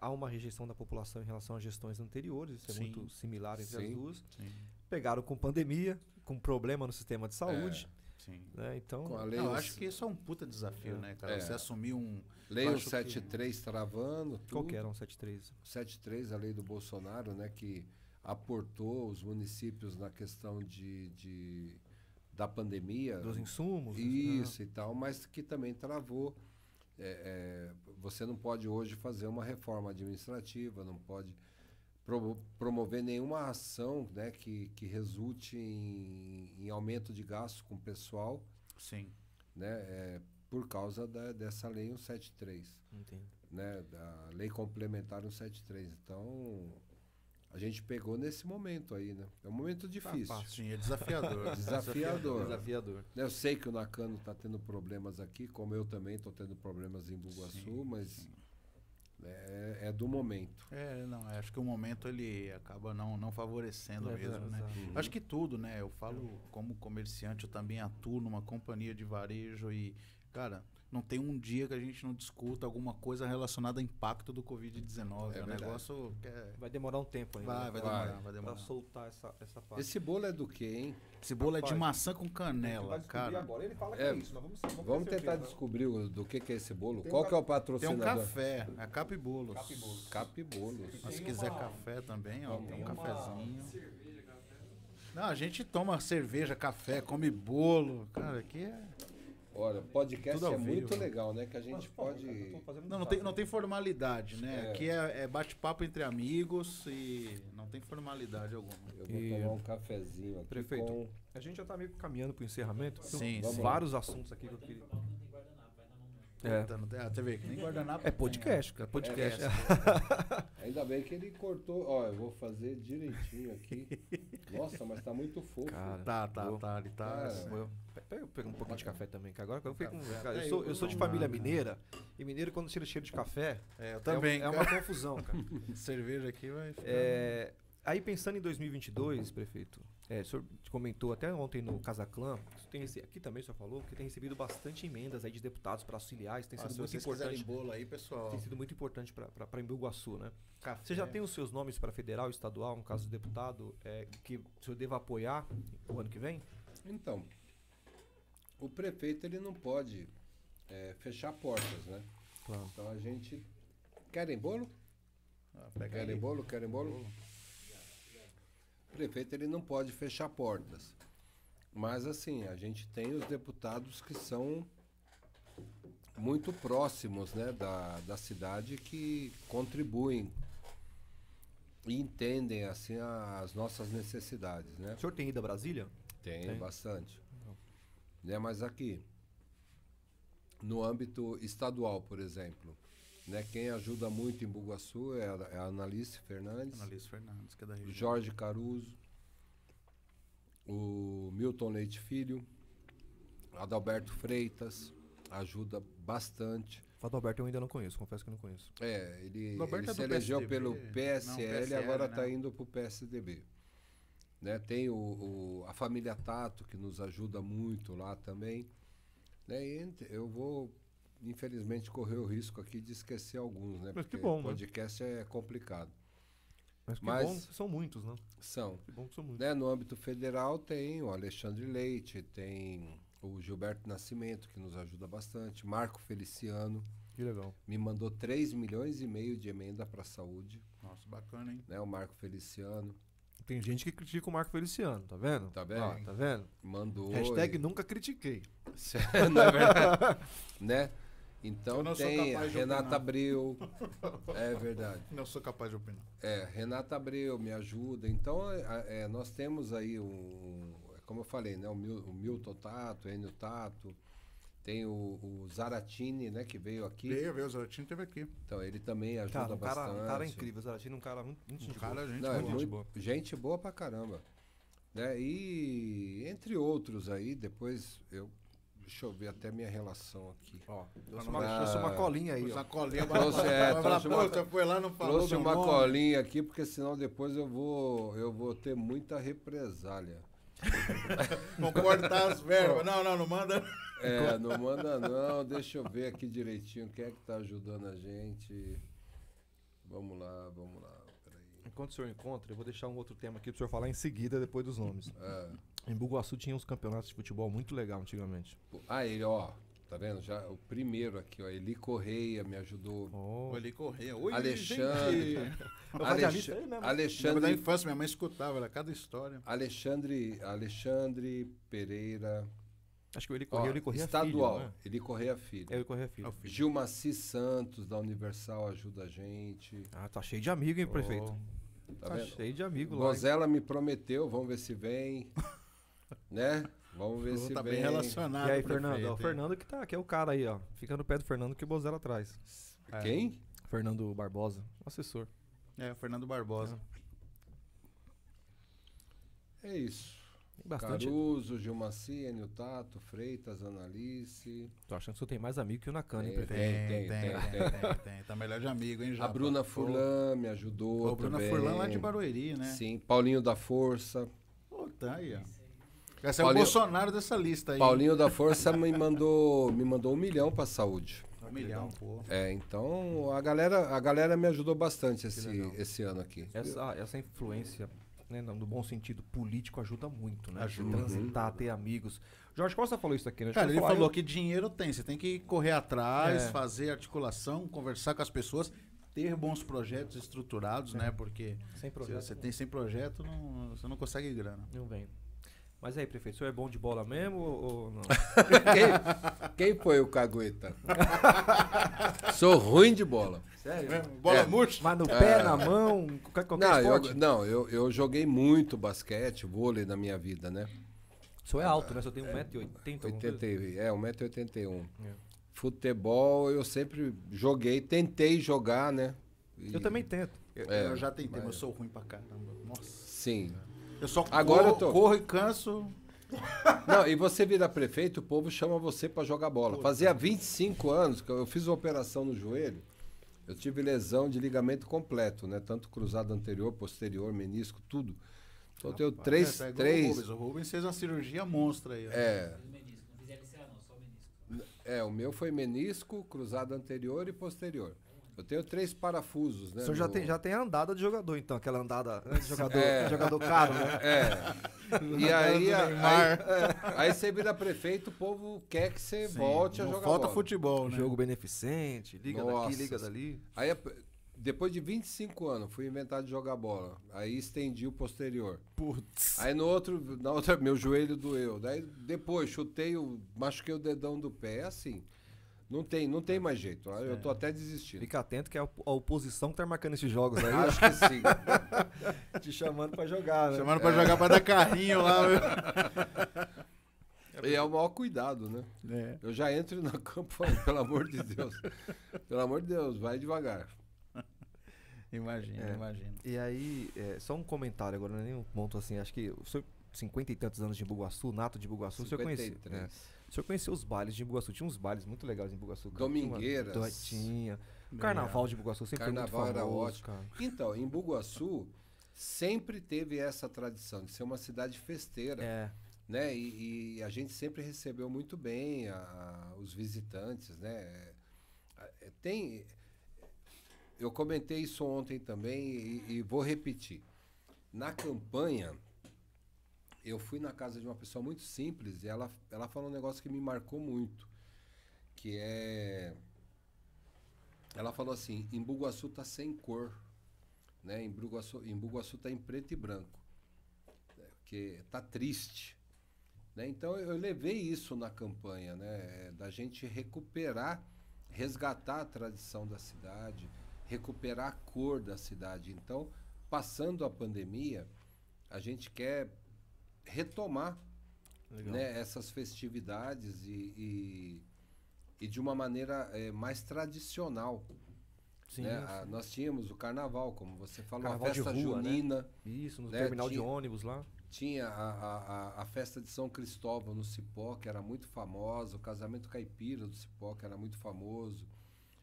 Há uma rejeição da população em relação às gestões anteriores, isso é Sim. muito similar entre Sim. as duas. Sim. Pegaram com pandemia, com problema no sistema de saúde. É Sim. Né? Então, a lei, não, eu acho que isso é um puta desafio, é. né, cara? É. Você assumir um. Lei 173 que... travando. Tudo. Qual que era 173? 73, a lei do Bolsonaro, né? Que aportou os municípios na questão de, de da pandemia. Dos insumos. Né? Isso né? e tal, mas que também travou. É, é, você não pode hoje fazer uma reforma administrativa, não pode promover nenhuma ação né, que, que resulte em, em aumento de gasto com o pessoal. Sim. Né, é, por causa da, dessa lei 173. Entendo. Né, da lei complementar 173. Então, a gente pegou nesse momento aí, né? É um momento tá difícil. Tá, sim, é desafiador. *laughs* desafiador. desafiador. Né, eu sei que o Nakano está tendo problemas aqui, como eu também estou tendo problemas em Bugaçu, mas... Sim é, é, do momento. É, não, é, acho que o momento ele acaba não, não favorecendo é, mesmo, é, né? Uhum. Acho que tudo, né? Eu falo como comerciante, eu também atuo numa companhia de varejo e, cara, não tem um dia que a gente não discuta alguma coisa relacionada ao impacto do Covid-19. É, é, um negócio que é... Vai demorar um tempo ainda. Vai, vai, né? vai demorar, vai, vai demorar. Pra soltar essa, essa parte. Esse bolo é do quê, hein? Cebola é Rapaz, de maçã com canela, cara. Agora. Ele fala que é, é isso, mas vamos, vamos, vamos tentar né? descobrir o, do que, que é esse bolo. Tem Qual um, que é o patrocinador? Tem um café, é Capibolos. Capibolos. Mas se quiser uma, café também, ó, tem, tem um uma cafezinho. cerveja, café. Não, a gente toma cerveja, café, come bolo. Cara, aqui é. Olha, podcast é vivo, muito né? legal, né? Que a gente Mas, pode. Cara, não, não, tem, não tem formalidade, né? É. Aqui é, é bate-papo entre amigos e não tem formalidade alguma. Eu vou e... tomar um cafezinho aqui. Prefeito, com... a gente já está meio caminhando para o encerramento. Sim, sim. vários assuntos aqui que eu queria. É. Né? Ah, TV, que nem guardanapo. É podcast, né? cara. Podcast. É, é. Ainda bem que ele cortou. Ó, eu vou fazer direitinho aqui. *laughs* Nossa, mas tá muito fofo. Cara, tá, tá, tá. Ele tá. É. Assim. Pega, pega um pouquinho de café também, que agora eu fico com. Cara, é, eu sou, eu sou de família mineira, e mineiro quando cheira cheiro de café. É, eu é também. É, é uma confusão, cara. *laughs* Cerveja aqui vai ficar. É, aí pensando em 2022, prefeito, é, o senhor comentou até ontem no Casaclã, tem aqui também o senhor falou que tem recebido bastante emendas aí de deputados para auxiliares, tem ah, sido muito importante. bolo aí, pessoal. Tem sido muito importante para Embu-Guaçu, né? Café. Você já tem os seus nomes para federal, estadual, no caso de deputado, é, que o senhor deva apoiar o ano que vem? Então, o prefeito ele não pode é, fechar portas, né? Claro. Então a gente. Querem bolo? Ah, querem, bolo? querem bolo? Querem bolo? prefeito ele não pode fechar portas. Mas assim, a gente tem os deputados que são muito próximos né, da, da cidade que contribuem e entendem assim as nossas necessidades. Né? O senhor tem ido a Brasília? Tenho, tem. bastante. Né, mas aqui, no âmbito estadual, por exemplo, né? Quem ajuda muito em Bugaçu é a, é a Analice Fernandes. Analice Fernandes, que é da região. Jorge Caruso, o Milton Leite Filho, Adalberto Freitas, ajuda bastante. O Adalberto eu ainda não conheço, confesso que não conheço. É, ele, ele é se elegeu PSDB. pelo né? PSL e agora está indo para o PSDB. Né, tem o, o, a família Tato, que nos ajuda muito lá também. Né, eu vou infelizmente correu o risco aqui de esquecer alguns, né? Mas Porque que bom, né? podcast né? é complicado. Mas que Mas, bom que são muitos, né? São. Que bom que são muitos. Né? No âmbito federal tem o Alexandre Leite, tem o Gilberto Nascimento, que nos ajuda bastante, Marco Feliciano. Que legal. Me mandou 3 milhões e meio de emenda para a saúde. Nossa, bacana, hein? Né? O Marco Feliciano. Tem gente que critica o Marco Feliciano, tá vendo? Tá vendo? Ah, tá vendo? Mandou. Hashtag e... nunca critiquei. *laughs* não é verdade? *laughs* né? Então tem Renata Abreu. *laughs* é verdade. Não sou capaz de opinar. É, Renata Abreu me ajuda. Então é, é nós temos aí um. É como eu falei, né? O, Milton Tato, o Enio Tato. Tem o, o, Zaratini, né, que veio aqui. Veio, veio, o Zaratini teve aqui. Então, ele também ajuda cara, um cara, bastante. Um cara incrível, o Zaratini é um cara muito, muito um gente cara, boa. Gente, Não, é muito, gente boa. Gente boa pra caramba. Né? E entre outros aí, depois eu Deixa eu ver até minha relação aqui. Ó, trouxe, uma, ah, trouxe uma colinha aí. Trouxe uma colinha. Trouxe, é, trouxe uma, foi lá, não falou trouxe uma nome. colinha aqui, porque senão depois eu vou, eu vou ter muita represália. *laughs* Vão cortar as verbas. Não, não, não manda. É, não manda não. Deixa eu ver aqui direitinho quem é que tá ajudando a gente. Vamos lá, vamos lá. Peraí. Enquanto o senhor encontra, eu vou deixar um outro tema aqui o senhor falar em seguida, depois dos nomes. É. Em Bugaçu tinha uns campeonatos de futebol muito legal antigamente. Ah, ele, ó, Tá vendo? Já o primeiro aqui, ó, Eli Correia me ajudou. Oh. Eli Correia, oi, Alexandre. *laughs* Alex... Né? Alexandre. Da infância, minha mãe escutava, era cada história. Alexandre, Alexandre Pereira. Acho que o Eli Correia, ó, Eli Correia é estadual, filho, né? Eli Correia é Filho. É, Eli Correia é Filho. É filho. Gilmaci Santos da Universal ajuda a gente. Ah, tá cheio de amigo, hein, prefeito? Oh. Tá, tá cheio de amigo lá. Gozela me prometeu, vamos ver se vem. *laughs* né? Vamos ver se tá bem relacionado. E aí, Fernando? Prefeito, é ó, o Fernando que tá, que é o cara aí, ó. Fica no pé do Fernando que o Bozella atrás. É. Quem? É, Fernando Barbosa, o assessor. É, o Fernando Barbosa. É, é isso. Tem bastante. Caruso, Gilmaci, Enio Tato, Freitas, Analice. Tô achando que você tem mais amigo que o Nakane, hein, prefeito? Tem, tem, tem, tem, tem, tem, Tá melhor de amigo, hein, já. A Bruna Furlan me ajudou. A Bruna Furlan lá de Barueri, né? Sim. Paulinho da Força. Pô, tá aí, ó. Esse é Paulinho, o Bolsonaro dessa lista aí. Paulinho da Força me mandou, me mandou um milhão a saúde. Um milhão, pô. É, então a galera, a galera me ajudou bastante esse, esse ano aqui. Essa, essa influência né, no bom sentido político ajuda muito, né? Ajuda. Transitar, ter amigos. Jorge Costa falou isso aqui, né? Cara, ele falar, falou eu... que dinheiro tem, você tem que correr atrás, é. fazer articulação, conversar com as pessoas, ter bons projetos estruturados, é. né? Porque sem projeto, você tem sem projeto, não, você não consegue grana. Não vem. Mas aí, senhor é bom de bola mesmo ou não? *laughs* quem, quem, foi o cagueta? *laughs* Sou ruim de bola. Sério? bola é, murcha? Mas no pé, é. na mão, qualquer não, esporte? Eu, não, eu, eu joguei muito basquete, vôlei na minha vida, né? O senhor é alto, né? O senhor tem 1,80m? é, 1,81m. É, é. Futebol, eu sempre joguei, tentei jogar, né? E... Eu também tento. Eu, é, eu já tentei, mas eu sou ruim pra caramba. Nossa. Sim. Eu só Agora corro, eu tô. corro e canso. Não, e você vira prefeito, o povo chama você para jogar bola. Fazia 25 anos que eu fiz uma operação no joelho. Eu tive lesão de ligamento completo, né? Tanto cruzado anterior, posterior, menisco, tudo. Então eu tenho três. É, tá três... O Rubens. o Rubens fez uma cirurgia monstra aí. Ó. É. É, o meu foi menisco, cruzado anterior e posterior. Eu tenho três parafusos, né? O senhor já, no... tem, já tem andada de jogador, então, aquela andada né, de jogador, é, jogador caro, né? *laughs* É. E aí, aí, aí, é. aí você vira prefeito, o povo quer que você Sim, volte a jogar falta bola. futebol, né? Jogo beneficente, liga Nossa. daqui, liga dali. Aí, é, depois de 25 anos, fui inventado de jogar bola. Aí estendi o posterior. Putz. Aí no outro, na outra, meu joelho doeu. Daí depois chutei, o, machuquei o dedão do pé, é assim. Não tem, não tem é. mais jeito. Ah, eu tô é. até desistindo. Fica atento que é a oposição que tá marcando esses jogos aí. Acho que sim. *laughs* Te chamando para jogar, né? Chamando para é. jogar para dar carrinho lá. Meu. E é o maior cuidado, né? É. Eu já entro na campo, pelo amor de Deus. pelo amor de Deus, vai devagar. Imagina, é. imagina. E aí, é, só um comentário agora, não é ponto assim. Acho que o senhor, 50 e tantos anos de Bugaçu, nato de Bugaçu, o senhor conheceu. Né? O senhor conheceu os bailes de Bugaçu? Tinha uns bailes muito legais em Bugaçu, Domingueiras. tinha. O carnaval de Bugaçu sempre carnaval foi muito famoso. era ótimo. Cara. Então, em Bugaçu sempre teve essa tradição de ser uma cidade festeira. É. Né? E, e a gente sempre recebeu muito bem a, a, os visitantes, né? É, tem... Eu comentei isso ontem também e, e vou repetir. Na campanha eu fui na casa de uma pessoa muito simples e ela, ela falou um negócio que me marcou muito. Que é. Ela falou assim: em Buguaçu tá sem cor. Né? Em, Buguaçu em Buguaçu tá em preto e branco. Né? Que tá triste. Né? Então eu levei isso na campanha, né? É, da gente recuperar, resgatar a tradição da cidade, recuperar a cor da cidade. Então, passando a pandemia, a gente quer retomar né, essas festividades e, e, e, de uma maneira é, mais tradicional. Sim, né? sim. A, nós tínhamos o carnaval, como você falou, carnaval a festa rua, né? junina. Né? Isso, no né? terminal tinha, de ônibus lá. Tinha a, a, a, festa de São Cristóvão no Cipó, que era muito famosa, o casamento caipira do Cipó, que era muito famoso.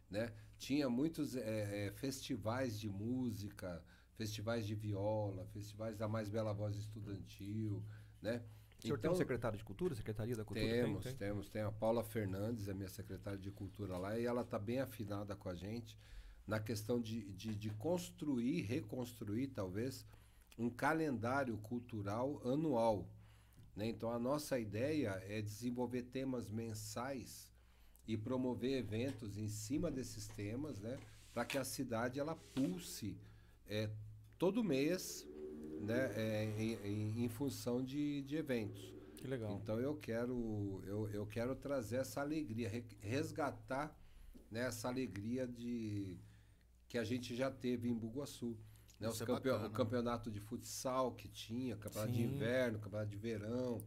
Né? Tinha muitos é, é, festivais de música, festivais de viola, festivais da mais bela voz estudantil, né? O senhor então, tem um então, secretário de cultura, secretaria da cultura? Temos, tem, tem? temos. Tem a Paula Fernandes, a é minha secretária de cultura lá, e ela está bem afinada com a gente na questão de, de, de, construir, reconstruir talvez, um calendário cultural anual. Né? Então a nossa ideia é desenvolver temas mensais e promover eventos em cima desses temas, né? para que a cidade ela pulse é, todo mês, né, é, em, em, função de, de eventos. Que legal. Então eu quero, eu, eu quero trazer essa alegria, resgatar né, essa alegria de que a gente já teve em Bugaçu. Né, os é o campeonato de futsal que tinha, campeonato Sim. de inverno, campeonato de verão.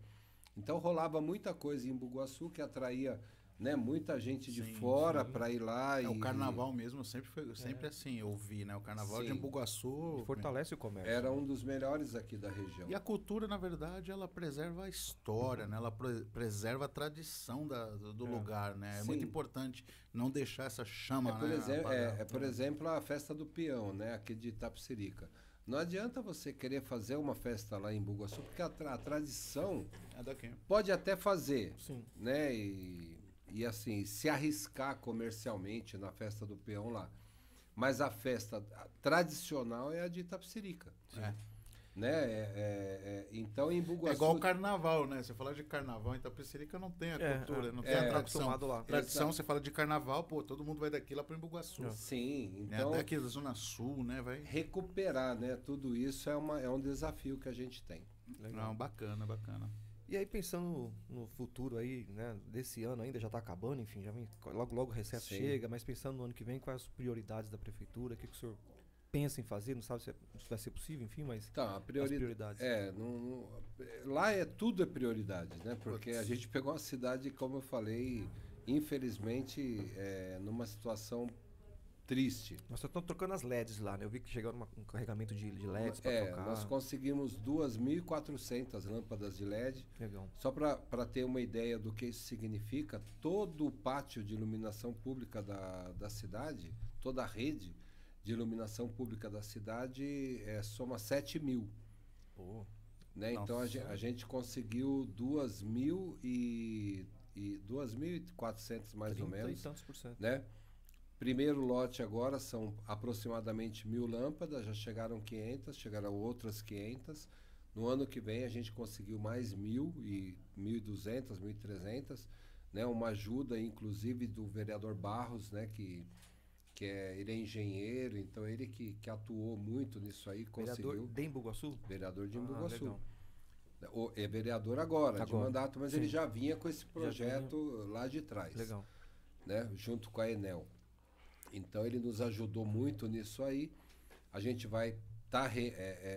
Então rolava muita coisa em Bugaçu que atraía né? Muita gente de sim, fora para ir lá. É, e... O carnaval mesmo sempre foi é. sempre é. assim, eu vi, né? O carnaval sim. de Embugaçu né? fortalece o comércio. Era um dos melhores aqui da região. E a cultura, na verdade, ela preserva a história, uhum. né? Ela pre preserva a tradição da, do é. lugar, né? Sim. É muito importante não deixar essa chama. É por, né? exemplo, é, é, por exemplo a festa do peão, né? Aqui de Itapsirica. Não adianta você querer fazer uma festa lá em Bugaçu, porque a, tra a tradição é pode até fazer, Sim. né? E e assim, se arriscar comercialmente na festa do peão lá. Mas a festa tradicional é a de Itapsirica. Né? né? É, é, é, então em Bugaçu... É igual o carnaval, né? Você fala de carnaval, em Itapecerica não tem a é, cultura, é. não tem a é, tradição. Lá. Tradição, você fala de carnaval, pô, todo mundo vai daqui lá para Embugaçu. Sim, né? então... Até daqui da Zona Sul, né? Vai... Recuperar né? tudo isso é, uma, é um desafio que a gente tem. Legal. Não, bacana, bacana. E aí pensando no futuro aí, né, desse ano ainda já está acabando, enfim, já vem logo logo o recesso Sim. chega, mas pensando no ano que vem, quais as prioridades da prefeitura, o que, que o senhor pensa em fazer, não sabe se, é, se vai ser possível, enfim, mas tá, priori... as prioridades. É, lá é tudo é prioridade, né? Porque a gente pegou uma cidade, como eu falei, infelizmente, é, numa situação Triste. Nós estamos trocando as LEDs lá, né? Eu vi que chegaram uma, um carregamento de, de LEDs para é, trocar. Nós conseguimos 2.400 lâmpadas de LED. Legal. Só para ter uma ideia do que isso significa, todo o pátio de iluminação pública da, da cidade, toda a rede de iluminação pública da cidade é, soma 7 mil. Pô. Né? Então a gente, a gente conseguiu 2.000 e, e 2.400 mais ou menos. E tantos por cento. Né? Primeiro lote agora são aproximadamente mil lâmpadas, já chegaram 500, chegaram outras 500. No ano que vem a gente conseguiu mais mil e 1.200, 1.300, né? Uma ajuda, inclusive, do vereador Barros, né? Que, que é, ele é engenheiro, então ele que, que atuou muito nisso aí, conseguiu... Vereador de Imbuguaçu? Vereador de Imbuguaçu. Ah, o, é vereador agora, agora. de mandato, mas Sim. ele já vinha com esse projeto lá de trás. Legal. Né? Junto com a Enel. Então ele nos ajudou muito nisso aí. A gente vai estar tá, é,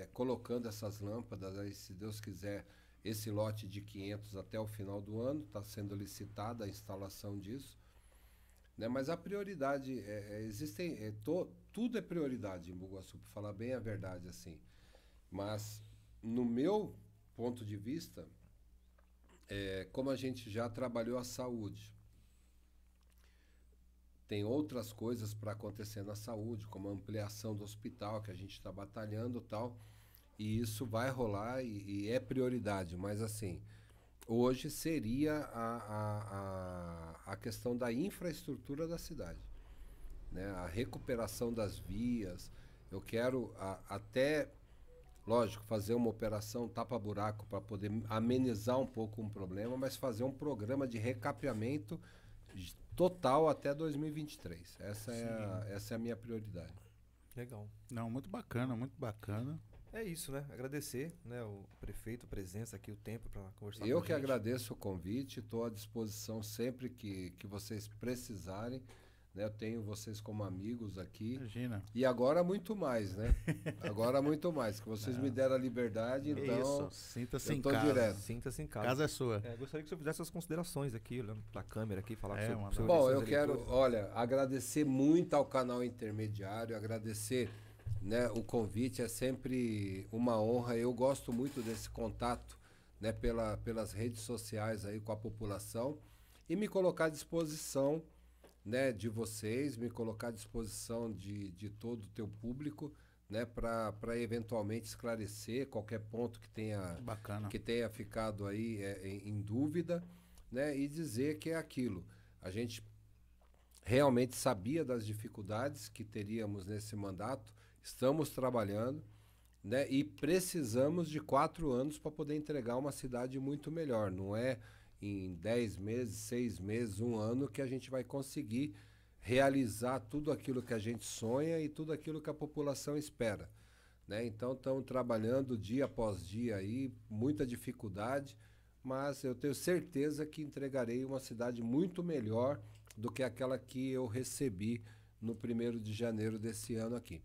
é, colocando essas lâmpadas aí, se Deus quiser, esse lote de 500 até o final do ano, está sendo licitada a instalação disso. Né? Mas a prioridade, é, é existem, é, to, tudo é prioridade em Bugaçu, para falar bem a verdade assim. Mas, no meu ponto de vista, é, como a gente já trabalhou a saúde, tem outras coisas para acontecer na saúde, como a ampliação do hospital, que a gente está batalhando tal. E isso vai rolar e, e, é prioridade. Mas, assim, hoje seria a, a, a, a questão da infraestrutura da cidade. Né? A recuperação das vias. Eu quero a, até lógico, fazer uma operação tapa-buraco para poder amenizar um pouco um problema, mas fazer um programa de recapeamento total até 2023. Essa é, a, essa é a minha prioridade. Legal. Não, muito bacana, muito bacana. É isso, né? Agradecer né, o prefeito, a presença aqui, o tempo para conversar Eu que gente. agradeço o convite, estou à disposição sempre que, que vocês precisarem. Né? Eu tenho vocês como amigos aqui. Imagina. E agora muito mais, né? *laughs* Agora muito mais, que vocês Não. me é. deram a liberdade, é então. então. Sinta-se em casa. direto. Sinta-se em casa. É casa é sua. É, gostaria que você fizesse as considerações aqui, olhando para a câmera aqui, falar é, com o seu, Bom, eu quero, olha, agradecer muito ao canal intermediário, agradecer né, o convite é sempre uma honra. Eu gosto muito desse contato né, pela, pelas redes sociais aí com a população e me colocar à disposição né, de vocês, me colocar à disposição de, de todo o teu público, né, para eventualmente esclarecer qualquer ponto que tenha, Bacana. que tenha ficado aí é, em, em, dúvida, né, e dizer que é aquilo. A gente realmente sabia das dificuldades que teríamos nesse mandato, estamos trabalhando, né, e precisamos de quatro anos para poder entregar uma cidade muito melhor. Não é em 10 meses, 6 meses, um ano, que a gente vai conseguir realizar tudo aquilo que a gente sonha e tudo aquilo que a população espera. Né? Então, estamos trabalhando dia após dia aí, muita dificuldade, mas eu tenho certeza que entregarei uma cidade muito melhor do que aquela que eu recebi no primeiro de janeiro desse ano aqui.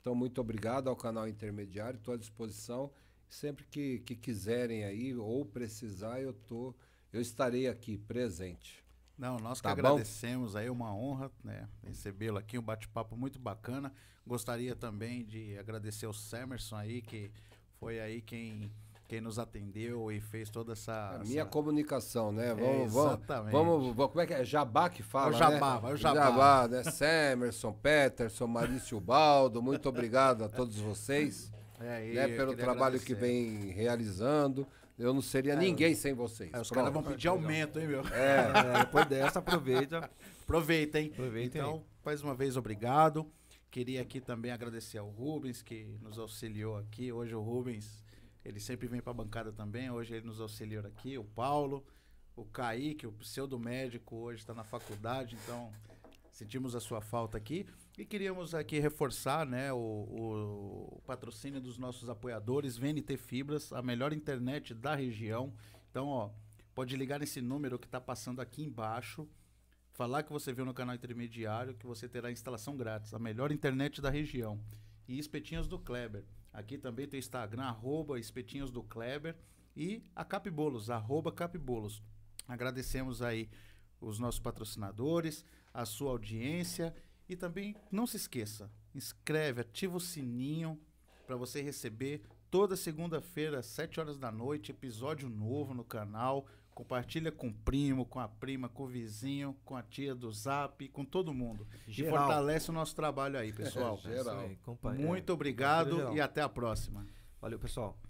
Então, muito obrigado ao canal intermediário, estou à disposição. Sempre que, que quiserem aí ou precisar, eu estou. Tô eu estarei aqui presente. Não, nós tá que agradecemos bom? aí, uma honra né, recebê-lo aqui, um bate-papo muito bacana. Gostaria também de agradecer ao Semerson aí, que foi aí quem, quem nos atendeu e fez toda essa. É a minha essa... comunicação, né? Vamos, exatamente. Vamos, vamos, Como é que é? Jabá que fala. É o Jabá, né? vai é o Jabá. Jabá, né? Semerson, Peterson, Marício Baldo, muito obrigado a todos vocês é, né? pelo trabalho agradecer. que vem realizando. Eu não seria é, ninguém eu... sem vocês. É, os caras vão pedir é, aumento, hein, meu? É, *laughs* é depois dessa, aproveita. aproveita, hein? Aproveita, então, mais uma vez, obrigado. Queria aqui também agradecer ao Rubens, que nos auxiliou aqui. Hoje o Rubens, ele sempre vem para a bancada também. Hoje ele nos auxiliou aqui. O Paulo, o Kaique, o pseudo-médico, hoje está na faculdade, então Sentimos a sua falta aqui e queríamos aqui reforçar né, o, o, o patrocínio dos nossos apoiadores, VNT Fibras, a melhor internet da região. Então, ó, pode ligar nesse número que está passando aqui embaixo, falar que você viu no canal intermediário, que você terá instalação grátis, a melhor internet da região. E Espetinhos do Kleber. Aqui também tem o Instagram, arroba Espetinhos do Kleber e a Capibolos arroba Capibolos Agradecemos aí os nossos patrocinadores a sua audiência. E também não se esqueça, inscreve, ativa o sininho para você receber toda segunda-feira, às 7 horas da noite, episódio novo no canal. Compartilha com o primo, com a prima, com o vizinho, com a tia do Zap, com todo mundo. Geral. E fortalece o nosso trabalho aí, *laughs* pessoal. É, geral. Muito é, obrigado é, e até a próxima. Valeu, pessoal.